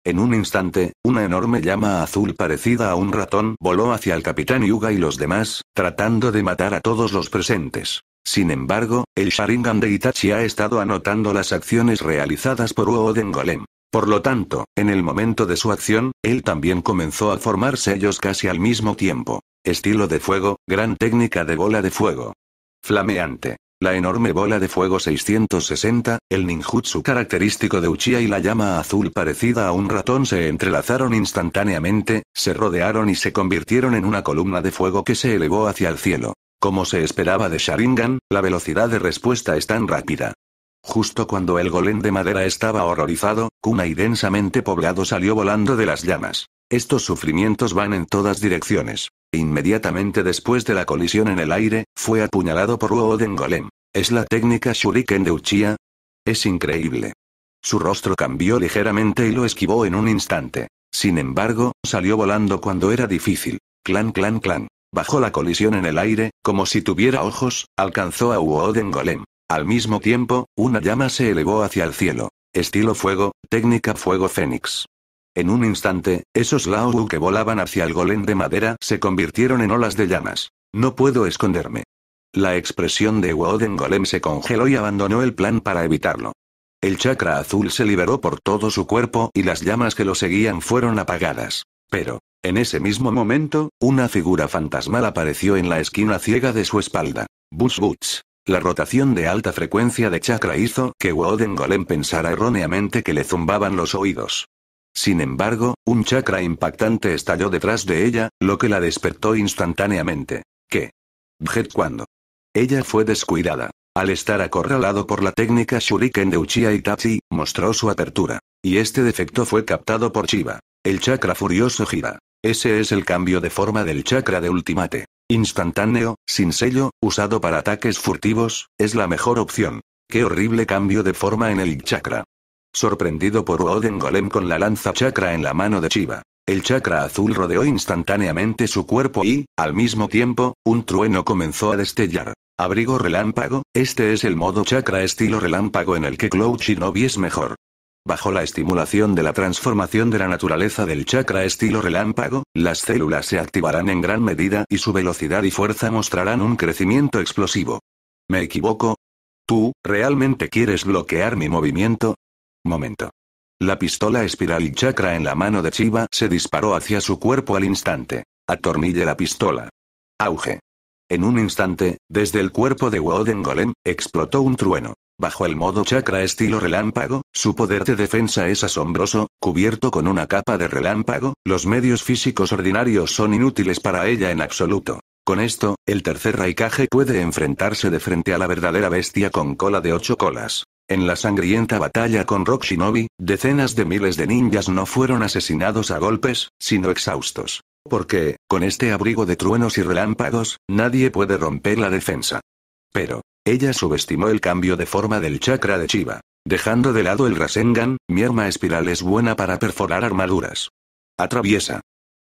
En un instante, una enorme llama azul parecida a un ratón voló hacia el capitán Yuga y los demás, tratando de matar a todos los presentes. Sin embargo, el Sharingan de Itachi ha estado anotando las acciones realizadas por Uoden Golem. Por lo tanto, en el momento de su acción, él también comenzó a formar sellos casi al mismo tiempo. Estilo de fuego, gran técnica de bola de fuego. Flameante. La enorme bola de fuego 660, el ninjutsu característico de Uchiha y la llama azul parecida a un ratón se entrelazaron instantáneamente, se rodearon y se convirtieron en una columna de fuego que se elevó hacia el cielo. Como se esperaba de Sharingan, la velocidad de respuesta es tan rápida. Justo cuando el golem de madera estaba horrorizado, Kuna y densamente poblado salió volando de las llamas. Estos sufrimientos van en todas direcciones. Inmediatamente después de la colisión en el aire, fue apuñalado por Woden Golem. ¿Es la técnica Shuriken de Uchiha? Es increíble. Su rostro cambió ligeramente y lo esquivó en un instante. Sin embargo, salió volando cuando era difícil. Clan, clan, clan. Bajó la colisión en el aire, como si tuviera ojos, alcanzó a Woden Golem. Al mismo tiempo, una llama se elevó hacia el cielo. Estilo fuego, técnica fuego fénix. En un instante, esos Laogu que volaban hacia el golem de madera se convirtieron en olas de llamas. No puedo esconderme. La expresión de Woden Golem se congeló y abandonó el plan para evitarlo. El chakra azul se liberó por todo su cuerpo y las llamas que lo seguían fueron apagadas. Pero, en ese mismo momento, una figura fantasmal apareció en la esquina ciega de su espalda. Bus Bush. La rotación de alta frecuencia de chakra hizo que Woden Golem pensara erróneamente que le zumbaban los oídos. Sin embargo, un chakra impactante estalló detrás de ella, lo que la despertó instantáneamente. ¿Qué? Jet cuando. Ella fue descuidada. Al estar acorralado por la técnica shuriken de Uchiha Itachi, mostró su apertura. Y este defecto fue captado por Chiba. El chakra furioso gira. Ese es el cambio de forma del chakra de ultimate. Instantáneo, sin sello, usado para ataques furtivos, es la mejor opción. Qué horrible cambio de forma en el chakra sorprendido por Odin Golem con la lanza chakra en la mano de Chiva. El chakra azul rodeó instantáneamente su cuerpo y, al mismo tiempo, un trueno comenzó a destellar. Abrigo relámpago, este es el modo chakra estilo relámpago en el que Cloud Shinobi es mejor. Bajo la estimulación de la transformación de la naturaleza del chakra estilo relámpago, las células se activarán en gran medida y su velocidad y fuerza mostrarán un crecimiento explosivo. ¿Me equivoco? ¿Tú, realmente quieres bloquear mi movimiento? momento. La pistola espiral chakra en la mano de Chiba se disparó hacia su cuerpo al instante. Atornille la pistola. Auge. En un instante, desde el cuerpo de Woden Golem, explotó un trueno. Bajo el modo chakra estilo relámpago, su poder de defensa es asombroso, cubierto con una capa de relámpago, los medios físicos ordinarios son inútiles para ella en absoluto. Con esto, el tercer Raikage puede enfrentarse de frente a la verdadera bestia con cola de ocho colas. En la sangrienta batalla con Rock Shinobi, decenas de miles de ninjas no fueron asesinados a golpes, sino exhaustos. Porque, con este abrigo de truenos y relámpagos, nadie puede romper la defensa. Pero, ella subestimó el cambio de forma del chakra de Chiva. Dejando de lado el Rasengan, mi arma espiral es buena para perforar armaduras. Atraviesa.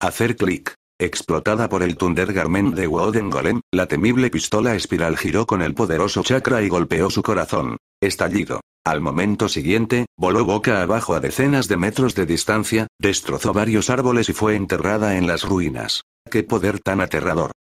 Hacer clic. Explotada por el Thunder Garment de Woden Golem, la temible pistola espiral giró con el poderoso chakra y golpeó su corazón. Estallido. Al momento siguiente, voló boca abajo a decenas de metros de distancia, destrozó varios árboles y fue enterrada en las ruinas. ¡Qué poder tan aterrador!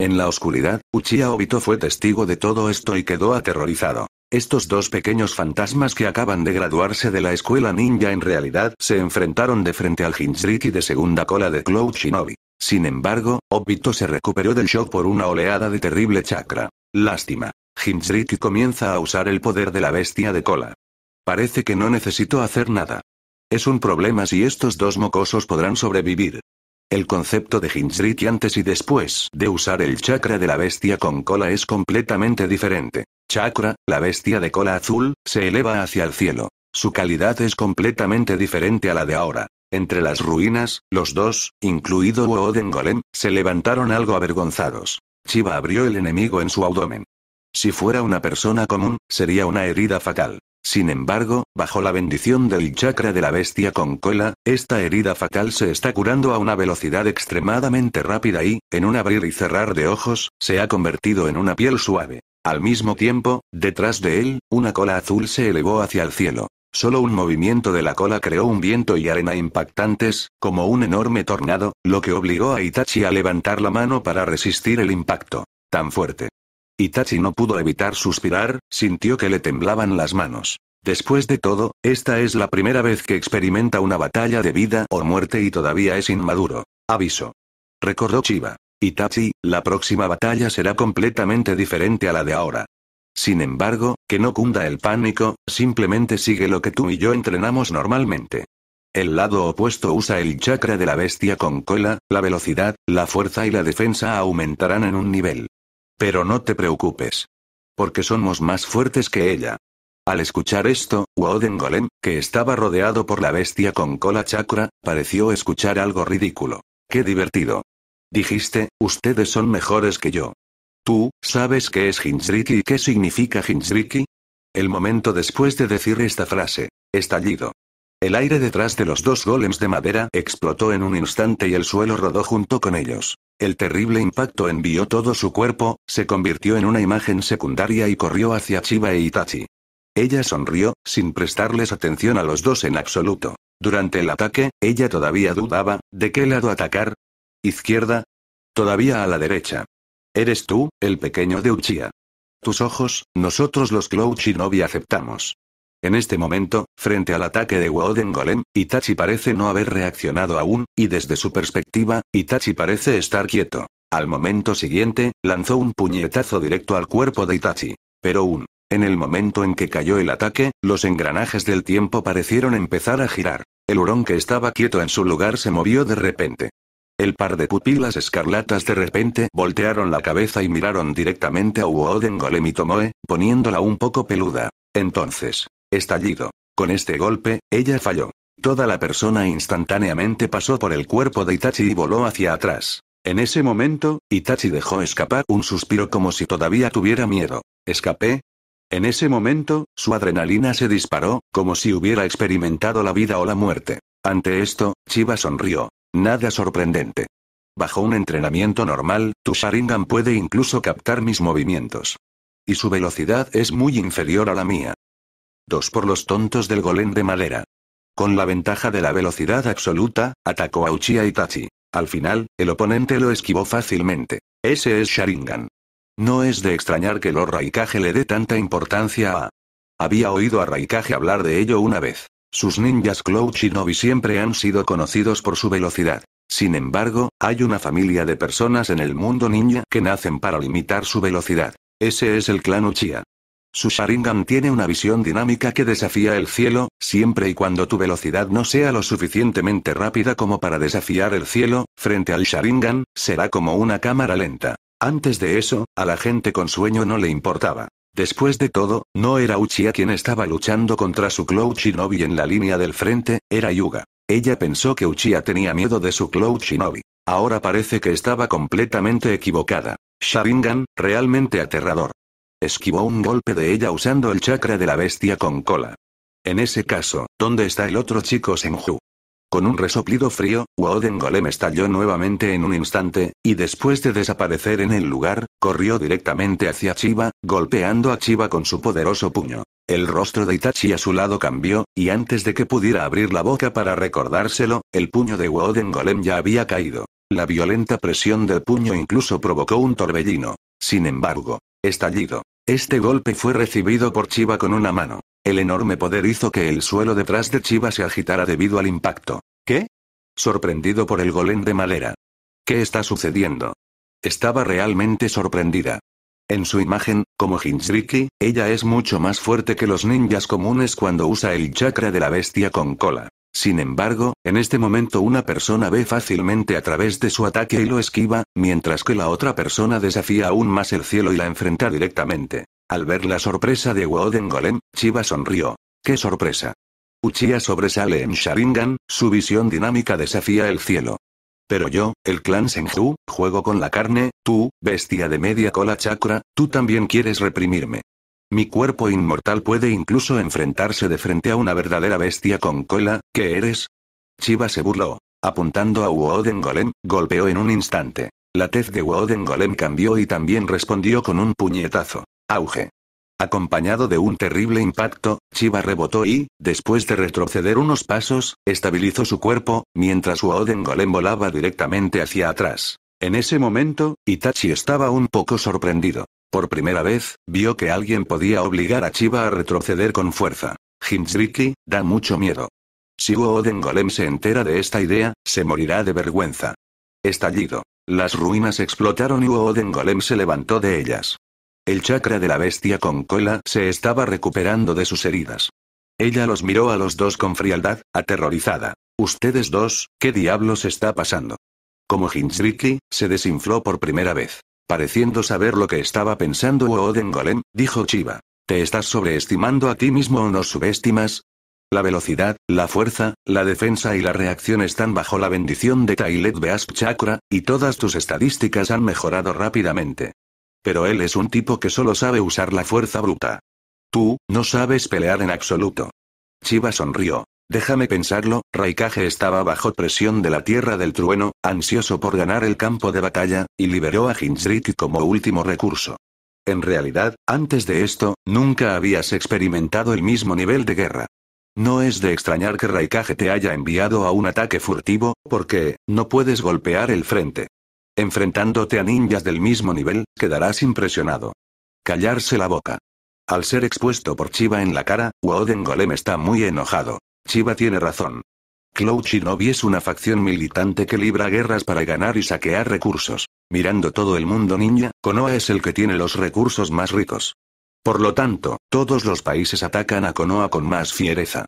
En la oscuridad, Uchiha Obito fue testigo de todo esto y quedó aterrorizado. Estos dos pequeños fantasmas que acaban de graduarse de la escuela ninja en realidad se enfrentaron de frente al Jinchuriki de segunda cola de Cloud Shinobi. Sin embargo, Obito se recuperó del shock por una oleada de terrible chakra. Lástima. Hindriki comienza a usar el poder de la bestia de cola. Parece que no necesito hacer nada. Es un problema si estos dos mocosos podrán sobrevivir. El concepto de Hindriki antes y después de usar el chakra de la bestia con cola es completamente diferente. Chakra, la bestia de cola azul, se eleva hacia el cielo. Su calidad es completamente diferente a la de ahora. Entre las ruinas, los dos, incluido Woden Golem, se levantaron algo avergonzados. Chiba abrió el enemigo en su abdomen. Si fuera una persona común, sería una herida fatal. Sin embargo, bajo la bendición del chakra de la bestia con cola, esta herida fatal se está curando a una velocidad extremadamente rápida y, en un abrir y cerrar de ojos, se ha convertido en una piel suave. Al mismo tiempo, detrás de él, una cola azul se elevó hacia el cielo. Solo un movimiento de la cola creó un viento y arena impactantes, como un enorme tornado, lo que obligó a Itachi a levantar la mano para resistir el impacto. Tan fuerte. Itachi no pudo evitar suspirar, sintió que le temblaban las manos. Después de todo, esta es la primera vez que experimenta una batalla de vida o muerte y todavía es inmaduro. Aviso. Recordó Chiba. Itachi, la próxima batalla será completamente diferente a la de ahora. Sin embargo, que no cunda el pánico, simplemente sigue lo que tú y yo entrenamos normalmente. El lado opuesto usa el chakra de la bestia con cola, la velocidad, la fuerza y la defensa aumentarán en un nivel. Pero no te preocupes. Porque somos más fuertes que ella. Al escuchar esto, Woden Golem, que estaba rodeado por la bestia con cola chakra, pareció escuchar algo ridículo. ¡Qué divertido! Dijiste, ustedes son mejores que yo. ¿Tú, sabes qué es Hinsriki y qué significa Hinsriki? El momento después de decir esta frase, estallido. El aire detrás de los dos golems de madera explotó en un instante y el suelo rodó junto con ellos. El terrible impacto envió todo su cuerpo, se convirtió en una imagen secundaria y corrió hacia Chiba e Itachi. Ella sonrió, sin prestarles atención a los dos en absoluto. Durante el ataque, ella todavía dudaba, ¿de qué lado atacar? ¿Izquierda? Todavía a la derecha. Eres tú, el pequeño de Uchiha. Tus ojos, nosotros los Cloud aceptamos. En este momento, frente al ataque de Woden Golem, Itachi parece no haber reaccionado aún, y desde su perspectiva, Itachi parece estar quieto. Al momento siguiente, lanzó un puñetazo directo al cuerpo de Itachi. Pero aún, En el momento en que cayó el ataque, los engranajes del tiempo parecieron empezar a girar. El hurón que estaba quieto en su lugar se movió de repente. El par de pupilas escarlatas de repente voltearon la cabeza y miraron directamente a Woden Golem y Tomoe, poniéndola un poco peluda. Entonces, Estallido. Con este golpe, ella falló. Toda la persona instantáneamente pasó por el cuerpo de Itachi y voló hacia atrás. En ese momento, Itachi dejó escapar un suspiro como si todavía tuviera miedo. ¿Escapé? En ese momento, su adrenalina se disparó, como si hubiera experimentado la vida o la muerte. Ante esto, Chiba sonrió. Nada sorprendente. Bajo un entrenamiento normal, tu Sharingan puede incluso captar mis movimientos. Y su velocidad es muy inferior a la mía. Dos por los tontos del golem de madera. Con la ventaja de la velocidad absoluta, atacó a Uchiha Itachi. Al final, el oponente lo esquivó fácilmente. Ese es Sharingan. No es de extrañar que lo Raikage le dé tanta importancia a... Había oído a Raikage hablar de ello una vez. Sus ninjas Cloud Shinobi siempre han sido conocidos por su velocidad. Sin embargo, hay una familia de personas en el mundo ninja que nacen para limitar su velocidad. Ese es el clan Uchiha. Su Sharingan tiene una visión dinámica que desafía el cielo, siempre y cuando tu velocidad no sea lo suficientemente rápida como para desafiar el cielo, frente al Sharingan, será como una cámara lenta. Antes de eso, a la gente con sueño no le importaba. Después de todo, no era Uchiha quien estaba luchando contra su Cloud Shinobi en la línea del frente, era Yuga. Ella pensó que Uchiha tenía miedo de su Cloud Shinobi. Ahora parece que estaba completamente equivocada. Sharingan, realmente aterrador. Esquivó un golpe de ella usando el chakra de la bestia con cola. En ese caso, ¿dónde está el otro chico Senju? Con un resoplido frío, Woden Golem estalló nuevamente en un instante, y después de desaparecer en el lugar, corrió directamente hacia Chiba, golpeando a Chiba con su poderoso puño. El rostro de Itachi a su lado cambió, y antes de que pudiera abrir la boca para recordárselo, el puño de Woden Golem ya había caído. La violenta presión del puño incluso provocó un torbellino. Sin embargo, estallido. Este golpe fue recibido por Chiva con una mano. El enorme poder hizo que el suelo detrás de Chiva se agitara debido al impacto. ¿Qué? Sorprendido por el golem de madera. ¿Qué está sucediendo? Estaba realmente sorprendida. En su imagen, como Hinshiki, ella es mucho más fuerte que los ninjas comunes cuando usa el chakra de la bestia con cola. Sin embargo, en este momento una persona ve fácilmente a través de su ataque y lo esquiva, mientras que la otra persona desafía aún más el cielo y la enfrenta directamente. Al ver la sorpresa de Woden Golem, Chiba sonrió. ¡Qué sorpresa! Uchiha sobresale en Sharingan, su visión dinámica desafía el cielo. Pero yo, el clan Senju, juego con la carne, tú, bestia de media cola chakra, tú también quieres reprimirme. Mi cuerpo inmortal puede incluso enfrentarse de frente a una verdadera bestia con cola, ¿qué eres? Chiva se burló. Apuntando a Woden Golem, golpeó en un instante. La tez de Woden Golem cambió y también respondió con un puñetazo. Auge. Acompañado de un terrible impacto, Chiva rebotó y, después de retroceder unos pasos, estabilizó su cuerpo, mientras Woden Golem volaba directamente hacia atrás. En ese momento, Itachi estaba un poco sorprendido. Por primera vez, vio que alguien podía obligar a Chiba a retroceder con fuerza. Hinsriki, da mucho miedo. Si Oden Golem se entera de esta idea, se morirá de vergüenza. Estallido. Las ruinas explotaron y Oden Golem se levantó de ellas. El chakra de la bestia con cola se estaba recuperando de sus heridas. Ella los miró a los dos con frialdad, aterrorizada. Ustedes dos, ¿qué diablos está pasando? Como Hinsriki, se desinfló por primera vez. Pareciendo saber lo que estaba pensando Oden Golem, dijo Chiva. ¿Te estás sobreestimando a ti mismo o nos subestimas? La velocidad, la fuerza, la defensa y la reacción están bajo la bendición de Tailet Beasp Chakra, y todas tus estadísticas han mejorado rápidamente. Pero él es un tipo que solo sabe usar la fuerza bruta. Tú, no sabes pelear en absoluto. Chiva sonrió. Déjame pensarlo, Raikage estaba bajo presión de la Tierra del Trueno, ansioso por ganar el campo de batalla, y liberó a Jinchuriki como último recurso. En realidad, antes de esto, nunca habías experimentado el mismo nivel de guerra. No es de extrañar que Raikage te haya enviado a un ataque furtivo, porque, no puedes golpear el frente. Enfrentándote a ninjas del mismo nivel, quedarás impresionado. Callarse la boca. Al ser expuesto por Chiba en la cara, Woden Golem está muy enojado. Chiba tiene razón. Cloud Shinobi es una facción militante que libra guerras para ganar y saquear recursos. Mirando todo el mundo ninja, Konoha es el que tiene los recursos más ricos. Por lo tanto, todos los países atacan a Konoha con más fiereza.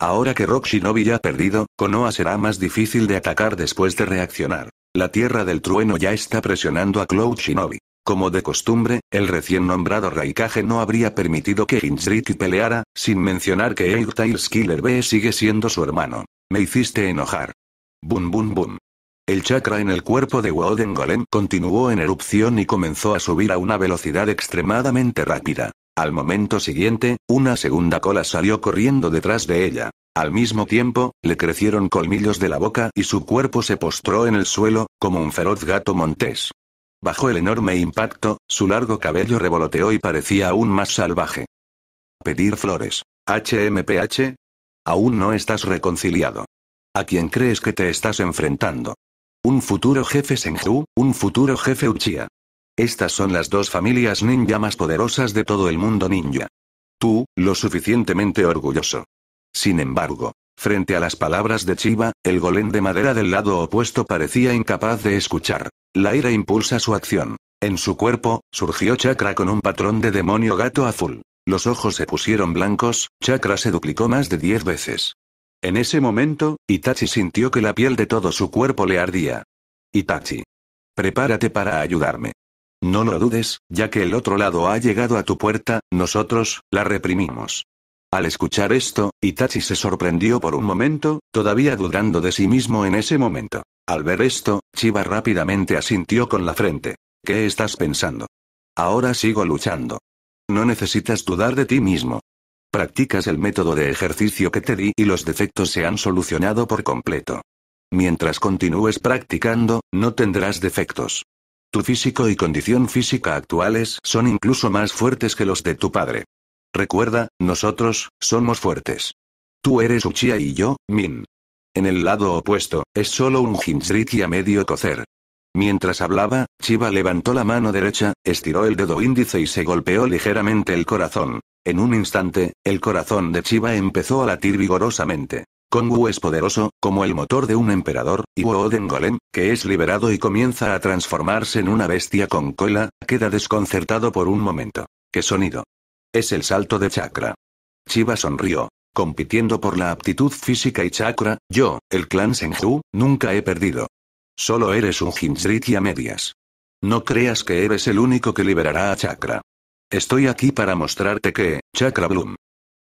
Ahora que Rock Shinobi ya ha perdido, Konoha será más difícil de atacar después de reaccionar. La Tierra del Trueno ya está presionando a Cloud Shinobi. Como de costumbre, el recién nombrado Raikage no habría permitido que Hinchrichi peleara, sin mencionar que Eggtails Killer B sigue siendo su hermano. Me hiciste enojar. Bum bum bum. El chakra en el cuerpo de Woden Golem continuó en erupción y comenzó a subir a una velocidad extremadamente rápida. Al momento siguiente, una segunda cola salió corriendo detrás de ella. Al mismo tiempo, le crecieron colmillos de la boca y su cuerpo se postró en el suelo, como un feroz gato montés. Bajo el enorme impacto, su largo cabello revoloteó y parecía aún más salvaje. Pedir flores. HMPH. Aún no estás reconciliado. ¿A quién crees que te estás enfrentando? Un futuro jefe Senju, un futuro jefe Uchiha. Estas son las dos familias ninja más poderosas de todo el mundo ninja. Tú, lo suficientemente orgulloso. Sin embargo, frente a las palabras de Chiba, el golem de madera del lado opuesto parecía incapaz de escuchar. La ira impulsa su acción. En su cuerpo, surgió chakra con un patrón de demonio gato azul. Los ojos se pusieron blancos, chakra se duplicó más de diez veces. En ese momento, Itachi sintió que la piel de todo su cuerpo le ardía. Itachi. Prepárate para ayudarme. No lo dudes, ya que el otro lado ha llegado a tu puerta, nosotros, la reprimimos. Al escuchar esto, Itachi se sorprendió por un momento, todavía dudando de sí mismo en ese momento. Al ver esto, Chiba rápidamente asintió con la frente. ¿Qué estás pensando? Ahora sigo luchando. No necesitas dudar de ti mismo. Practicas el método de ejercicio que te di y los defectos se han solucionado por completo. Mientras continúes practicando, no tendrás defectos. Tu físico y condición física actuales son incluso más fuertes que los de tu padre. Recuerda, nosotros, somos fuertes. Tú eres Uchiha y yo, Min. En el lado opuesto, es solo un y a medio cocer. Mientras hablaba, Chiba levantó la mano derecha, estiró el dedo índice y se golpeó ligeramente el corazón. En un instante, el corazón de Chiba empezó a latir vigorosamente. Kongu es poderoso, como el motor de un emperador, y Wooden Golem, que es liberado y comienza a transformarse en una bestia con cola, queda desconcertado por un momento. ¿Qué sonido? Es el salto de chakra. Chiba sonrió. Compitiendo por la aptitud física y chakra, yo, el clan Senju, nunca he perdido. Solo eres un y a medias. No creas que eres el único que liberará a Chakra. Estoy aquí para mostrarte que, Chakra Bloom.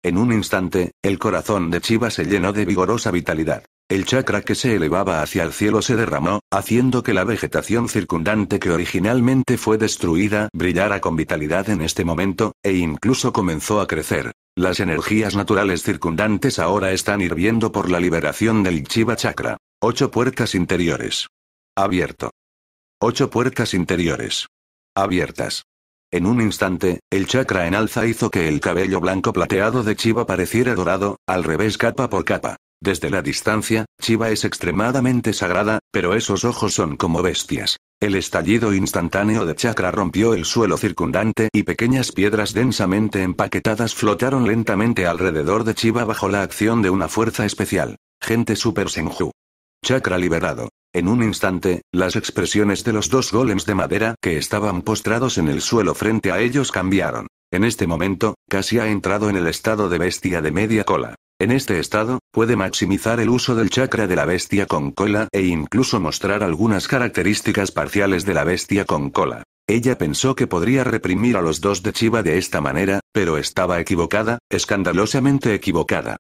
En un instante, el corazón de Chiba se llenó de vigorosa vitalidad. El chakra que se elevaba hacia el cielo se derramó, haciendo que la vegetación circundante que originalmente fue destruida brillara con vitalidad en este momento, e incluso comenzó a crecer. Las energías naturales circundantes ahora están hirviendo por la liberación del Chiva Chakra. Ocho puertas interiores. Abierto. Ocho puertas interiores. Abiertas. En un instante, el chakra en alza hizo que el cabello blanco plateado de Chiva pareciera dorado, al revés capa por capa. Desde la distancia, Chiva es extremadamente sagrada, pero esos ojos son como bestias. El estallido instantáneo de chakra rompió el suelo circundante y pequeñas piedras densamente empaquetadas flotaron lentamente alrededor de Chiva bajo la acción de una fuerza especial. Gente Super Senju. Chakra liberado. En un instante, las expresiones de los dos golems de madera que estaban postrados en el suelo frente a ellos cambiaron. En este momento, casi ha entrado en el estado de bestia de media cola. En este estado, puede maximizar el uso del chakra de la bestia con cola e incluso mostrar algunas características parciales de la bestia con cola. Ella pensó que podría reprimir a los dos de Chiba de esta manera, pero estaba equivocada, escandalosamente equivocada.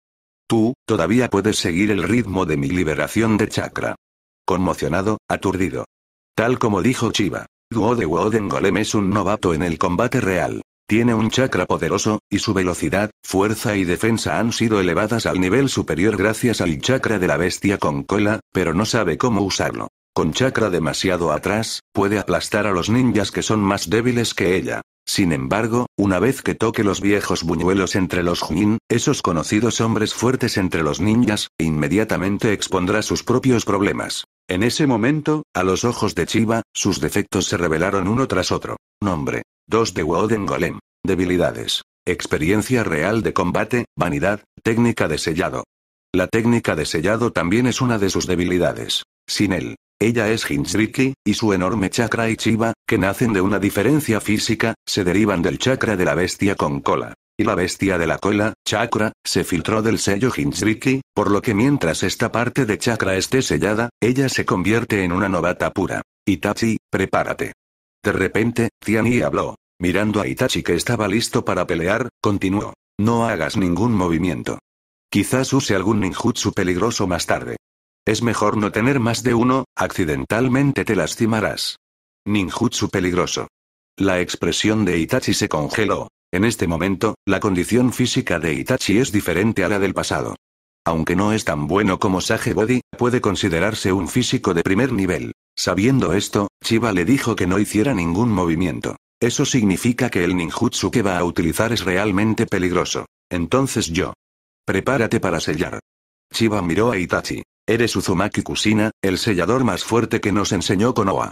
Tú, todavía puedes seguir el ritmo de mi liberación de chakra. Conmocionado, aturdido. Tal como dijo Chiva, Duode Woden Golem es un novato en el combate real. Tiene un chakra poderoso, y su velocidad, fuerza y defensa han sido elevadas al nivel superior gracias al chakra de la bestia con cola, pero no sabe cómo usarlo. Con chakra demasiado atrás, puede aplastar a los ninjas que son más débiles que ella. Sin embargo, una vez que toque los viejos buñuelos entre los Junin, esos conocidos hombres fuertes entre los ninjas, inmediatamente expondrá sus propios problemas. En ese momento, a los ojos de Chiba, sus defectos se revelaron uno tras otro. Nombre, 2 de Woden Golem. Debilidades. Experiencia real de combate, vanidad, técnica de sellado. La técnica de sellado también es una de sus debilidades. Sin él, ella es Hinsriki, y su enorme chakra y Chiva, que nacen de una diferencia física, se derivan del chakra de la bestia con cola. Y la bestia de la cola, chakra, se filtró del sello Hinsriki, por lo que mientras esta parte de chakra esté sellada, ella se convierte en una novata pura. Itachi, prepárate. De repente, Tianyi habló. Mirando a Itachi que estaba listo para pelear, continuó. No hagas ningún movimiento. Quizás use algún ninjutsu peligroso más tarde. Es mejor no tener más de uno, accidentalmente te lastimarás. Ninjutsu peligroso. La expresión de Itachi se congeló. En este momento, la condición física de Itachi es diferente a la del pasado. Aunque no es tan bueno como Sage Body, puede considerarse un físico de primer nivel. Sabiendo esto, Chiba le dijo que no hiciera ningún movimiento. Eso significa que el ninjutsu que va a utilizar es realmente peligroso. Entonces yo. Prepárate para sellar. Chiba miró a Itachi. Eres Uzumaki Kusina, el sellador más fuerte que nos enseñó Konoha.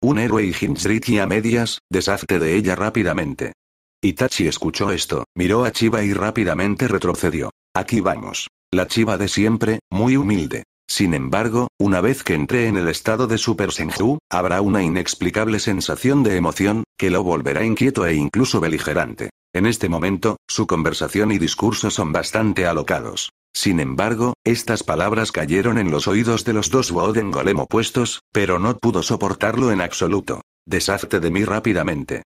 Un héroe y Hinzriki a medias, deshazte de ella rápidamente. Itachi escuchó esto, miró a Chiba y rápidamente retrocedió. Aquí vamos. La chiva de siempre, muy humilde. Sin embargo, una vez que entré en el estado de Super Senju, habrá una inexplicable sensación de emoción, que lo volverá inquieto e incluso beligerante. En este momento, su conversación y discurso son bastante alocados. Sin embargo, estas palabras cayeron en los oídos de los dos Woden Golem opuestos, pero no pudo soportarlo en absoluto. Deshazte de mí rápidamente.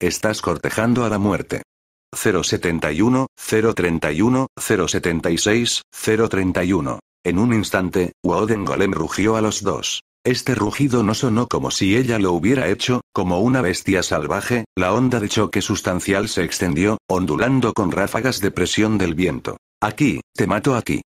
Estás cortejando a la muerte. 071, 031, 076, 031. En un instante, Woden Golem rugió a los dos. Este rugido no sonó como si ella lo hubiera hecho, como una bestia salvaje, la onda de choque sustancial se extendió, ondulando con ráfagas de presión del viento. Aquí, te mato aquí.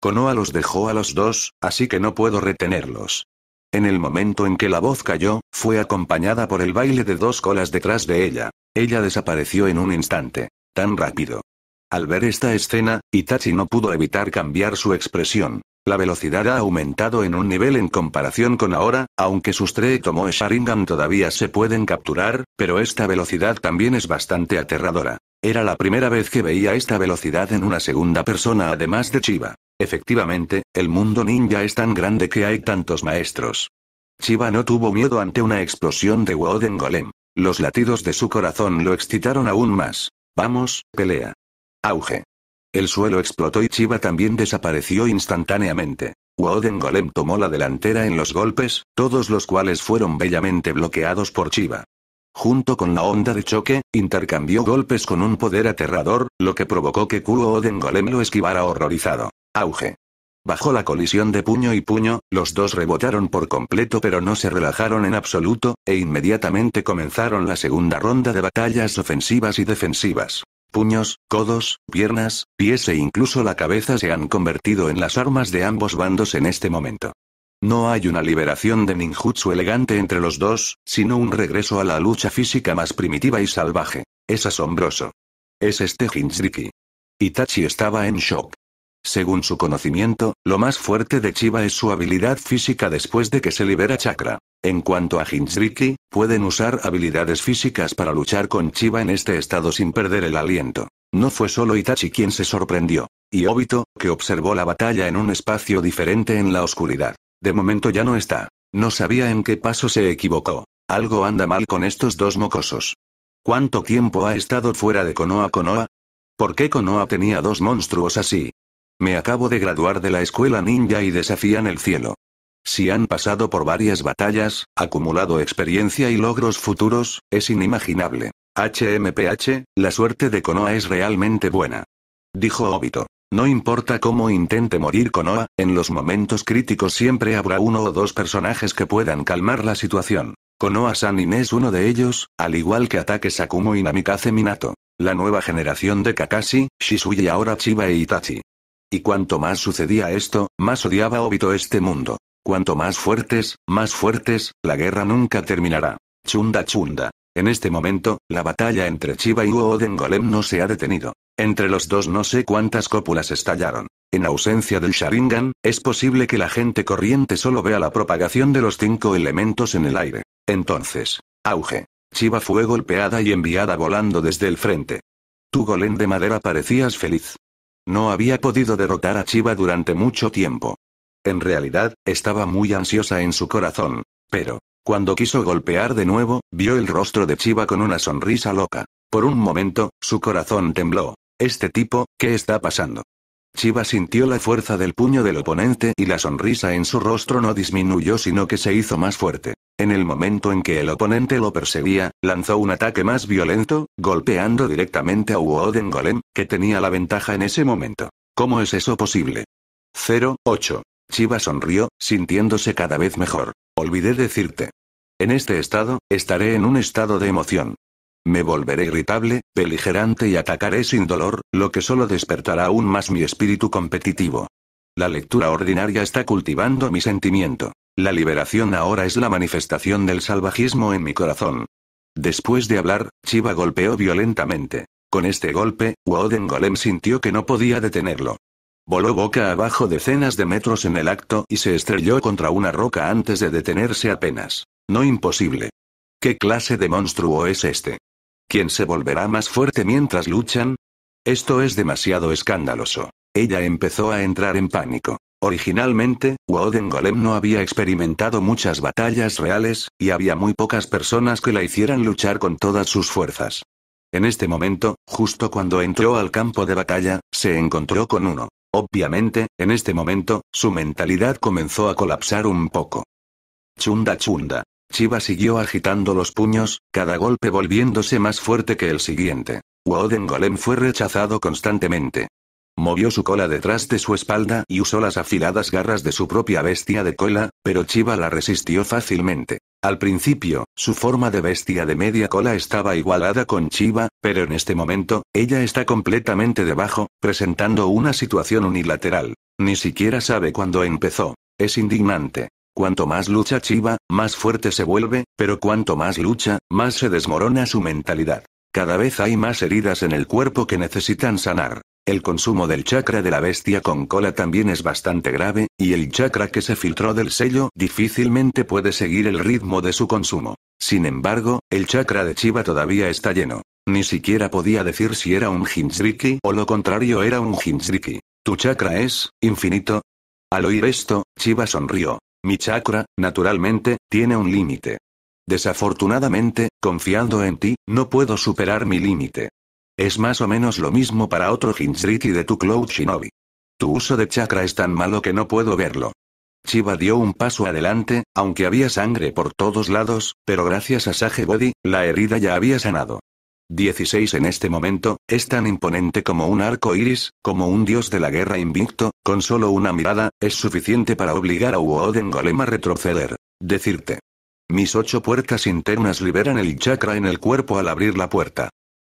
Konoa los dejó a los dos, así que no puedo retenerlos. En el momento en que la voz cayó, fue acompañada por el baile de dos colas detrás de ella. Ella desapareció en un instante. Tan rápido. Al ver esta escena, Itachi no pudo evitar cambiar su expresión. La velocidad ha aumentado en un nivel en comparación con ahora, aunque sus Tomoe Sharingan todavía se pueden capturar, pero esta velocidad también es bastante aterradora. Era la primera vez que veía esta velocidad en una segunda persona además de Chiba. Efectivamente, el mundo ninja es tan grande que hay tantos maestros. Chiba no tuvo miedo ante una explosión de Woden Golem. Los latidos de su corazón lo excitaron aún más. Vamos, pelea. Auge. El suelo explotó y Chiba también desapareció instantáneamente. Woden Golem tomó la delantera en los golpes, todos los cuales fueron bellamente bloqueados por Chiba. Junto con la onda de choque, intercambió golpes con un poder aterrador, lo que provocó que Kuro Woden Golem lo esquivara horrorizado. Auge. Bajo la colisión de puño y puño, los dos rebotaron por completo pero no se relajaron en absoluto, e inmediatamente comenzaron la segunda ronda de batallas ofensivas y defensivas. Puños, codos, piernas, pies e incluso la cabeza se han convertido en las armas de ambos bandos en este momento. No hay una liberación de ninjutsu elegante entre los dos, sino un regreso a la lucha física más primitiva y salvaje. Es asombroso. Es este Hinzriki. Itachi estaba en shock. Según su conocimiento, lo más fuerte de Chiba es su habilidad física después de que se libera chakra. En cuanto a Hinzriki, pueden usar habilidades físicas para luchar con Chiba en este estado sin perder el aliento. No fue solo Itachi quien se sorprendió. Y Obito, que observó la batalla en un espacio diferente en la oscuridad. De momento ya no está. No sabía en qué paso se equivocó. Algo anda mal con estos dos mocosos. ¿Cuánto tiempo ha estado fuera de Konoha Konoha? ¿Por qué Konoha tenía dos monstruos así? Me acabo de graduar de la escuela ninja y desafían el cielo. Si han pasado por varias batallas, acumulado experiencia y logros futuros, es inimaginable. HMPH, la suerte de Konoha es realmente buena. Dijo Obito. No importa cómo intente morir Konoha, en los momentos críticos siempre habrá uno o dos personajes que puedan calmar la situación. konoha Sanin es uno de ellos, al igual que Ataque Sakumo y Namikaze Minato. La nueva generación de Kakashi, Shisui y ahora Chiba e Itachi. Y cuanto más sucedía esto, más odiaba Obito este mundo. Cuanto más fuertes, más fuertes, la guerra nunca terminará. Chunda chunda. En este momento, la batalla entre Chiba y Uo-Oden Golem no se ha detenido. Entre los dos no sé cuántas cópulas estallaron. En ausencia del Sharingan, es posible que la gente corriente solo vea la propagación de los cinco elementos en el aire. Entonces, auge. Chiba fue golpeada y enviada volando desde el frente. Tu golem de madera parecías feliz. No había podido derrotar a Chiva durante mucho tiempo. En realidad, estaba muy ansiosa en su corazón. Pero, cuando quiso golpear de nuevo, vio el rostro de Chiva con una sonrisa loca. Por un momento, su corazón tembló. Este tipo, ¿qué está pasando? Chiva sintió la fuerza del puño del oponente y la sonrisa en su rostro no disminuyó sino que se hizo más fuerte. En el momento en que el oponente lo perseguía, lanzó un ataque más violento, golpeando directamente a Woden Golem, que tenía la ventaja en ese momento. ¿Cómo es eso posible? 08. 8 Chiva sonrió, sintiéndose cada vez mejor. Olvidé decirte. En este estado, estaré en un estado de emoción. Me volveré irritable, beligerante y atacaré sin dolor, lo que solo despertará aún más mi espíritu competitivo. La lectura ordinaria está cultivando mi sentimiento. La liberación ahora es la manifestación del salvajismo en mi corazón. Después de hablar, Chiva golpeó violentamente. Con este golpe, Woden Golem sintió que no podía detenerlo. Voló boca abajo decenas de metros en el acto y se estrelló contra una roca antes de detenerse apenas. No imposible. ¿Qué clase de monstruo es este? ¿Quién se volverá más fuerte mientras luchan? Esto es demasiado escandaloso. Ella empezó a entrar en pánico. Originalmente, Woden Golem no había experimentado muchas batallas reales, y había muy pocas personas que la hicieran luchar con todas sus fuerzas. En este momento, justo cuando entró al campo de batalla, se encontró con uno. Obviamente, en este momento, su mentalidad comenzó a colapsar un poco. Chunda chunda. Chiba siguió agitando los puños, cada golpe volviéndose más fuerte que el siguiente. Woden Golem fue rechazado constantemente. Movió su cola detrás de su espalda y usó las afiladas garras de su propia bestia de cola, pero Chiva la resistió fácilmente. Al principio, su forma de bestia de media cola estaba igualada con Chiva, pero en este momento, ella está completamente debajo, presentando una situación unilateral. Ni siquiera sabe cuándo empezó. Es indignante. Cuanto más lucha Chiva, más fuerte se vuelve, pero cuanto más lucha, más se desmorona su mentalidad. Cada vez hay más heridas en el cuerpo que necesitan sanar. El consumo del chakra de la bestia con cola también es bastante grave, y el chakra que se filtró del sello difícilmente puede seguir el ritmo de su consumo. Sin embargo, el chakra de Chiva todavía está lleno. Ni siquiera podía decir si era un jinzriki o lo contrario era un jinzriki. ¿Tu chakra es infinito? Al oír esto, Chiva sonrió. Mi chakra, naturalmente, tiene un límite. Desafortunadamente, confiando en ti, no puedo superar mi límite. Es más o menos lo mismo para otro y de tu Cloud Shinobi. Tu uso de chakra es tan malo que no puedo verlo. Chiba dio un paso adelante, aunque había sangre por todos lados, pero gracias a Sage Body, la herida ya había sanado. 16 en este momento, es tan imponente como un arco iris, como un dios de la guerra invicto, con solo una mirada, es suficiente para obligar a Uoden Golem a retroceder. Decirte. Mis ocho puertas internas liberan el chakra en el cuerpo al abrir la puerta.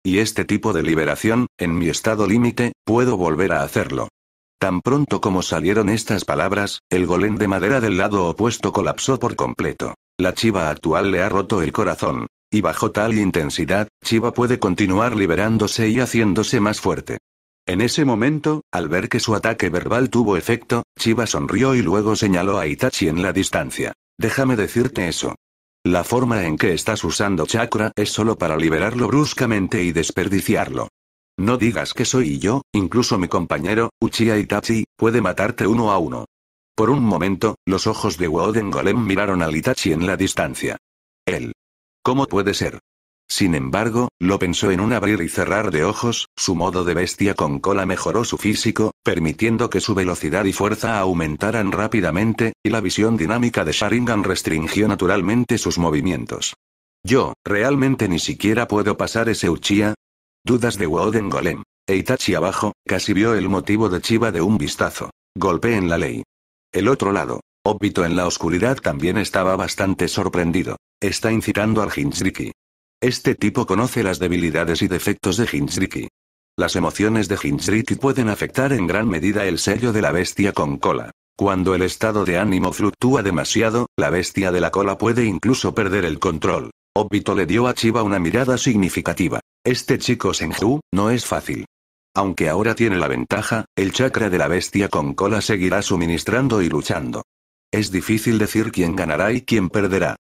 Y este tipo de liberación, en mi estado límite, puedo volver a hacerlo. Tan pronto como salieron estas palabras, el golem de madera del lado opuesto colapsó por completo. La chiva actual le ha roto el corazón. Y bajo tal intensidad, Chiva puede continuar liberándose y haciéndose más fuerte. En ese momento, al ver que su ataque verbal tuvo efecto, Chiva sonrió y luego señaló a Itachi en la distancia. Déjame decirte eso. La forma en que estás usando chakra es solo para liberarlo bruscamente y desperdiciarlo. No digas que soy yo, incluso mi compañero, Uchiha Itachi, puede matarte uno a uno. Por un momento, los ojos de Woden Golem miraron al Itachi en la distancia. Él. ¿Cómo puede ser? Sin embargo, lo pensó en un abrir y cerrar de ojos, su modo de bestia con cola mejoró su físico, permitiendo que su velocidad y fuerza aumentaran rápidamente, y la visión dinámica de Sharingan restringió naturalmente sus movimientos. Yo, realmente ni siquiera puedo pasar ese Uchiha. Dudas de Woden Golem. Eitachi abajo, casi vio el motivo de Chiba de un vistazo. Golpe en la ley. El otro lado, Obito en la oscuridad también estaba bastante sorprendido. Está incitando al Hinsriki. Este tipo conoce las debilidades y defectos de Hinsriki. Las emociones de Hinsriki pueden afectar en gran medida el sello de la bestia con cola. Cuando el estado de ánimo fluctúa demasiado, la bestia de la cola puede incluso perder el control. Obito le dio a Chiba una mirada significativa. Este chico Senju, no es fácil. Aunque ahora tiene la ventaja, el chakra de la bestia con cola seguirá suministrando y luchando. Es difícil decir quién ganará y quién perderá.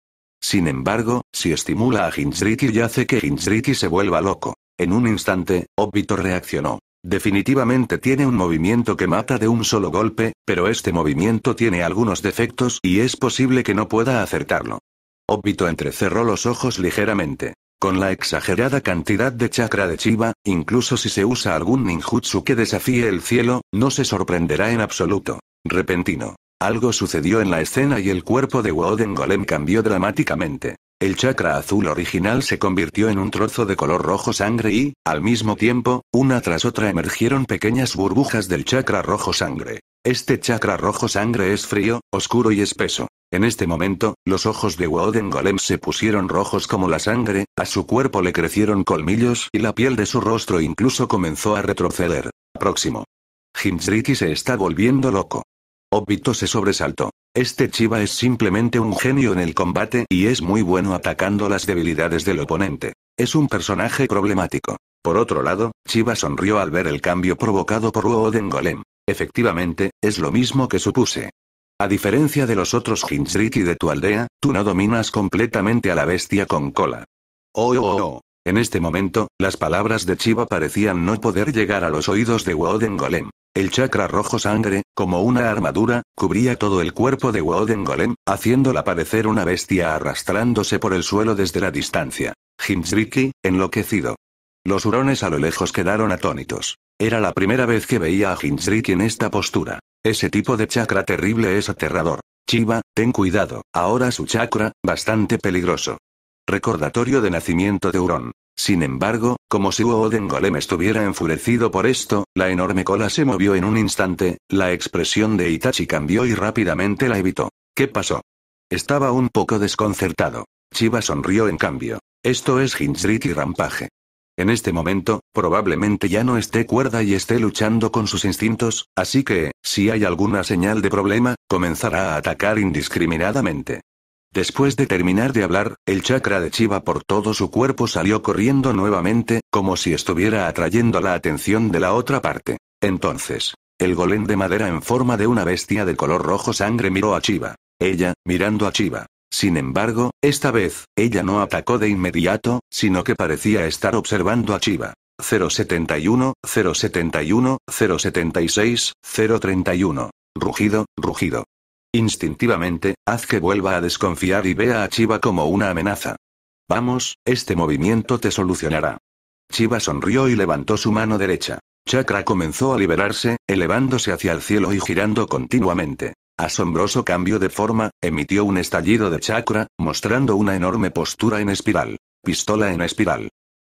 Sin embargo, si estimula a Hinsriki y hace que Hinsriki se vuelva loco. En un instante, Obito reaccionó. Definitivamente tiene un movimiento que mata de un solo golpe, pero este movimiento tiene algunos defectos y es posible que no pueda acertarlo. Obito entrecerró los ojos ligeramente. Con la exagerada cantidad de chakra de Chiba, incluso si se usa algún ninjutsu que desafíe el cielo, no se sorprenderá en absoluto. Repentino. Algo sucedió en la escena y el cuerpo de Woden Golem cambió dramáticamente. El chakra azul original se convirtió en un trozo de color rojo sangre y, al mismo tiempo, una tras otra emergieron pequeñas burbujas del chakra rojo sangre. Este chakra rojo sangre es frío, oscuro y espeso. En este momento, los ojos de Woden Golem se pusieron rojos como la sangre, a su cuerpo le crecieron colmillos y la piel de su rostro incluso comenzó a retroceder. Próximo. Hinsriti se está volviendo loco. Obito se sobresaltó. Este Chiba es simplemente un genio en el combate y es muy bueno atacando las debilidades del oponente. Es un personaje problemático. Por otro lado, Chiba sonrió al ver el cambio provocado por Woden Golem. Efectivamente, es lo mismo que supuse. A diferencia de los otros Jinchuriki de tu aldea, tú no dominas completamente a la bestia con cola. Oh, oh, oh, En este momento, las palabras de Chiba parecían no poder llegar a los oídos de Woden Golem. El chakra rojo sangre, como una armadura, cubría todo el cuerpo de Woden Golem, haciéndola parecer una bestia arrastrándose por el suelo desde la distancia. Hinsriki, enloquecido. Los hurones a lo lejos quedaron atónitos. Era la primera vez que veía a Hinsriki en esta postura. Ese tipo de chakra terrible es aterrador. Chiva, ten cuidado, ahora su chakra, bastante peligroso. Recordatorio de nacimiento de Hurón. Sin embargo, como si Woden Golem estuviera enfurecido por esto, la enorme cola se movió en un instante, la expresión de Itachi cambió y rápidamente la evitó. ¿Qué pasó? Estaba un poco desconcertado. Chiba sonrió en cambio. Esto es y Rampaje. En este momento, probablemente ya no esté cuerda y esté luchando con sus instintos, así que, si hay alguna señal de problema, comenzará a atacar indiscriminadamente. Después de terminar de hablar, el chakra de Chiva por todo su cuerpo salió corriendo nuevamente, como si estuviera atrayendo la atención de la otra parte. Entonces, el golem de madera en forma de una bestia de color rojo sangre miró a Chiva. Ella, mirando a Chiva. Sin embargo, esta vez, ella no atacó de inmediato, sino que parecía estar observando a Chiva. 071, 071, 076, 031. Rugido, rugido. Instintivamente, haz que vuelva a desconfiar y vea a Chiba como una amenaza. Vamos, este movimiento te solucionará. Chiba sonrió y levantó su mano derecha. Chakra comenzó a liberarse, elevándose hacia el cielo y girando continuamente. Asombroso cambio de forma, emitió un estallido de chakra, mostrando una enorme postura en espiral. Pistola en espiral.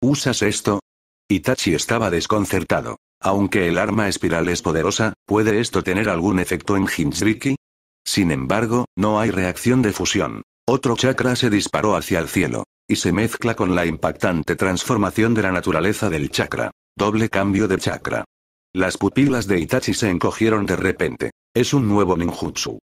¿Usas esto? Itachi estaba desconcertado. Aunque el arma espiral es poderosa, ¿puede esto tener algún efecto en Hinsriki? Sin embargo, no hay reacción de fusión. Otro chakra se disparó hacia el cielo, y se mezcla con la impactante transformación de la naturaleza del chakra. Doble cambio de chakra. Las pupilas de Itachi se encogieron de repente. Es un nuevo ninjutsu.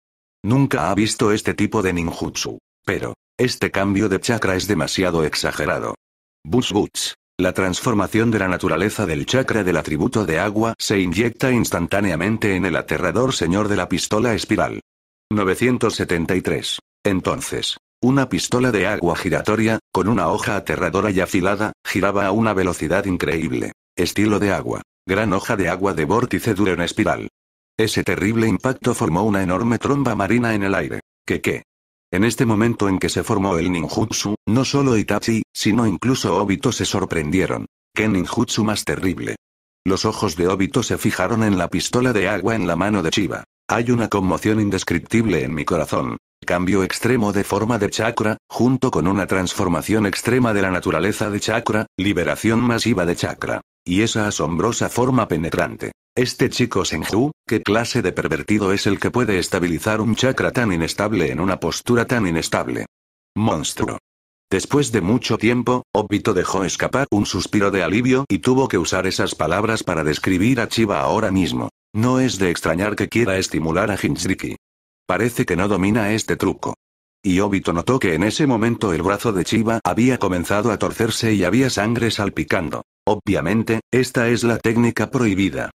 Nunca ha visto este tipo de ninjutsu. Pero, este cambio de chakra es demasiado exagerado. Bush Butch. La transformación de la naturaleza del chakra del atributo de agua se inyecta instantáneamente en el aterrador señor de la pistola espiral. 973. Entonces, una pistola de agua giratoria, con una hoja aterradora y afilada, giraba a una velocidad increíble. Estilo de agua. Gran hoja de agua de vórtice dura en espiral. Ese terrible impacto formó una enorme tromba marina en el aire. ¿Qué qué? En este momento en que se formó el ninjutsu, no solo Itachi, sino incluso Obito se sorprendieron. ¡Qué ninjutsu más terrible! Los ojos de Obito se fijaron en la pistola de agua en la mano de Chiba. Hay una conmoción indescriptible en mi corazón. Cambio extremo de forma de chakra, junto con una transformación extrema de la naturaleza de chakra, liberación masiva de chakra. Y esa asombrosa forma penetrante. Este chico Senju, ¿qué clase de pervertido es el que puede estabilizar un chakra tan inestable en una postura tan inestable? Monstruo. Después de mucho tiempo, Obito dejó escapar un suspiro de alivio y tuvo que usar esas palabras para describir a Chiba ahora mismo. No es de extrañar que quiera estimular a Hinzriki. Parece que no domina este truco. Y Obito notó que en ese momento el brazo de Chiba había comenzado a torcerse y había sangre salpicando. Obviamente, esta es la técnica prohibida.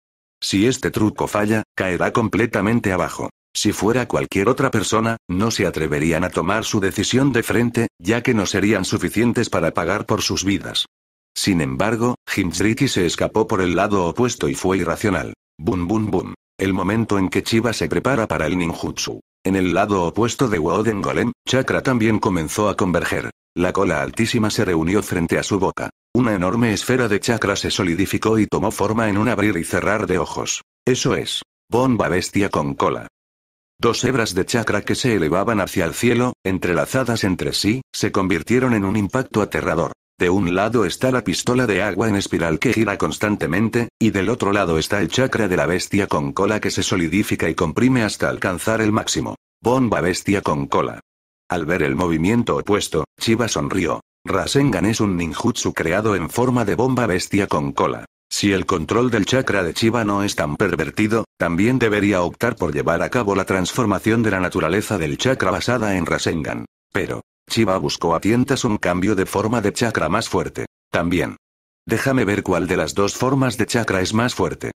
Si este truco falla, caerá completamente abajo. Si fuera cualquier otra persona, no se atreverían a tomar su decisión de frente, ya que no serían suficientes para pagar por sus vidas. Sin embargo, Hinzriki se escapó por el lado opuesto y fue irracional. Bum bum bum. El momento en que Chiba se prepara para el ninjutsu. En el lado opuesto de Woden Golem, Chakra también comenzó a converger. La cola altísima se reunió frente a su boca. Una enorme esfera de chakra se solidificó y tomó forma en un abrir y cerrar de ojos. Eso es. Bomba bestia con cola. Dos hebras de chakra que se elevaban hacia el cielo, entrelazadas entre sí, se convirtieron en un impacto aterrador. De un lado está la pistola de agua en espiral que gira constantemente, y del otro lado está el chakra de la bestia con cola que se solidifica y comprime hasta alcanzar el máximo. Bomba bestia con cola. Al ver el movimiento opuesto, Chiba sonrió. Rasengan es un ninjutsu creado en forma de bomba bestia con cola. Si el control del chakra de Chiba no es tan pervertido, también debería optar por llevar a cabo la transformación de la naturaleza del chakra basada en Rasengan. Pero, Chiba buscó a tientas un cambio de forma de chakra más fuerte. También. Déjame ver cuál de las dos formas de chakra es más fuerte.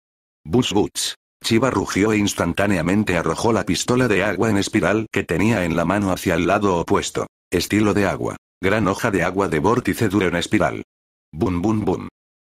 Bush Butch. Chiba rugió e instantáneamente arrojó la pistola de agua en espiral que tenía en la mano hacia el lado opuesto. Estilo de agua. Gran hoja de agua de vórtice duro en espiral. Bum bum bum.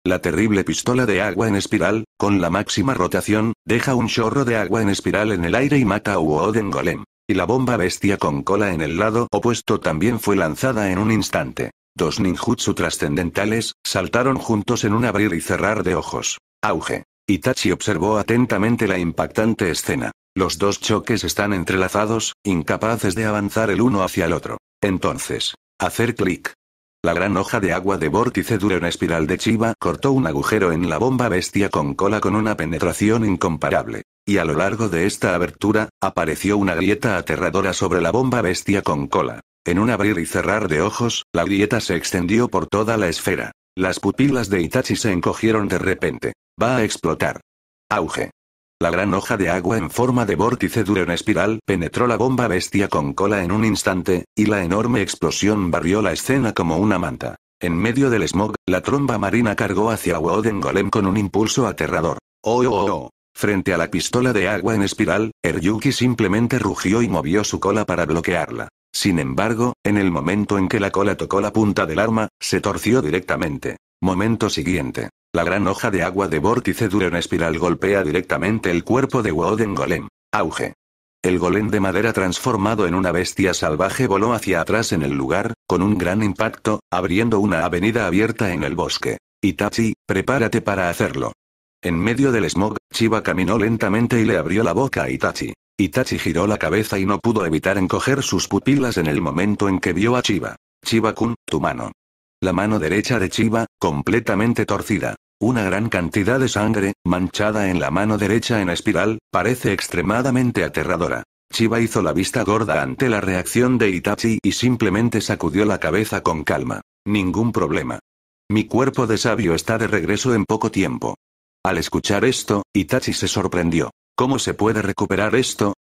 La terrible pistola de agua en espiral, con la máxima rotación, deja un chorro de agua en espiral en el aire y mata a Uoden Golem y la bomba bestia con cola en el lado opuesto también fue lanzada en un instante. Dos ninjutsu trascendentales, saltaron juntos en un abrir y cerrar de ojos. Auge. Itachi observó atentamente la impactante escena. Los dos choques están entrelazados, incapaces de avanzar el uno hacia el otro. Entonces, hacer clic. La gran hoja de agua de vórtice dura en espiral de Chiva cortó un agujero en la bomba bestia con cola con una penetración incomparable y a lo largo de esta abertura, apareció una grieta aterradora sobre la bomba bestia con cola. En un abrir y cerrar de ojos, la grieta se extendió por toda la esfera. Las pupilas de Itachi se encogieron de repente. Va a explotar. Auge. La gran hoja de agua en forma de vórtice duro en espiral penetró la bomba bestia con cola en un instante, y la enorme explosión barrió la escena como una manta. En medio del smog, la tromba marina cargó hacia Woden Golem con un impulso aterrador. ¡Oh, oh, oh! oh. Frente a la pistola de agua en espiral, Eryuki simplemente rugió y movió su cola para bloquearla. Sin embargo, en el momento en que la cola tocó la punta del arma, se torció directamente. Momento siguiente. La gran hoja de agua de vórtice dura en espiral golpea directamente el cuerpo de Woden Golem. Auge. El golem de madera transformado en una bestia salvaje voló hacia atrás en el lugar, con un gran impacto, abriendo una avenida abierta en el bosque. Itachi, prepárate para hacerlo. En medio del smog, Chiba caminó lentamente y le abrió la boca a Itachi. Itachi giró la cabeza y no pudo evitar encoger sus pupilas en el momento en que vio a Chiba. Chiba-kun, tu mano. La mano derecha de Chiba, completamente torcida. Una gran cantidad de sangre, manchada en la mano derecha en espiral, parece extremadamente aterradora. Chiba hizo la vista gorda ante la reacción de Itachi y simplemente sacudió la cabeza con calma. Ningún problema. Mi cuerpo de sabio está de regreso en poco tiempo. Al escuchar esto, Itachi se sorprendió. ¿Cómo se puede recuperar esto?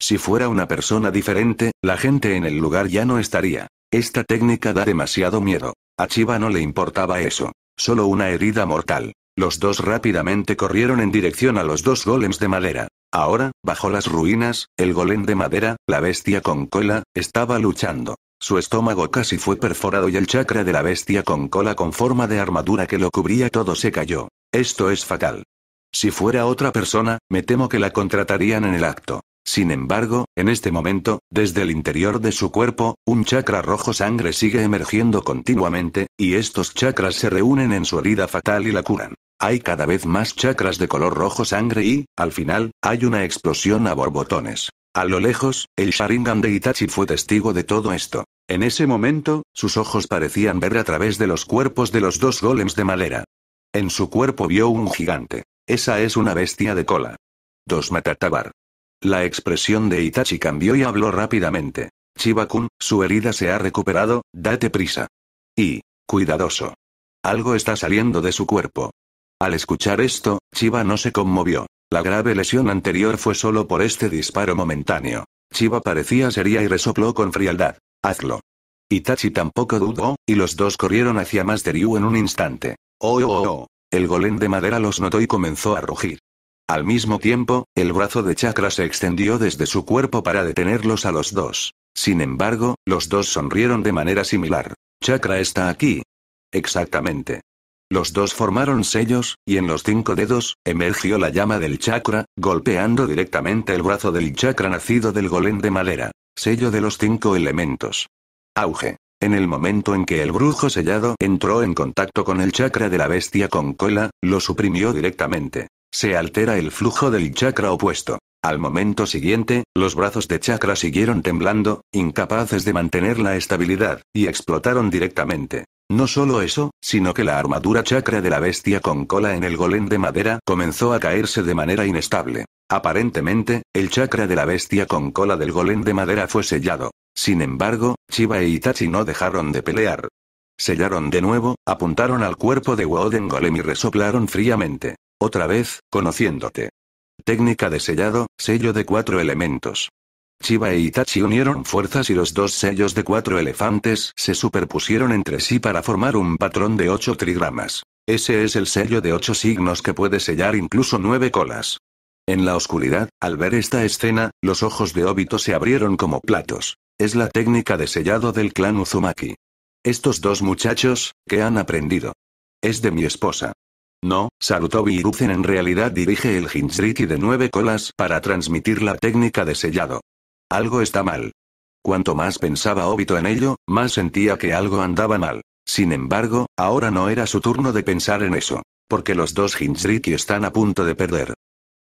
Si fuera una persona diferente, la gente en el lugar ya no estaría. Esta técnica da demasiado miedo. A Chiba no le importaba eso. Solo una herida mortal. Los dos rápidamente corrieron en dirección a los dos golems de madera. Ahora, bajo las ruinas, el golem de madera, la bestia con cola, estaba luchando. Su estómago casi fue perforado y el chakra de la bestia con cola con forma de armadura que lo cubría todo se cayó. Esto es fatal. Si fuera otra persona, me temo que la contratarían en el acto. Sin embargo, en este momento, desde el interior de su cuerpo, un chakra rojo sangre sigue emergiendo continuamente, y estos chakras se reúnen en su herida fatal y la curan. Hay cada vez más chakras de color rojo sangre y, al final, hay una explosión a borbotones. A lo lejos, el Sharingan de Itachi fue testigo de todo esto. En ese momento, sus ojos parecían ver a través de los cuerpos de los dos golems de madera. En su cuerpo vio un gigante. Esa es una bestia de cola. Dos Matatabar. La expresión de Itachi cambió y habló rápidamente. Chiba-kun, su herida se ha recuperado, date prisa. Y, cuidadoso. Algo está saliendo de su cuerpo. Al escuchar esto, Chiba no se conmovió. La grave lesión anterior fue solo por este disparo momentáneo. Chiba parecía seria y resopló con frialdad. Hazlo. Itachi tampoco dudó, y los dos corrieron hacia Master Yu en un instante. Oh, oh, oh, El golem de madera los notó y comenzó a rugir. Al mismo tiempo, el brazo de chakra se extendió desde su cuerpo para detenerlos a los dos. Sin embargo, los dos sonrieron de manera similar. Chakra está aquí. Exactamente. Los dos formaron sellos, y en los cinco dedos, emergió la llama del chakra, golpeando directamente el brazo del chakra nacido del golem de madera, sello de los cinco elementos. Auge. En el momento en que el brujo sellado entró en contacto con el chakra de la bestia con cola, lo suprimió directamente. Se altera el flujo del chakra opuesto. Al momento siguiente, los brazos de chakra siguieron temblando, incapaces de mantener la estabilidad, y explotaron directamente. No solo eso, sino que la armadura chakra de la bestia con cola en el golem de madera comenzó a caerse de manera inestable. Aparentemente, el chakra de la bestia con cola del golem de madera fue sellado. Sin embargo, Chiba e Itachi no dejaron de pelear. Sellaron de nuevo, apuntaron al cuerpo de Woden Golem y resoplaron fríamente. Otra vez, conociéndote. Técnica de sellado, sello de cuatro elementos. Chiba e Itachi unieron fuerzas y los dos sellos de cuatro elefantes se superpusieron entre sí para formar un patrón de ocho trigramas. Ese es el sello de ocho signos que puede sellar incluso nueve colas. En la oscuridad, al ver esta escena, los ojos de Obito se abrieron como platos. Es la técnica de sellado del clan Uzumaki. Estos dos muchachos, ¿qué han aprendido? Es de mi esposa. No, Sarutobi Hiruzen en realidad dirige el Jinchuriki de nueve colas para transmitir la técnica de sellado. Algo está mal. Cuanto más pensaba Obito en ello, más sentía que algo andaba mal. Sin embargo, ahora no era su turno de pensar en eso. Porque los dos Jinchuriki están a punto de perder.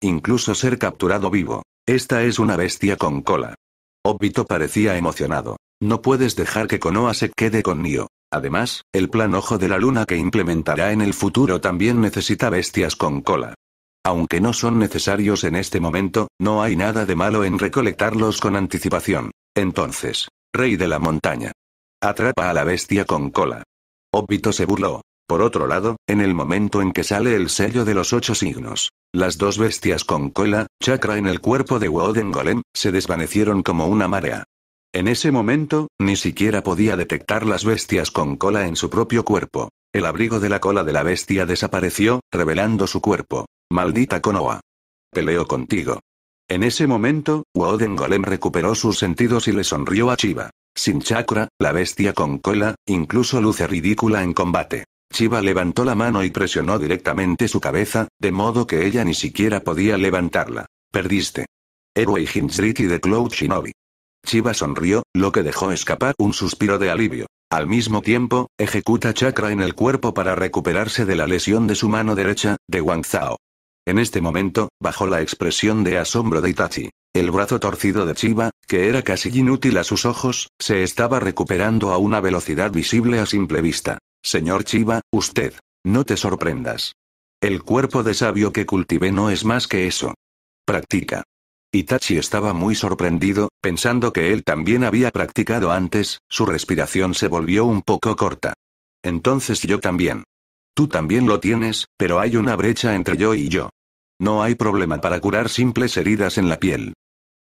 Incluso ser capturado vivo. Esta es una bestia con cola. Obito parecía emocionado. No puedes dejar que Konoha se quede con Nio. Además, el plan Ojo de la Luna que implementará en el futuro también necesita bestias con cola. Aunque no son necesarios en este momento, no hay nada de malo en recolectarlos con anticipación. Entonces, Rey de la Montaña. Atrapa a la bestia con cola. Obito se burló. Por otro lado, en el momento en que sale el sello de los ocho signos, las dos bestias con cola, chakra en el cuerpo de Woden Golem, se desvanecieron como una marea. En ese momento, ni siquiera podía detectar las bestias con cola en su propio cuerpo. El abrigo de la cola de la bestia desapareció, revelando su cuerpo. Maldita Konoha. Peleo contigo. En ese momento, Woden Golem recuperó sus sentidos y le sonrió a Chiva. Sin chakra, la bestia con cola, incluso luce ridícula en combate. Chiba levantó la mano y presionó directamente su cabeza, de modo que ella ni siquiera podía levantarla. Perdiste. Héroe y de Cloud Shinobi. Chiba sonrió, lo que dejó escapar un suspiro de alivio. Al mismo tiempo, ejecuta chakra en el cuerpo para recuperarse de la lesión de su mano derecha, de Wang Zhao. En este momento, bajo la expresión de asombro de Itachi, el brazo torcido de Chiba, que era casi inútil a sus ojos, se estaba recuperando a una velocidad visible a simple vista. Señor Chiva, usted. No te sorprendas. El cuerpo de sabio que cultivé no es más que eso. Practica. Itachi estaba muy sorprendido, pensando que él también había practicado antes, su respiración se volvió un poco corta. Entonces yo también. Tú también lo tienes, pero hay una brecha entre yo y yo. No hay problema para curar simples heridas en la piel.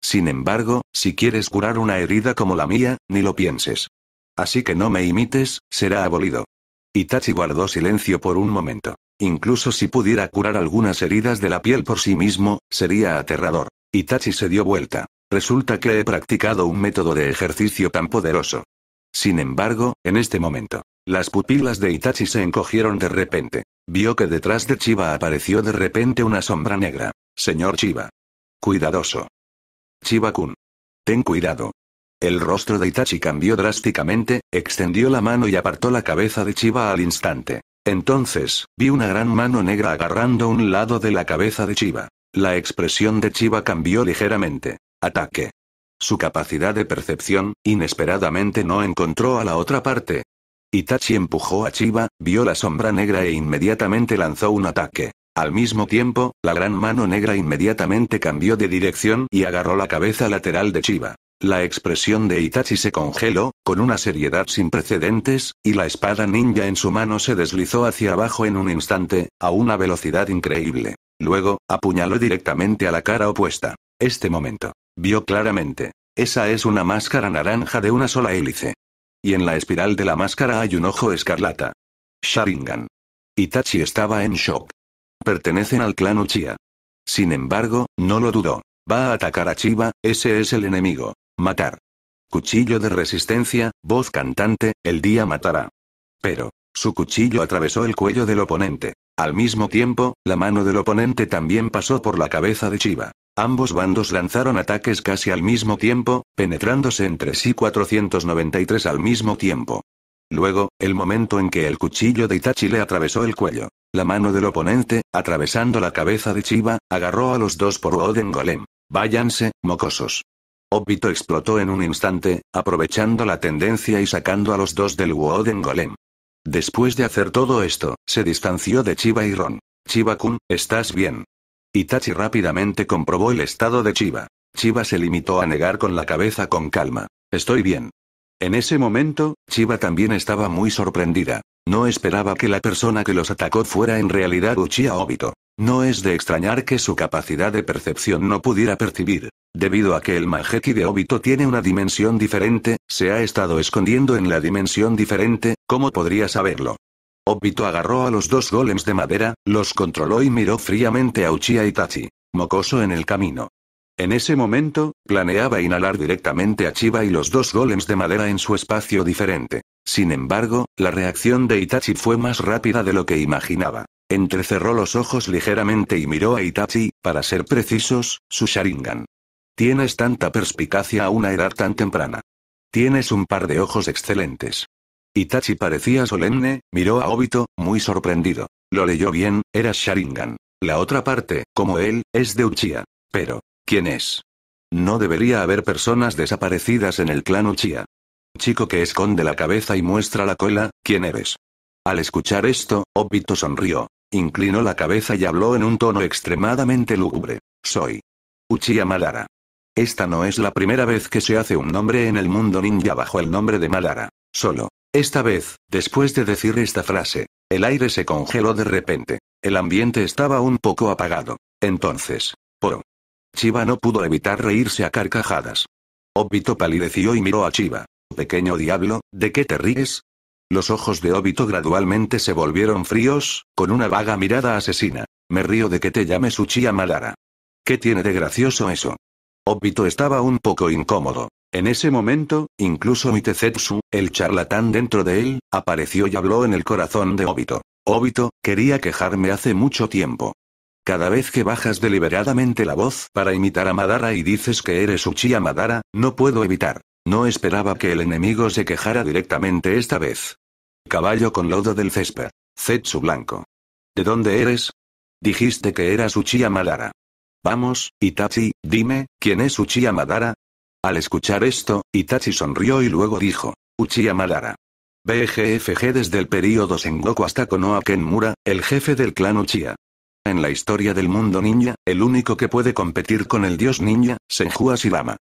Sin embargo, si quieres curar una herida como la mía, ni lo pienses. Así que no me imites, será abolido. Itachi guardó silencio por un momento. Incluso si pudiera curar algunas heridas de la piel por sí mismo, sería aterrador. Itachi se dio vuelta. Resulta que he practicado un método de ejercicio tan poderoso. Sin embargo, en este momento, las pupilas de Itachi se encogieron de repente. Vio que detrás de Chiba apareció de repente una sombra negra. Señor Chiba. Cuidadoso. Chiba-kun. Ten cuidado. El rostro de Itachi cambió drásticamente, extendió la mano y apartó la cabeza de Chiba al instante. Entonces, vi una gran mano negra agarrando un lado de la cabeza de Chiba. La expresión de Chiba cambió ligeramente. Ataque. Su capacidad de percepción, inesperadamente no encontró a la otra parte. Itachi empujó a Chiba, vio la sombra negra e inmediatamente lanzó un ataque. Al mismo tiempo, la gran mano negra inmediatamente cambió de dirección y agarró la cabeza lateral de Chiba. La expresión de Itachi se congeló, con una seriedad sin precedentes, y la espada ninja en su mano se deslizó hacia abajo en un instante, a una velocidad increíble. Luego, apuñaló directamente a la cara opuesta. Este momento. Vio claramente. Esa es una máscara naranja de una sola hélice. Y en la espiral de la máscara hay un ojo escarlata. Sharingan. Itachi estaba en shock. Pertenecen al clan Uchiha. Sin embargo, no lo dudó. Va a atacar a Chiba, ese es el enemigo. Matar. Cuchillo de resistencia, voz cantante, el día matará. Pero, su cuchillo atravesó el cuello del oponente. Al mismo tiempo, la mano del oponente también pasó por la cabeza de Chiva. Ambos bandos lanzaron ataques casi al mismo tiempo, penetrándose entre sí 493 al mismo tiempo. Luego, el momento en que el cuchillo de Itachi le atravesó el cuello. La mano del oponente, atravesando la cabeza de Chiva, agarró a los dos por Oden Golem. Váyanse, mocosos. Obito explotó en un instante, aprovechando la tendencia y sacando a los dos del Woden Golem. Después de hacer todo esto, se distanció de Chiba y Ron. Chiba-kun, ¿estás bien? Itachi rápidamente comprobó el estado de Chiba. Chiba se limitó a negar con la cabeza con calma. Estoy bien. En ese momento, Chiba también estaba muy sorprendida. No esperaba que la persona que los atacó fuera en realidad Uchiha Obito. No es de extrañar que su capacidad de percepción no pudiera percibir. Debido a que el Majeki de Obito tiene una dimensión diferente, se ha estado escondiendo en la dimensión diferente, ¿cómo podría saberlo? Obito agarró a los dos golems de madera, los controló y miró fríamente a Uchiha Itachi, mocoso en el camino. En ese momento, planeaba inhalar directamente a Chiba y los dos golems de madera en su espacio diferente. Sin embargo, la reacción de Itachi fue más rápida de lo que imaginaba. Entrecerró los ojos ligeramente y miró a Itachi, para ser precisos, su Sharingan. Tienes tanta perspicacia a una edad tan temprana. Tienes un par de ojos excelentes. Itachi parecía solemne, miró a Obito, muy sorprendido. Lo leyó bien, era Sharingan. La otra parte, como él, es de Uchiha. Pero, ¿quién es? No debería haber personas desaparecidas en el clan Uchiha. Chico que esconde la cabeza y muestra la cola, ¿quién eres? Al escuchar esto, Obito sonrió. Inclinó la cabeza y habló en un tono extremadamente lúgubre. Soy. Uchiha Madara. Esta no es la primera vez que se hace un nombre en el mundo ninja bajo el nombre de Madara. Solo. Esta vez, después de decir esta frase, el aire se congeló de repente. El ambiente estaba un poco apagado. Entonces, Poro. Chiba no pudo evitar reírse a carcajadas. Obito palideció y miró a Chiba. Pequeño diablo, ¿de qué te ríes? Los ojos de Obito gradualmente se volvieron fríos, con una vaga mirada asesina. Me río de que te llames Uchiha Madara. ¿Qué tiene de gracioso eso? Obito estaba un poco incómodo. En ese momento, incluso Mitezetsu, el charlatán dentro de él, apareció y habló en el corazón de Obito. Obito, quería quejarme hace mucho tiempo. Cada vez que bajas deliberadamente la voz para imitar a Madara y dices que eres Uchiha Madara, no puedo evitar no esperaba que el enemigo se quejara directamente esta vez. Caballo con lodo del césped. Zetsu blanco. ¿De dónde eres? Dijiste que eras Uchiha Madara. Vamos, Itachi, dime, ¿quién es Uchiha Madara? Al escuchar esto, Itachi sonrió y luego dijo, Uchiha Madara. BGFG desde el período Sengoku hasta Konoha Kenmura, el jefe del clan Uchiha. En la historia del mundo ninja, el único que puede competir con el dios ninja, Senju Shirama.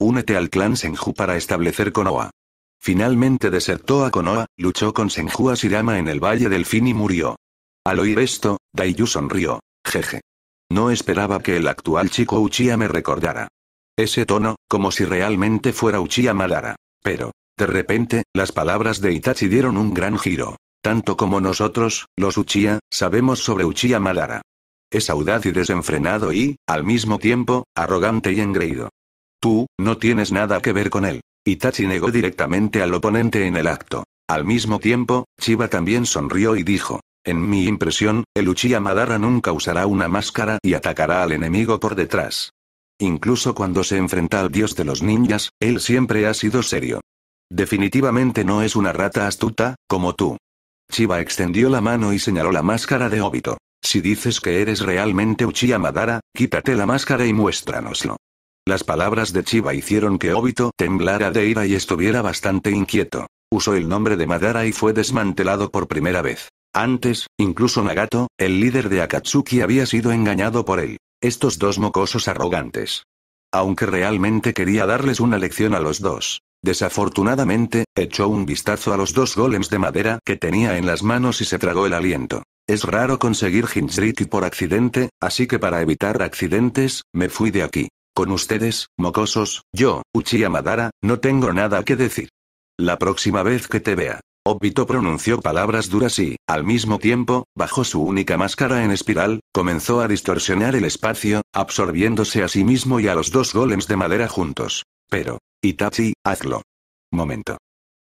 Únete al clan Senju para establecer Konoha. Finalmente desertó a Konoha, luchó con Senju Asirama en el Valle del Fin y murió. Al oír esto, Daiju sonrió. Jeje. No esperaba que el actual chico Uchiha me recordara. Ese tono, como si realmente fuera Uchiha Malara. Pero, de repente, las palabras de Itachi dieron un gran giro. Tanto como nosotros, los Uchiha, sabemos sobre Uchiha Malara. Es audaz y desenfrenado y, al mismo tiempo, arrogante y engreído. Tú, no tienes nada que ver con él. Itachi negó directamente al oponente en el acto. Al mismo tiempo, Chiba también sonrió y dijo. En mi impresión, el Uchiha Madara nunca usará una máscara y atacará al enemigo por detrás. Incluso cuando se enfrenta al dios de los ninjas, él siempre ha sido serio. Definitivamente no es una rata astuta, como tú. Chiba extendió la mano y señaló la máscara de Obito. Si dices que eres realmente Uchiha Madara, quítate la máscara y muéstranoslo. Las palabras de Chiba hicieron que Obito temblara de ira y estuviera bastante inquieto. Usó el nombre de Madara y fue desmantelado por primera vez. Antes, incluso Nagato, el líder de Akatsuki había sido engañado por él. Estos dos mocosos arrogantes. Aunque realmente quería darles una lección a los dos. Desafortunadamente, echó un vistazo a los dos golems de madera que tenía en las manos y se tragó el aliento. Es raro conseguir Jinchuriki por accidente, así que para evitar accidentes, me fui de aquí. Con ustedes, mocosos, yo, Uchiha Madara, no tengo nada que decir. La próxima vez que te vea. Obito pronunció palabras duras y, al mismo tiempo, bajo su única máscara en espiral, comenzó a distorsionar el espacio, absorbiéndose a sí mismo y a los dos golems de madera juntos. Pero, Itachi, hazlo. Momento.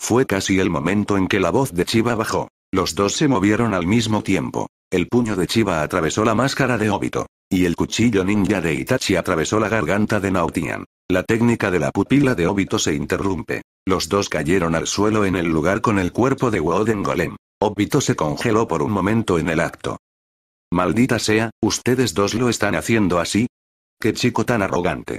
Fue casi el momento en que la voz de Chiba bajó. Los dos se movieron al mismo tiempo. El puño de Chiba atravesó la máscara de Obito. Y el cuchillo ninja de Itachi atravesó la garganta de Naotian. La técnica de la pupila de Obito se interrumpe. Los dos cayeron al suelo en el lugar con el cuerpo de Woden Golem. Obito se congeló por un momento en el acto. Maldita sea, ustedes dos lo están haciendo así. Qué chico tan arrogante.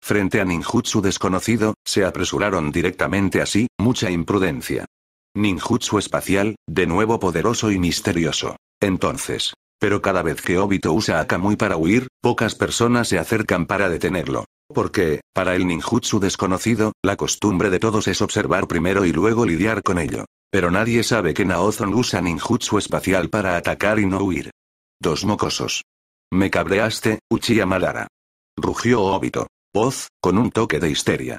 Frente a ninjutsu desconocido, se apresuraron directamente así, mucha imprudencia. Ninjutsu espacial, de nuevo poderoso y misterioso. Entonces, pero cada vez que Obito usa a para huir, pocas personas se acercan para detenerlo. Porque, para el ninjutsu desconocido, la costumbre de todos es observar primero y luego lidiar con ello. Pero nadie sabe que Naozon usa ninjutsu espacial para atacar y no huir. Dos mocosos. Me cabreaste, Uchiha Madara. Rugió Obito. Voz, con un toque de histeria.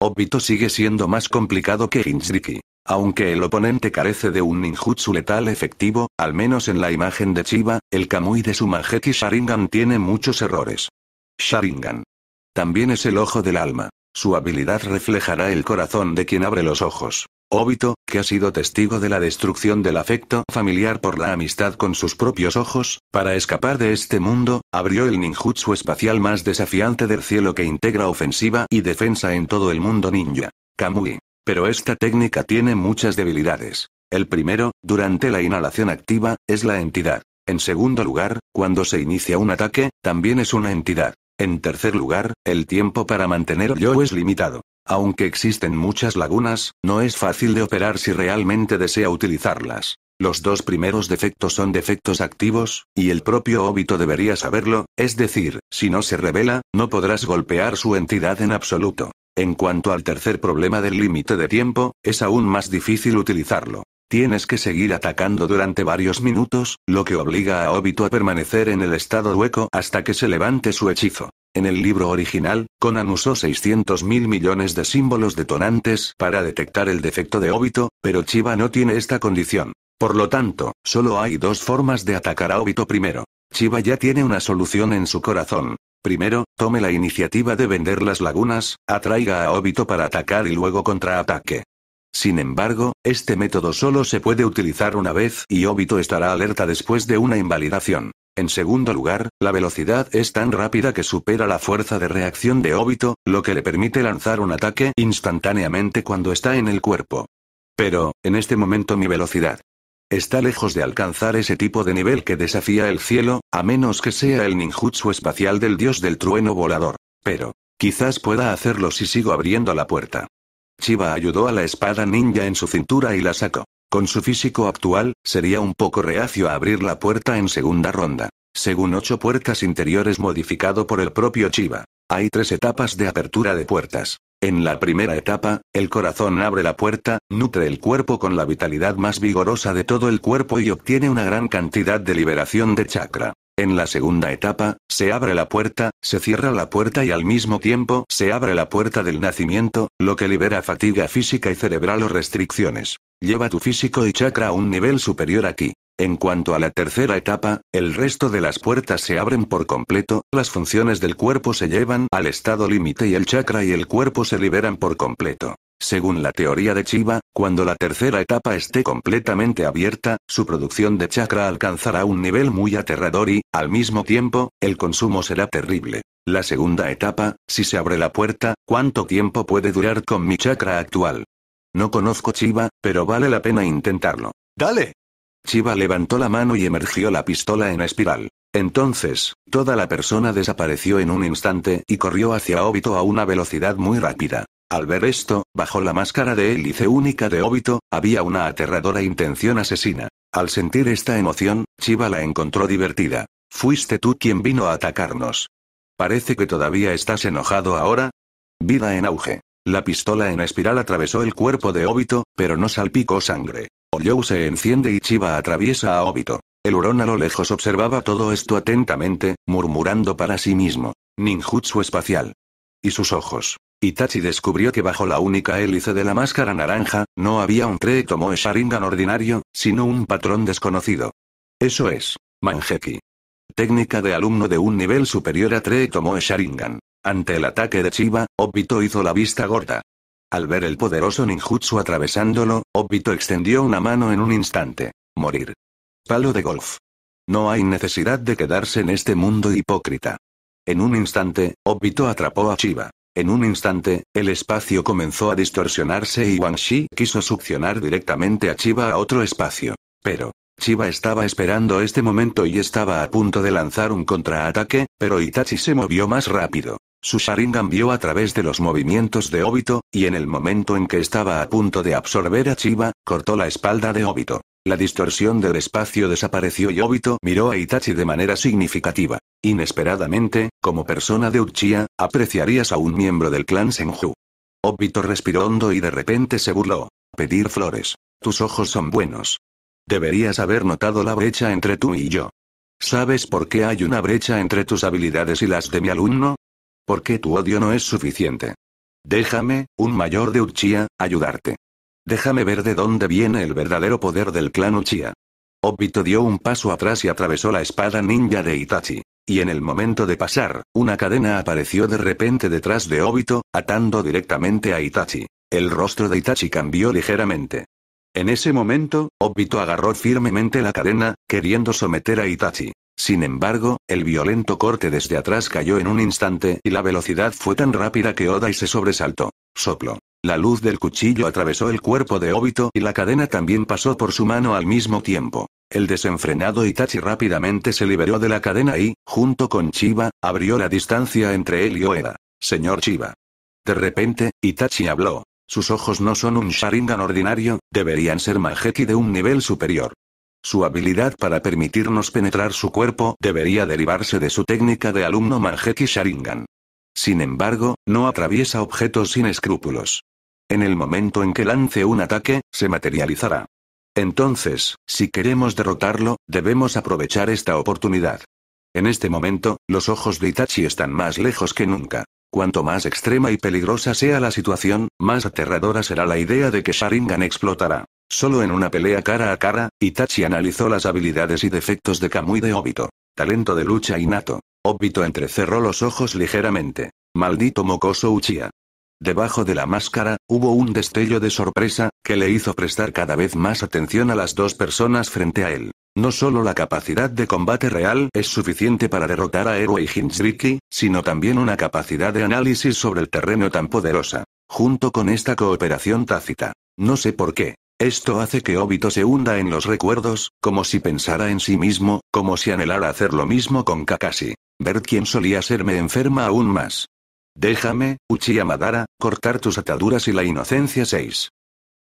Obito sigue siendo más complicado que Hinzriki. Aunque el oponente carece de un ninjutsu letal efectivo, al menos en la imagen de Chiba, el Kamui de su Mangeki Sharingan tiene muchos errores. Sharingan. También es el ojo del alma. Su habilidad reflejará el corazón de quien abre los ojos. Obito, que ha sido testigo de la destrucción del afecto familiar por la amistad con sus propios ojos, para escapar de este mundo, abrió el ninjutsu espacial más desafiante del cielo que integra ofensiva y defensa en todo el mundo ninja. Kamui. Pero esta técnica tiene muchas debilidades. El primero, durante la inhalación activa, es la entidad. En segundo lugar, cuando se inicia un ataque, también es una entidad. En tercer lugar, el tiempo para mantener yo es limitado. Aunque existen muchas lagunas, no es fácil de operar si realmente desea utilizarlas. Los dos primeros defectos son defectos activos, y el propio óbito debería saberlo, es decir, si no se revela, no podrás golpear su entidad en absoluto. En cuanto al tercer problema del límite de tiempo, es aún más difícil utilizarlo. Tienes que seguir atacando durante varios minutos, lo que obliga a Obito a permanecer en el estado hueco hasta que se levante su hechizo. En el libro original, Conan usó mil millones de símbolos detonantes para detectar el defecto de Obito, pero Chiba no tiene esta condición. Por lo tanto, solo hay dos formas de atacar a Obito primero. Chiba ya tiene una solución en su corazón. Primero, tome la iniciativa de vender las lagunas, atraiga a Obito para atacar y luego contraataque. Sin embargo, este método solo se puede utilizar una vez y Obito estará alerta después de una invalidación. En segundo lugar, la velocidad es tan rápida que supera la fuerza de reacción de Obito, lo que le permite lanzar un ataque instantáneamente cuando está en el cuerpo. Pero, en este momento mi velocidad Está lejos de alcanzar ese tipo de nivel que desafía el cielo, a menos que sea el ninjutsu espacial del dios del trueno volador. Pero, quizás pueda hacerlo si sigo abriendo la puerta. Chiba ayudó a la espada ninja en su cintura y la sacó. Con su físico actual, sería un poco reacio a abrir la puerta en segunda ronda. Según ocho puertas interiores modificado por el propio Chiba. Hay tres etapas de apertura de puertas. En la primera etapa, el corazón abre la puerta, nutre el cuerpo con la vitalidad más vigorosa de todo el cuerpo y obtiene una gran cantidad de liberación de chakra. En la segunda etapa, se abre la puerta, se cierra la puerta y al mismo tiempo se abre la puerta del nacimiento, lo que libera fatiga física y cerebral o restricciones. Lleva tu físico y chakra a un nivel superior aquí. En cuanto a la tercera etapa, el resto de las puertas se abren por completo, las funciones del cuerpo se llevan al estado límite y el chakra y el cuerpo se liberan por completo. Según la teoría de Chiva, cuando la tercera etapa esté completamente abierta, su producción de chakra alcanzará un nivel muy aterrador y, al mismo tiempo, el consumo será terrible. La segunda etapa, si se abre la puerta, ¿cuánto tiempo puede durar con mi chakra actual? No conozco Chiva, pero vale la pena intentarlo. Dale, Chiva levantó la mano y emergió la pistola en espiral. Entonces, toda la persona desapareció en un instante y corrió hacia Obito a una velocidad muy rápida. Al ver esto, bajo la máscara de hélice única de Obito, había una aterradora intención asesina. Al sentir esta emoción, Chiva la encontró divertida. Fuiste tú quien vino a atacarnos. Parece que todavía estás enojado ahora. Vida en auge. La pistola en espiral atravesó el cuerpo de Obito, pero no salpicó sangre. Oyou se enciende y Chiba atraviesa a Obito. El hurón a lo lejos observaba todo esto atentamente, murmurando para sí mismo. Ninjutsu espacial. Y sus ojos. Itachi descubrió que bajo la única hélice de la máscara naranja, no había un Tomoe Sharingan ordinario, sino un patrón desconocido. Eso es. Mangeki. Técnica de alumno de un nivel superior a Tomoe Sharingan. Ante el ataque de Chiba, Obito hizo la vista gorda. Al ver el poderoso ninjutsu atravesándolo, Obito extendió una mano en un instante. Morir. Palo de golf. No hay necesidad de quedarse en este mundo hipócrita. En un instante, Obito atrapó a Chiba. En un instante, el espacio comenzó a distorsionarse y Shi quiso succionar directamente a Chiba a otro espacio. Pero, Chiba estaba esperando este momento y estaba a punto de lanzar un contraataque, pero Itachi se movió más rápido. Su Sharingan vio a través de los movimientos de Obito, y en el momento en que estaba a punto de absorber a Chiba, cortó la espalda de Obito. La distorsión del espacio desapareció y Obito miró a Itachi de manera significativa. Inesperadamente, como persona de Uchiha, apreciarías a un miembro del clan Senju. Obito respiró hondo y de repente se burló. Pedir flores. Tus ojos son buenos. Deberías haber notado la brecha entre tú y yo. ¿Sabes por qué hay una brecha entre tus habilidades y las de mi alumno? Porque tu odio no es suficiente. Déjame, un mayor de Uchiha, ayudarte. Déjame ver de dónde viene el verdadero poder del clan Uchiha. Obito dio un paso atrás y atravesó la espada ninja de Itachi. Y en el momento de pasar, una cadena apareció de repente detrás de Obito, atando directamente a Itachi. El rostro de Itachi cambió ligeramente. En ese momento, Obito agarró firmemente la cadena, queriendo someter a Itachi. Sin embargo, el violento corte desde atrás cayó en un instante y la velocidad fue tan rápida que y se sobresaltó. Soplo. La luz del cuchillo atravesó el cuerpo de Obito y la cadena también pasó por su mano al mismo tiempo. El desenfrenado Itachi rápidamente se liberó de la cadena y, junto con Chiba, abrió la distancia entre él y Oeda. Señor Chiba. De repente, Itachi habló. Sus ojos no son un Sharingan ordinario, deberían ser Mageki de un nivel superior. Su habilidad para permitirnos penetrar su cuerpo debería derivarse de su técnica de alumno Manjeki Sharingan. Sin embargo, no atraviesa objetos sin escrúpulos. En el momento en que lance un ataque, se materializará. Entonces, si queremos derrotarlo, debemos aprovechar esta oportunidad. En este momento, los ojos de Itachi están más lejos que nunca. Cuanto más extrema y peligrosa sea la situación, más aterradora será la idea de que Sharingan explotará. Solo en una pelea cara a cara, Itachi analizó las habilidades y defectos de Kamui de Obito. Talento de lucha innato. Obito entrecerró los ojos ligeramente. Maldito mocoso Uchiha. Debajo de la máscara, hubo un destello de sorpresa, que le hizo prestar cada vez más atención a las dos personas frente a él. No solo la capacidad de combate real es suficiente para derrotar a eroe y sino también una capacidad de análisis sobre el terreno tan poderosa. Junto con esta cooperación tácita. No sé por qué, esto hace que Obito se hunda en los recuerdos, como si pensara en sí mismo, como si anhelara hacer lo mismo con Kakashi. Ver quién solía serme enferma aún más. Déjame, Uchiha Madara, cortar tus ataduras y la inocencia 6.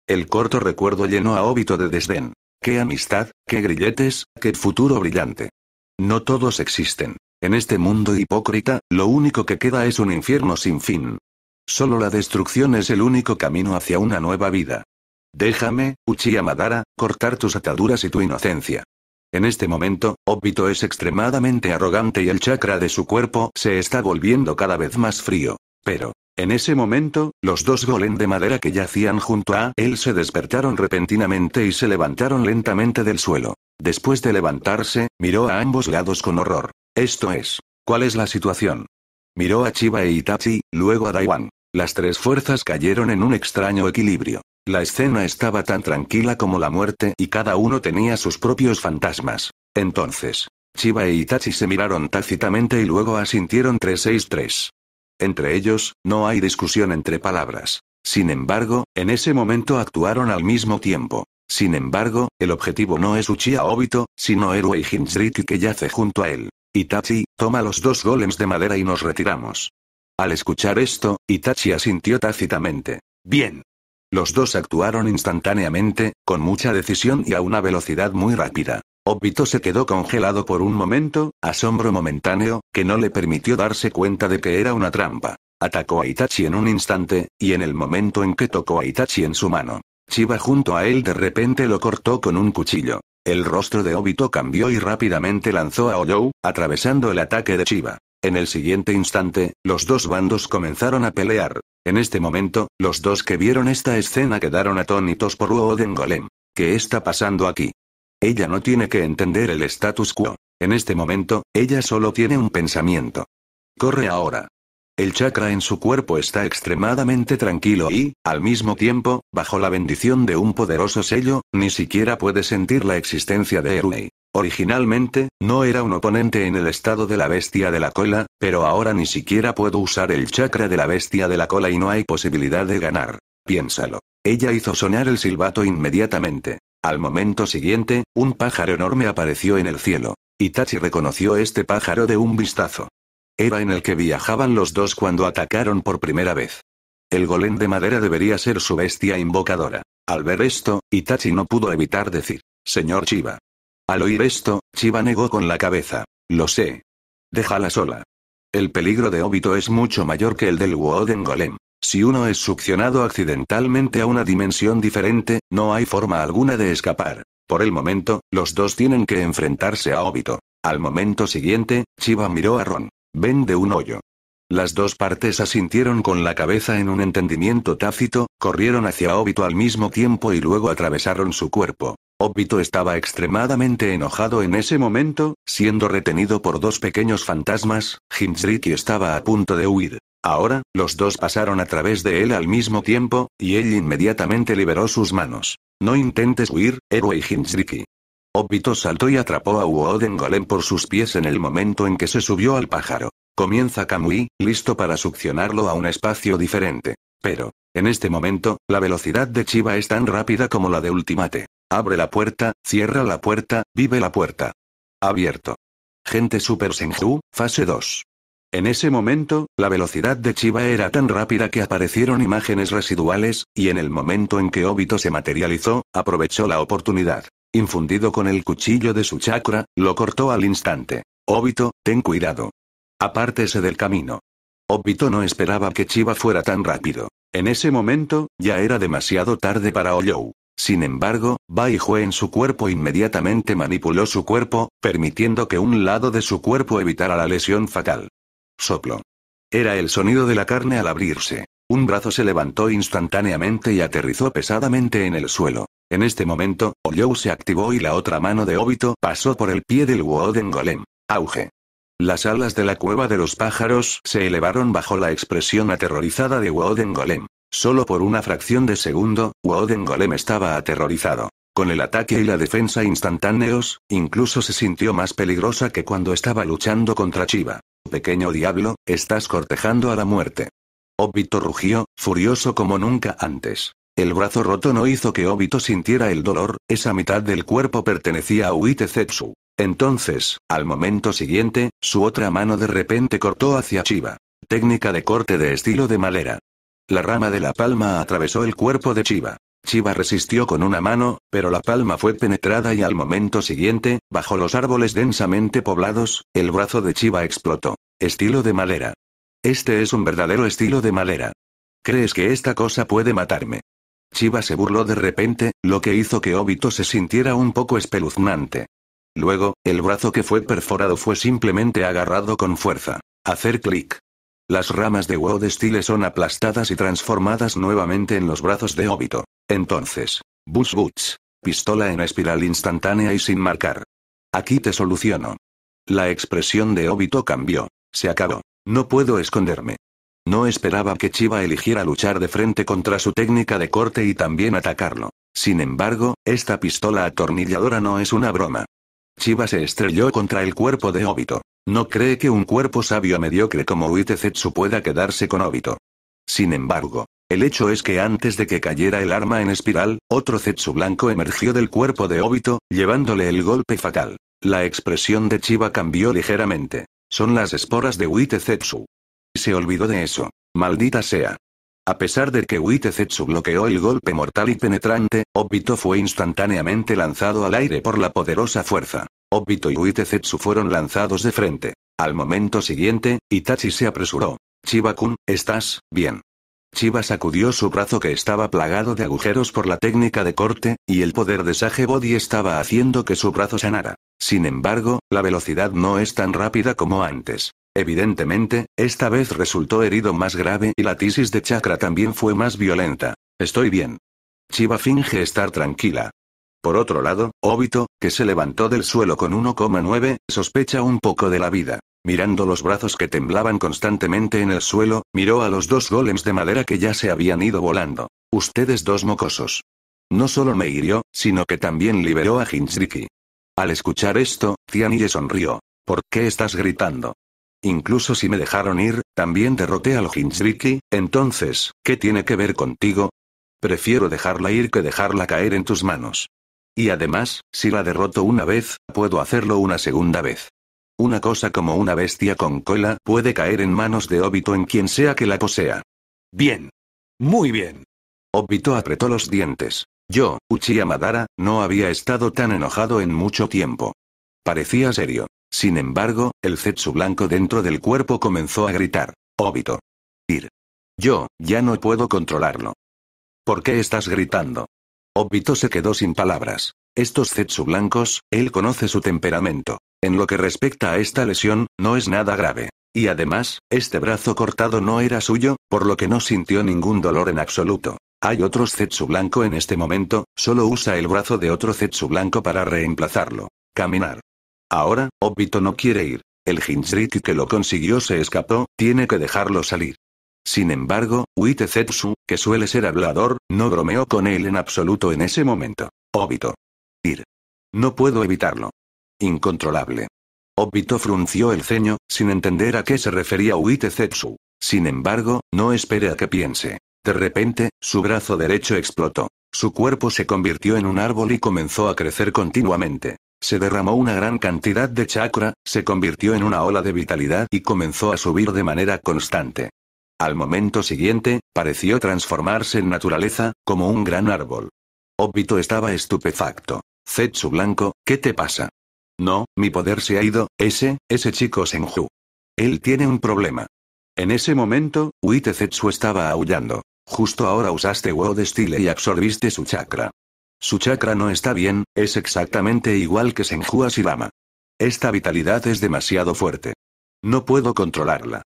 El corto recuerdo llenó a Obito de desdén. Qué amistad, qué grilletes, qué futuro brillante. No todos existen. En este mundo hipócrita, lo único que queda es un infierno sin fin. Solo la destrucción es el único camino hacia una nueva vida. Déjame, Uchiha Madara, cortar tus ataduras y tu inocencia. En este momento, Obito es extremadamente arrogante y el chakra de su cuerpo se está volviendo cada vez más frío. Pero, en ese momento, los dos golem de madera que yacían junto a él se despertaron repentinamente y se levantaron lentamente del suelo. Después de levantarse, miró a ambos lados con horror. Esto es. ¿Cuál es la situación? Miró a Chiba e Itachi, luego a Daiwan. Las tres fuerzas cayeron en un extraño equilibrio. La escena estaba tan tranquila como la muerte y cada uno tenía sus propios fantasmas. Entonces, Chiba e Itachi se miraron tácitamente y luego asintieron 363. Entre ellos, no hay discusión entre palabras. Sin embargo, en ese momento actuaron al mismo tiempo. Sin embargo, el objetivo no es Uchiha Obito, sino Erue y que yace junto a él. Itachi, toma los dos golems de madera y nos retiramos. Al escuchar esto, Itachi asintió tácitamente. Bien. Los dos actuaron instantáneamente, con mucha decisión y a una velocidad muy rápida. Obito se quedó congelado por un momento, asombro momentáneo, que no le permitió darse cuenta de que era una trampa. Atacó a Itachi en un instante, y en el momento en que tocó a Itachi en su mano, Chiba junto a él de repente lo cortó con un cuchillo. El rostro de Obito cambió y rápidamente lanzó a Oyou, atravesando el ataque de Chiba. En el siguiente instante, los dos bandos comenzaron a pelear. En este momento, los dos que vieron esta escena quedaron atónitos por woden Golem. ¿Qué está pasando aquí? Ella no tiene que entender el status quo. En este momento, ella solo tiene un pensamiento. Corre ahora. El chakra en su cuerpo está extremadamente tranquilo y, al mismo tiempo, bajo la bendición de un poderoso sello, ni siquiera puede sentir la existencia de Erway. Originalmente, no era un oponente en el estado de la bestia de la cola, pero ahora ni siquiera puedo usar el chakra de la bestia de la cola y no hay posibilidad de ganar. Piénsalo. Ella hizo sonar el silbato inmediatamente. Al momento siguiente, un pájaro enorme apareció en el cielo. Itachi reconoció este pájaro de un vistazo. Era en el que viajaban los dos cuando atacaron por primera vez. El golem de madera debería ser su bestia invocadora. Al ver esto, Itachi no pudo evitar decir, Señor Chiba, al oír esto, Chiba negó con la cabeza. Lo sé. Déjala sola. El peligro de Obito es mucho mayor que el del Woden Golem. Si uno es succionado accidentalmente a una dimensión diferente, no hay forma alguna de escapar. Por el momento, los dos tienen que enfrentarse a Obito. Al momento siguiente, Chiba miró a Ron. Ven de un hoyo. Las dos partes asintieron con la cabeza en un entendimiento tácito, corrieron hacia Obito al mismo tiempo y luego atravesaron su cuerpo. Obito estaba extremadamente enojado en ese momento, siendo retenido por dos pequeños fantasmas, jinshriki estaba a punto de huir. Ahora, los dos pasaron a través de él al mismo tiempo, y él inmediatamente liberó sus manos. No intentes huir, héroe jinshriki Obito saltó y atrapó a Uoden Golem por sus pies en el momento en que se subió al pájaro. Comienza Kamui, listo para succionarlo a un espacio diferente. Pero, en este momento, la velocidad de Chiva es tan rápida como la de Ultimate. Abre la puerta, cierra la puerta, vive la puerta. Abierto. Gente Super Senju, fase 2. En ese momento, la velocidad de Chiba era tan rápida que aparecieron imágenes residuales, y en el momento en que Obito se materializó, aprovechó la oportunidad. Infundido con el cuchillo de su chakra, lo cortó al instante. Obito, ten cuidado. Apártese del camino. Obito no esperaba que Chiva fuera tan rápido. En ese momento, ya era demasiado tarde para Oyou. Sin embargo, Bai en su cuerpo inmediatamente manipuló su cuerpo, permitiendo que un lado de su cuerpo evitara la lesión fatal. Soplo. Era el sonido de la carne al abrirse. Un brazo se levantó instantáneamente y aterrizó pesadamente en el suelo. En este momento, Oyou se activó y la otra mano de Obito pasó por el pie del Woden Golem. Auge. Las alas de la cueva de los pájaros se elevaron bajo la expresión aterrorizada de Woden Golem. Solo por una fracción de segundo, Woden Golem estaba aterrorizado. Con el ataque y la defensa instantáneos, incluso se sintió más peligrosa que cuando estaba luchando contra Chiva. Pequeño diablo, estás cortejando a la muerte. Obito rugió, furioso como nunca antes. El brazo roto no hizo que Obito sintiera el dolor, esa mitad del cuerpo pertenecía a Zetsu. Entonces, al momento siguiente, su otra mano de repente cortó hacia Chiva. Técnica de corte de estilo de madera. La rama de la palma atravesó el cuerpo de Chiva. Chiva resistió con una mano, pero la palma fue penetrada y al momento siguiente, bajo los árboles densamente poblados, el brazo de Chiva explotó. Estilo de madera. Este es un verdadero estilo de madera. ¿Crees que esta cosa puede matarme? Chiva se burló de repente, lo que hizo que Obito se sintiera un poco espeluznante. Luego, el brazo que fue perforado fue simplemente agarrado con fuerza. Hacer clic. Las ramas de Wood Style son aplastadas y transformadas nuevamente en los brazos de Obito. Entonces. Bush Boots. Pistola en espiral instantánea y sin marcar. Aquí te soluciono. La expresión de Obito cambió. Se acabó. No puedo esconderme. No esperaba que Chiba eligiera luchar de frente contra su técnica de corte y también atacarlo. Sin embargo, esta pistola atornilladora no es una broma. Chiba se estrelló contra el cuerpo de Obito. No cree que un cuerpo sabio mediocre como Uitezetsu pueda quedarse con Obito. Sin embargo, el hecho es que antes de que cayera el arma en espiral, otro Zetsu blanco emergió del cuerpo de Obito, llevándole el golpe fatal. La expresión de Chiba cambió ligeramente. Son las esporas de Uitezetsu. Se olvidó de eso. Maldita sea. A pesar de que Zetsu bloqueó el golpe mortal y penetrante, Obito fue instantáneamente lanzado al aire por la poderosa fuerza. Obito y Zetsu fueron lanzados de frente. Al momento siguiente, Itachi se apresuró. Chiba-kun, ¿estás bien? Chiba sacudió su brazo que estaba plagado de agujeros por la técnica de corte, y el poder de Sage Body estaba haciendo que su brazo sanara. Sin embargo, la velocidad no es tan rápida como antes. Evidentemente, esta vez resultó herido más grave y la tisis de chakra también fue más violenta. Estoy bien. Chiva finge estar tranquila. Por otro lado, Obito, que se levantó del suelo con 1,9, sospecha un poco de la vida. Mirando los brazos que temblaban constantemente en el suelo, miró a los dos golems de madera que ya se habían ido volando. Ustedes dos mocosos. No solo me hirió, sino que también liberó a Hinchiki. Al escuchar esto, Tianyi sonrió. ¿Por qué estás gritando? Incluso si me dejaron ir, también derroté al Hinsriki, entonces, ¿qué tiene que ver contigo? Prefiero dejarla ir que dejarla caer en tus manos. Y además, si la derroto una vez, puedo hacerlo una segunda vez. Una cosa como una bestia con cola puede caer en manos de Obito en quien sea que la posea. Bien. Muy bien. Obito apretó los dientes. Yo, Uchiha Madara, no había estado tan enojado en mucho tiempo. Parecía serio. Sin embargo, el zetsu blanco dentro del cuerpo comenzó a gritar. Obito. Ir. Yo, ya no puedo controlarlo. ¿Por qué estás gritando? Obito se quedó sin palabras. Estos zetsu blancos, él conoce su temperamento. En lo que respecta a esta lesión, no es nada grave. Y además, este brazo cortado no era suyo, por lo que no sintió ningún dolor en absoluto. Hay otro Zetsu blanco en este momento, solo usa el brazo de otro Zetsu blanco para reemplazarlo. Caminar. Ahora, Obito no quiere ir. El Jinchuriki que lo consiguió se escapó, tiene que dejarlo salir. Sin embargo, Uite que suele ser hablador, no bromeó con él en absoluto en ese momento. Obito. Ir. No puedo evitarlo. Incontrolable. Obito frunció el ceño, sin entender a qué se refería Uite Sin embargo, no espere a que piense. De repente, su brazo derecho explotó. Su cuerpo se convirtió en un árbol y comenzó a crecer continuamente. Se derramó una gran cantidad de chakra, se convirtió en una ola de vitalidad y comenzó a subir de manera constante. Al momento siguiente, pareció transformarse en naturaleza, como un gran árbol. Obito estaba estupefacto. Zetsu Blanco, ¿qué te pasa? No, mi poder se ha ido, ese, ese chico Senju. Él tiene un problema. En ese momento, Uite Zetsu estaba aullando. Justo ahora usaste Wo de Style y absorbiste su chakra. Su chakra no está bien, es exactamente igual que Senjua Shibama. Esta vitalidad es demasiado fuerte. No puedo controlarla.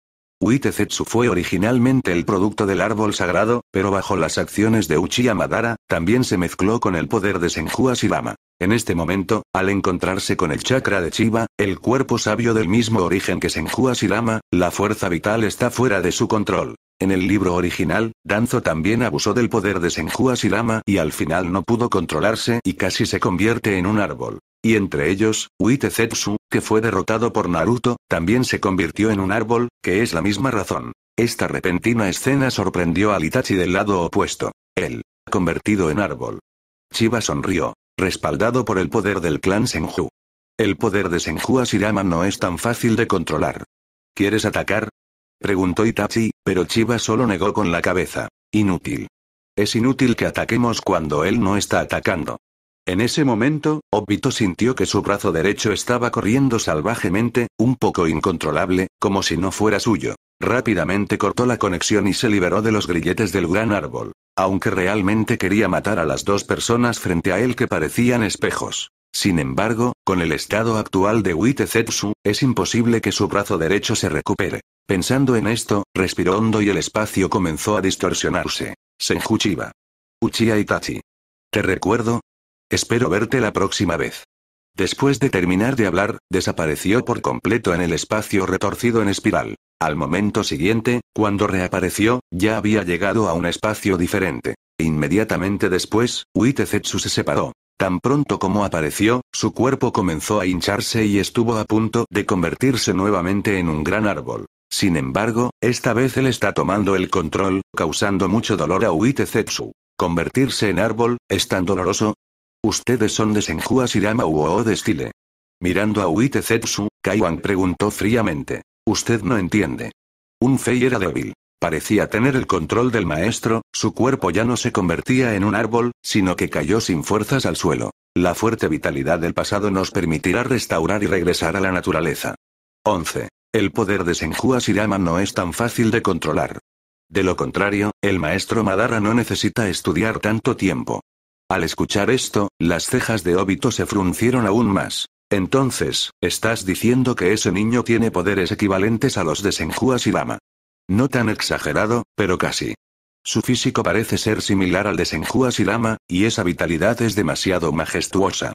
Uitezetsu fue originalmente el producto del árbol sagrado, pero bajo las acciones de Uchiha Madara, también se mezcló con el poder de Senjua Shibama. En este momento, al encontrarse con el chakra de Chiba, el cuerpo sabio del mismo origen que Senjua Shirama, la fuerza vital está fuera de su control. En el libro original, Danzo también abusó del poder de Senju Asirama y al final no pudo controlarse y casi se convierte en un árbol. Y entre ellos, Uitezetsu, que fue derrotado por Naruto, también se convirtió en un árbol, que es la misma razón. Esta repentina escena sorprendió a Itachi del lado opuesto. Él, convertido en árbol. Chiba sonrió, respaldado por el poder del clan Senju. El poder de Senju Asirama no es tan fácil de controlar. ¿Quieres atacar? Preguntó Itachi, pero Chiba solo negó con la cabeza. Inútil. Es inútil que ataquemos cuando él no está atacando. En ese momento, Obito sintió que su brazo derecho estaba corriendo salvajemente, un poco incontrolable, como si no fuera suyo. Rápidamente cortó la conexión y se liberó de los grilletes del gran árbol. Aunque realmente quería matar a las dos personas frente a él que parecían espejos. Sin embargo, con el estado actual de Witte es imposible que su brazo derecho se recupere. Pensando en esto, respiró hondo y el espacio comenzó a distorsionarse. Senjuchiba. Uchiha Itachi. Te recuerdo. Espero verte la próxima vez. Después de terminar de hablar, desapareció por completo en el espacio retorcido en espiral. Al momento siguiente, cuando reapareció, ya había llegado a un espacio diferente. Inmediatamente después, Uitezetsu se separó. Tan pronto como apareció, su cuerpo comenzó a hincharse y estuvo a punto de convertirse nuevamente en un gran árbol. Sin embargo, esta vez él está tomando el control, causando mucho dolor a Uitezetsu. Convertirse en árbol, ¿es tan doloroso? Ustedes son de Senju Shirama Uo de Stile. Mirando a Kai Kaiwan preguntó fríamente. Usted no entiende. Un Fei era débil. Parecía tener el control del maestro, su cuerpo ya no se convertía en un árbol, sino que cayó sin fuerzas al suelo. La fuerte vitalidad del pasado nos permitirá restaurar y regresar a la naturaleza. 11. El poder de y lama no es tan fácil de controlar. De lo contrario, el maestro Madara no necesita estudiar tanto tiempo. Al escuchar esto, las cejas de Obito se fruncieron aún más. Entonces, estás diciendo que ese niño tiene poderes equivalentes a los de y lama No tan exagerado, pero casi. Su físico parece ser similar al de y lama y esa vitalidad es demasiado majestuosa.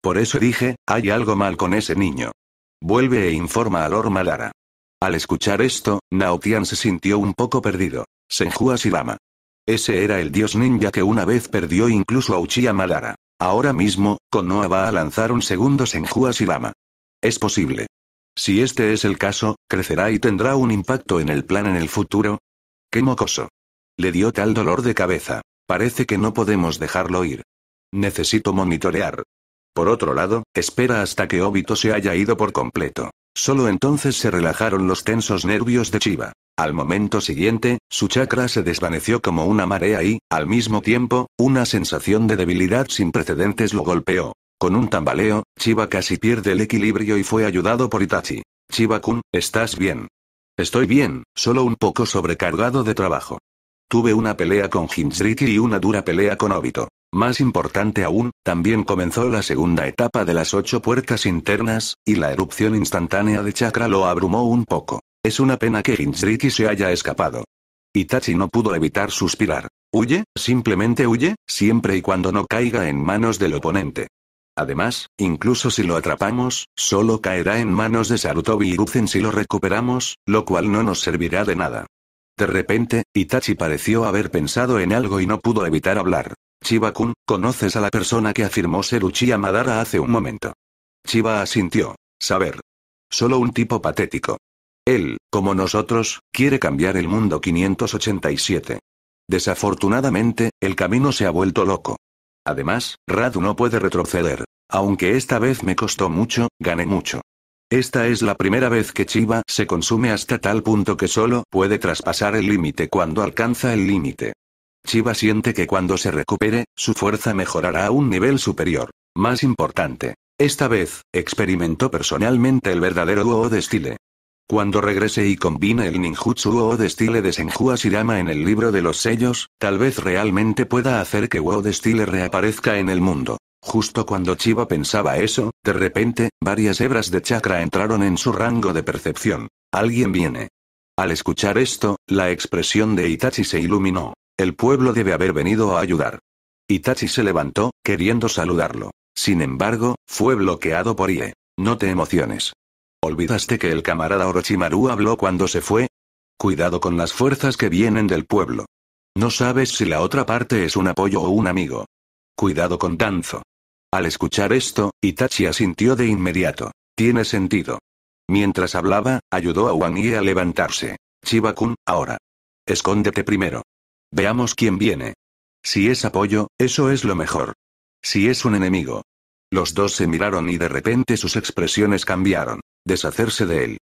Por eso dije, hay algo mal con ese niño. Vuelve e informa a Lord Malara. Al escuchar esto, Naotian se sintió un poco perdido. Senju Lama. Ese era el dios ninja que una vez perdió incluso a Uchiha Malara. Ahora mismo, Konoha va a lanzar un segundo Senjua lama. Es posible. Si este es el caso, crecerá y tendrá un impacto en el plan en el futuro. ¡Qué mocoso! Le dio tal dolor de cabeza. Parece que no podemos dejarlo ir. Necesito monitorear. Por otro lado, espera hasta que Obito se haya ido por completo. Solo entonces se relajaron los tensos nervios de Chiba. Al momento siguiente, su chakra se desvaneció como una marea y, al mismo tiempo, una sensación de debilidad sin precedentes lo golpeó. Con un tambaleo, Chiba casi pierde el equilibrio y fue ayudado por Itachi. Chiba-kun, ¿estás bien? Estoy bien, solo un poco sobrecargado de trabajo. Tuve una pelea con Jinchuriki y una dura pelea con Obito. Más importante aún, también comenzó la segunda etapa de las ocho puertas internas, y la erupción instantánea de chakra lo abrumó un poco. Es una pena que Hinsriki se haya escapado. Itachi no pudo evitar suspirar. Huye, simplemente huye, siempre y cuando no caiga en manos del oponente. Además, incluso si lo atrapamos, solo caerá en manos de Sarutobi y si lo recuperamos, lo cual no nos servirá de nada. De repente, Itachi pareció haber pensado en algo y no pudo evitar hablar. Chiba-kun, ¿conoces a la persona que afirmó ser Uchiha Madara hace un momento? Chiba asintió. Saber. Solo un tipo patético. Él, como nosotros, quiere cambiar el mundo 587. Desafortunadamente, el camino se ha vuelto loco. Además, Radu no puede retroceder. Aunque esta vez me costó mucho, gané mucho. Esta es la primera vez que Chiba se consume hasta tal punto que solo puede traspasar el límite cuando alcanza el límite. Chiba siente que cuando se recupere, su fuerza mejorará a un nivel superior. Más importante. Esta vez, experimentó personalmente el verdadero Uo de Style. Cuando regrese y combine el ninjutsu Uo de Style de Senju Shirama en el libro de los sellos, tal vez realmente pueda hacer que Uo de Style reaparezca en el mundo. Justo cuando Chiba pensaba eso, de repente, varias hebras de chakra entraron en su rango de percepción. Alguien viene. Al escuchar esto, la expresión de Itachi se iluminó. El pueblo debe haber venido a ayudar. Itachi se levantó, queriendo saludarlo. Sin embargo, fue bloqueado por Ie. No te emociones. ¿Olvidaste que el camarada Orochimaru habló cuando se fue? Cuidado con las fuerzas que vienen del pueblo. No sabes si la otra parte es un apoyo o un amigo. Cuidado con Danzo. Al escuchar esto, Itachi asintió de inmediato. Tiene sentido. Mientras hablaba, ayudó a Wang Ie a levantarse. chiba ahora. Escóndete primero. Veamos quién viene. Si es apoyo, eso es lo mejor. Si es un enemigo. Los dos se miraron y de repente sus expresiones cambiaron. Deshacerse de él.